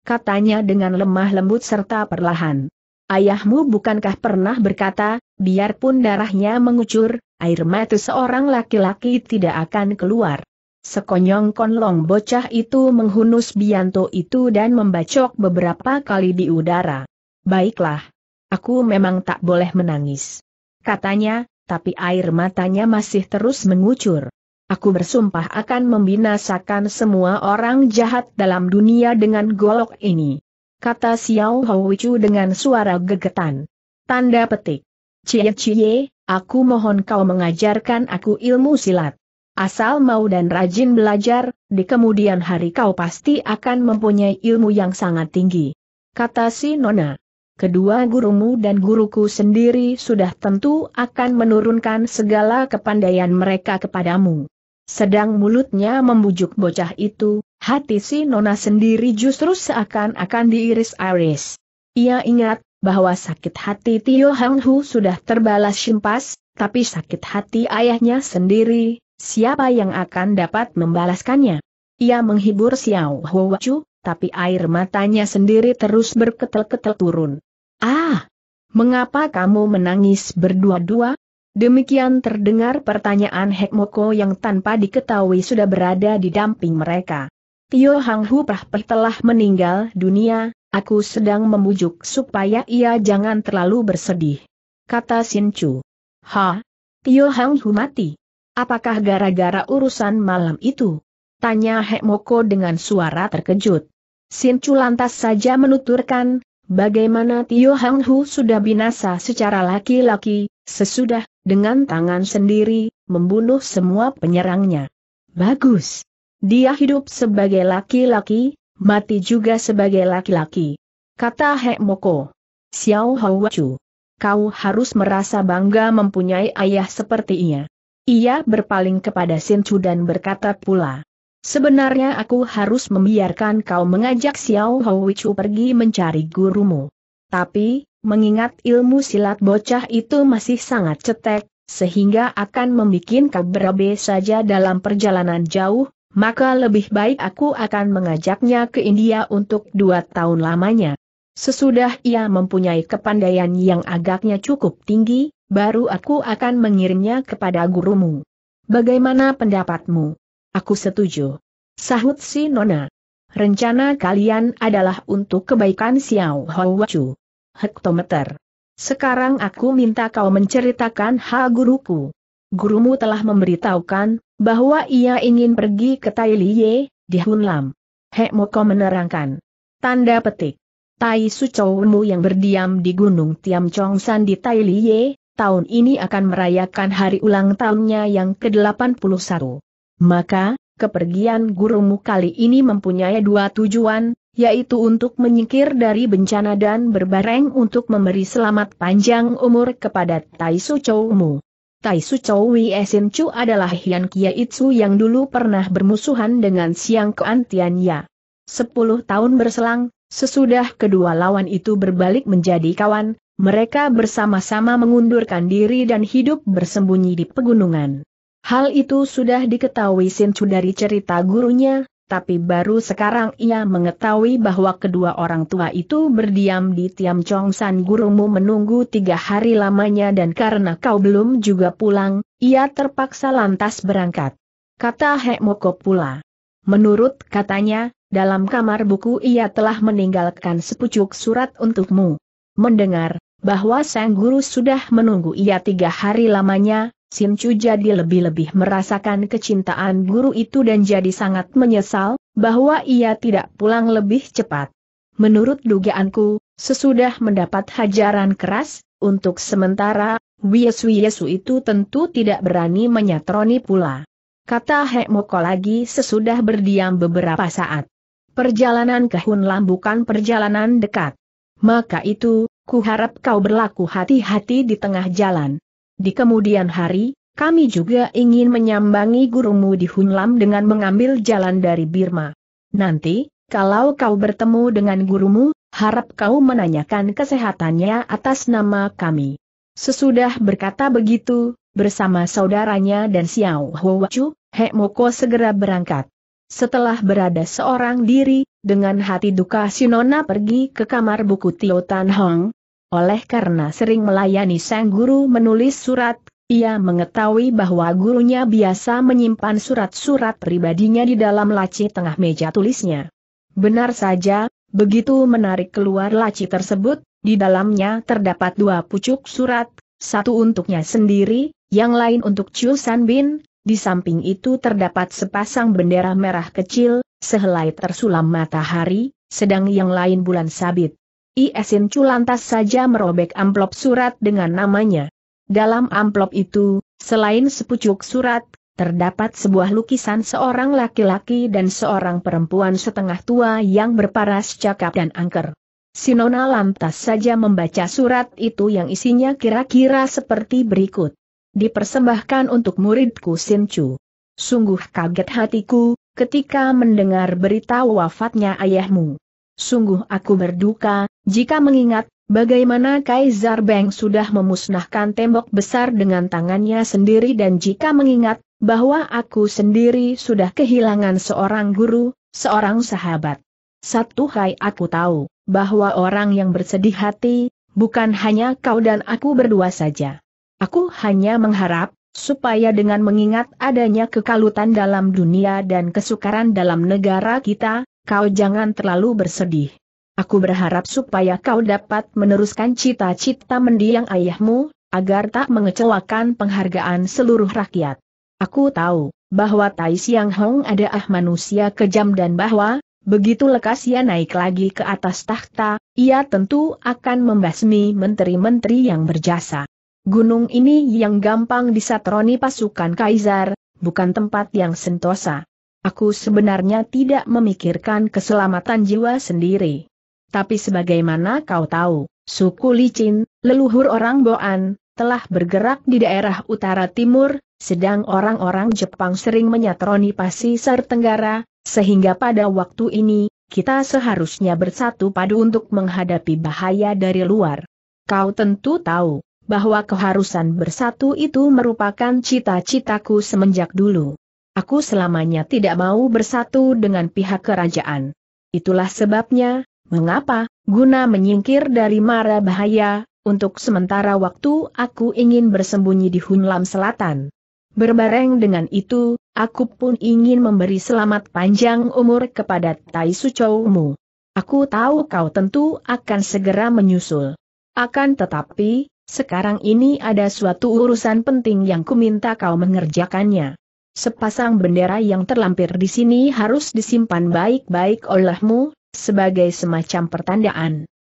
Katanya dengan lemah lembut serta perlahan. Ayahmu bukankah pernah berkata, biarpun darahnya mengucur, air mata seorang laki-laki tidak akan keluar sekonyong konlong bocah itu menghunus Bianto itu dan membacok beberapa kali di udara. Baiklah. Aku memang tak boleh menangis. Katanya, tapi air matanya masih terus mengucur. Aku bersumpah akan membinasakan semua orang jahat dalam dunia dengan golok ini. Kata Xiao Huwicu dengan suara gegetan. Tanda petik. Cie cie, aku mohon kau mengajarkan aku ilmu silat. Asal mau dan rajin belajar, di kemudian hari kau pasti akan mempunyai ilmu yang sangat tinggi. Kata si Nona. Kedua gurumu dan guruku sendiri sudah tentu akan menurunkan segala kepandaian mereka kepadamu. Sedang mulutnya membujuk bocah itu, hati si Nona sendiri justru seakan-akan diiris-iris. Ia ingat, bahwa sakit hati Tio Hang Hu sudah terbalas simpas, tapi sakit hati ayahnya sendiri, Siapa yang akan dapat membalaskannya? Ia menghibur Xiao Huo tapi air matanya sendiri terus berketel-ketel turun. Ah! Mengapa kamu menangis berdua-dua? Demikian terdengar pertanyaan Hekmoko yang tanpa diketahui sudah berada di damping mereka. Tio Hang Hu Prahper telah meninggal dunia, aku sedang membujuk supaya ia jangan terlalu bersedih. Kata Sin Chu. Ha? Tio Hang Hu mati. Apakah gara-gara urusan malam itu? Tanya Hekmoko dengan suara terkejut. Sin lantas saja menuturkan, bagaimana Tio Hang Hu sudah binasa secara laki-laki, sesudah, dengan tangan sendiri, membunuh semua penyerangnya. Bagus. Dia hidup sebagai laki-laki, mati juga sebagai laki-laki. Kata Hekmoko. Xiao Hou Chu. Kau harus merasa bangga mempunyai ayah seperti ia. Ia berpaling kepada Chu dan berkata pula, Sebenarnya aku harus membiarkan kau mengajak Xiao Huwicu pergi mencari gurumu. Tapi, mengingat ilmu silat bocah itu masih sangat cetek, sehingga akan membuat kau berabe saja dalam perjalanan jauh, maka lebih baik aku akan mengajaknya ke India untuk dua tahun lamanya. Sesudah ia mempunyai kepandaian yang agaknya cukup tinggi, baru aku akan mengirimnya kepada gurumu. Bagaimana pendapatmu? Aku setuju. Sahut si Nona. Rencana kalian adalah untuk kebaikan Xiao Hou Hektometer. Sekarang aku minta kau menceritakan hal guruku. Gurumu telah memberitahukan bahwa ia ingin pergi ke Tai Liye, di Hunlam. Hek Moko menerangkan. Tanda petik. Tai Su Mu yang berdiam di Gunung Tiam San di Tai Liye, tahun ini akan merayakan hari ulang tahunnya yang ke-81. Maka, kepergian gurumu kali ini mempunyai dua tujuan, yaitu untuk menyingkir dari bencana dan berbareng untuk memberi selamat panjang umur kepada Tai Choumu. Tai Sucou Wiesin Chu adalah Hian Kia Itsu yang dulu pernah bermusuhan dengan Siang Kuan Ya. Sepuluh tahun berselang, sesudah kedua lawan itu berbalik menjadi kawan, mereka bersama-sama mengundurkan diri dan hidup bersembunyi di pegunungan. Hal itu sudah diketahui Sincu dari cerita gurunya, tapi baru sekarang ia mengetahui bahwa kedua orang tua itu berdiam di Tiam Chong San gurumu menunggu tiga hari lamanya dan karena kau belum juga pulang, ia terpaksa lantas berangkat. Kata Moko pula. Menurut katanya, dalam kamar buku ia telah meninggalkan sepucuk surat untukmu. Mendengar, bahwa sang guru sudah menunggu ia tiga hari lamanya, Sim Chu jadi lebih-lebih merasakan kecintaan guru itu dan jadi sangat menyesal, bahwa ia tidak pulang lebih cepat. Menurut dugaanku, sesudah mendapat hajaran keras, untuk sementara, Wiesu Yesu itu tentu tidak berani menyatroni pula. Kata Moko lagi sesudah berdiam beberapa saat. Perjalanan ke Hunlam bukan perjalanan dekat. Maka itu, kuharap kau berlaku hati-hati di tengah jalan. Di kemudian hari, kami juga ingin menyambangi gurumu di Hunlam dengan mengambil jalan dari Birma. Nanti, kalau kau bertemu dengan gurumu, harap kau menanyakan kesehatannya atas nama kami. Sesudah berkata begitu, bersama saudaranya dan Xiao Huachu, He Moko segera berangkat. Setelah berada seorang diri, dengan hati duka Sinona pergi ke kamar buku Tio Tan Hong, oleh karena sering melayani sang guru menulis surat, ia mengetahui bahwa gurunya biasa menyimpan surat-surat pribadinya di dalam laci tengah meja tulisnya. Benar saja, begitu menarik keluar laci tersebut, di dalamnya terdapat dua pucuk surat, satu untuknya sendiri, yang lain untuk Chu San Bin, di samping itu terdapat sepasang bendera merah kecil, sehelai tersulam matahari, sedang yang lain bulan sabit. Iesin Chu lantas saja merobek amplop surat dengan namanya. Dalam amplop itu, selain sepucuk surat, terdapat sebuah lukisan seorang laki-laki dan seorang perempuan setengah tua yang berparas cakap dan angker. Sinona lantas saja membaca surat itu yang isinya kira-kira seperti berikut. Dipersembahkan untuk muridku Sinchu. Sungguh kaget hatiku, ketika mendengar berita wafatnya ayahmu. Sungguh aku berduka, jika mengingat, bagaimana Kaisar Beng sudah memusnahkan tembok besar dengan tangannya sendiri dan jika mengingat, bahwa aku sendiri sudah kehilangan seorang guru, seorang sahabat. Satu hai aku tahu, bahwa orang yang bersedih hati, bukan hanya kau dan aku berdua saja. Aku hanya mengharap, supaya dengan mengingat adanya kekalutan dalam dunia dan kesukaran dalam negara kita, kau jangan terlalu bersedih. Aku berharap supaya kau dapat meneruskan cita-cita mendiang ayahmu, agar tak mengecewakan penghargaan seluruh rakyat. Aku tahu, bahwa Tai Siang Hong adalah manusia kejam dan bahwa, begitu lekas ia naik lagi ke atas tahta, ia tentu akan membasmi menteri-menteri yang berjasa. Gunung ini yang gampang disatroni pasukan kaisar, bukan tempat yang sentosa. Aku sebenarnya tidak memikirkan keselamatan jiwa sendiri. Tapi sebagaimana kau tahu, suku licin, leluhur orang Boan, telah bergerak di daerah utara timur, sedang orang-orang Jepang sering menyatroni Pasisar tenggara, sehingga pada waktu ini, kita seharusnya bersatu padu untuk menghadapi bahaya dari luar. Kau tentu tahu, bahwa keharusan bersatu itu merupakan cita-citaku semenjak dulu. Aku selamanya tidak mau bersatu dengan pihak kerajaan. Itulah sebabnya, mengapa, guna menyingkir dari mara bahaya, untuk sementara waktu aku ingin bersembunyi di Hunlam Selatan. Berbareng dengan itu, aku pun ingin memberi selamat panjang umur kepada Tai Sucoumu. Aku tahu kau tentu akan segera menyusul. Akan tetapi, sekarang ini ada suatu urusan penting yang kuminta kau mengerjakannya. Sepasang bendera yang terlampir di sini harus disimpan baik-baik olehmu, sebagai semacam pertandaan.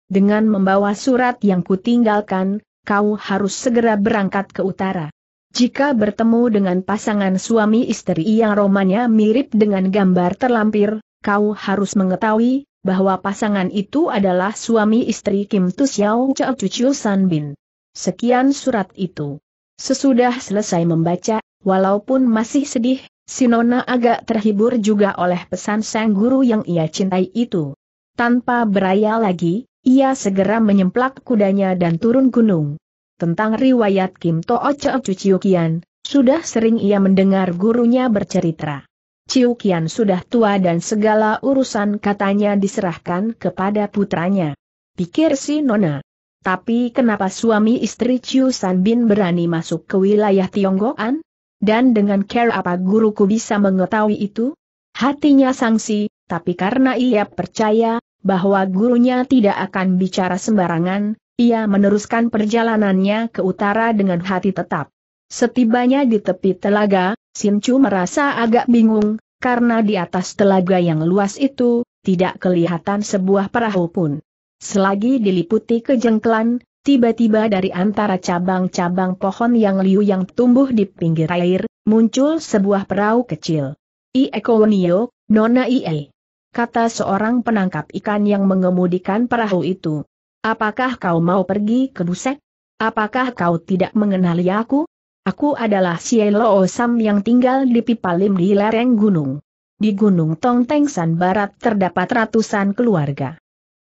Dengan membawa surat yang kutinggalkan, kau harus segera berangkat ke utara. Jika bertemu dengan pasangan suami istri yang romanya mirip dengan gambar terlampir, kau harus mengetahui bahwa pasangan itu adalah suami istri Kim Tu Cucu Chao Bin. Sekian surat itu. Sesudah selesai membaca, walaupun masih sedih, Sinona agak terhibur juga oleh pesan sang guru yang ia cintai itu. Tanpa beraya lagi, ia segera menyemplak kudanya dan turun gunung. Tentang riwayat Kim To'o Cheo Cuciukian, sudah sering ia mendengar gurunya bercerita. Ciukian sudah tua dan segala urusan katanya diserahkan kepada putranya. Pikir si Nona. Tapi kenapa suami istri Chiu San Bin berani masuk ke wilayah Tionggoan? Dan dengan care apa guruku bisa mengetahui itu? Hatinya sangsi, tapi karena ia percaya bahwa gurunya tidak akan bicara sembarangan, ia meneruskan perjalanannya ke utara dengan hati tetap. Setibanya di tepi telaga, Chu merasa agak bingung, karena di atas telaga yang luas itu, tidak kelihatan sebuah perahu pun. Selagi diliputi kejengkelan, tiba-tiba dari antara cabang-cabang pohon yang liu yang tumbuh di pinggir air, muncul sebuah perahu kecil. Iekonio, Nona Ie. Kata seorang penangkap ikan yang mengemudikan perahu itu. Apakah kau mau pergi ke Busek? Apakah kau tidak mengenali aku? Aku adalah Sielo Osam yang tinggal di Pipalim di lereng gunung. Di Gunung Tongtengsan Barat terdapat ratusan keluarga.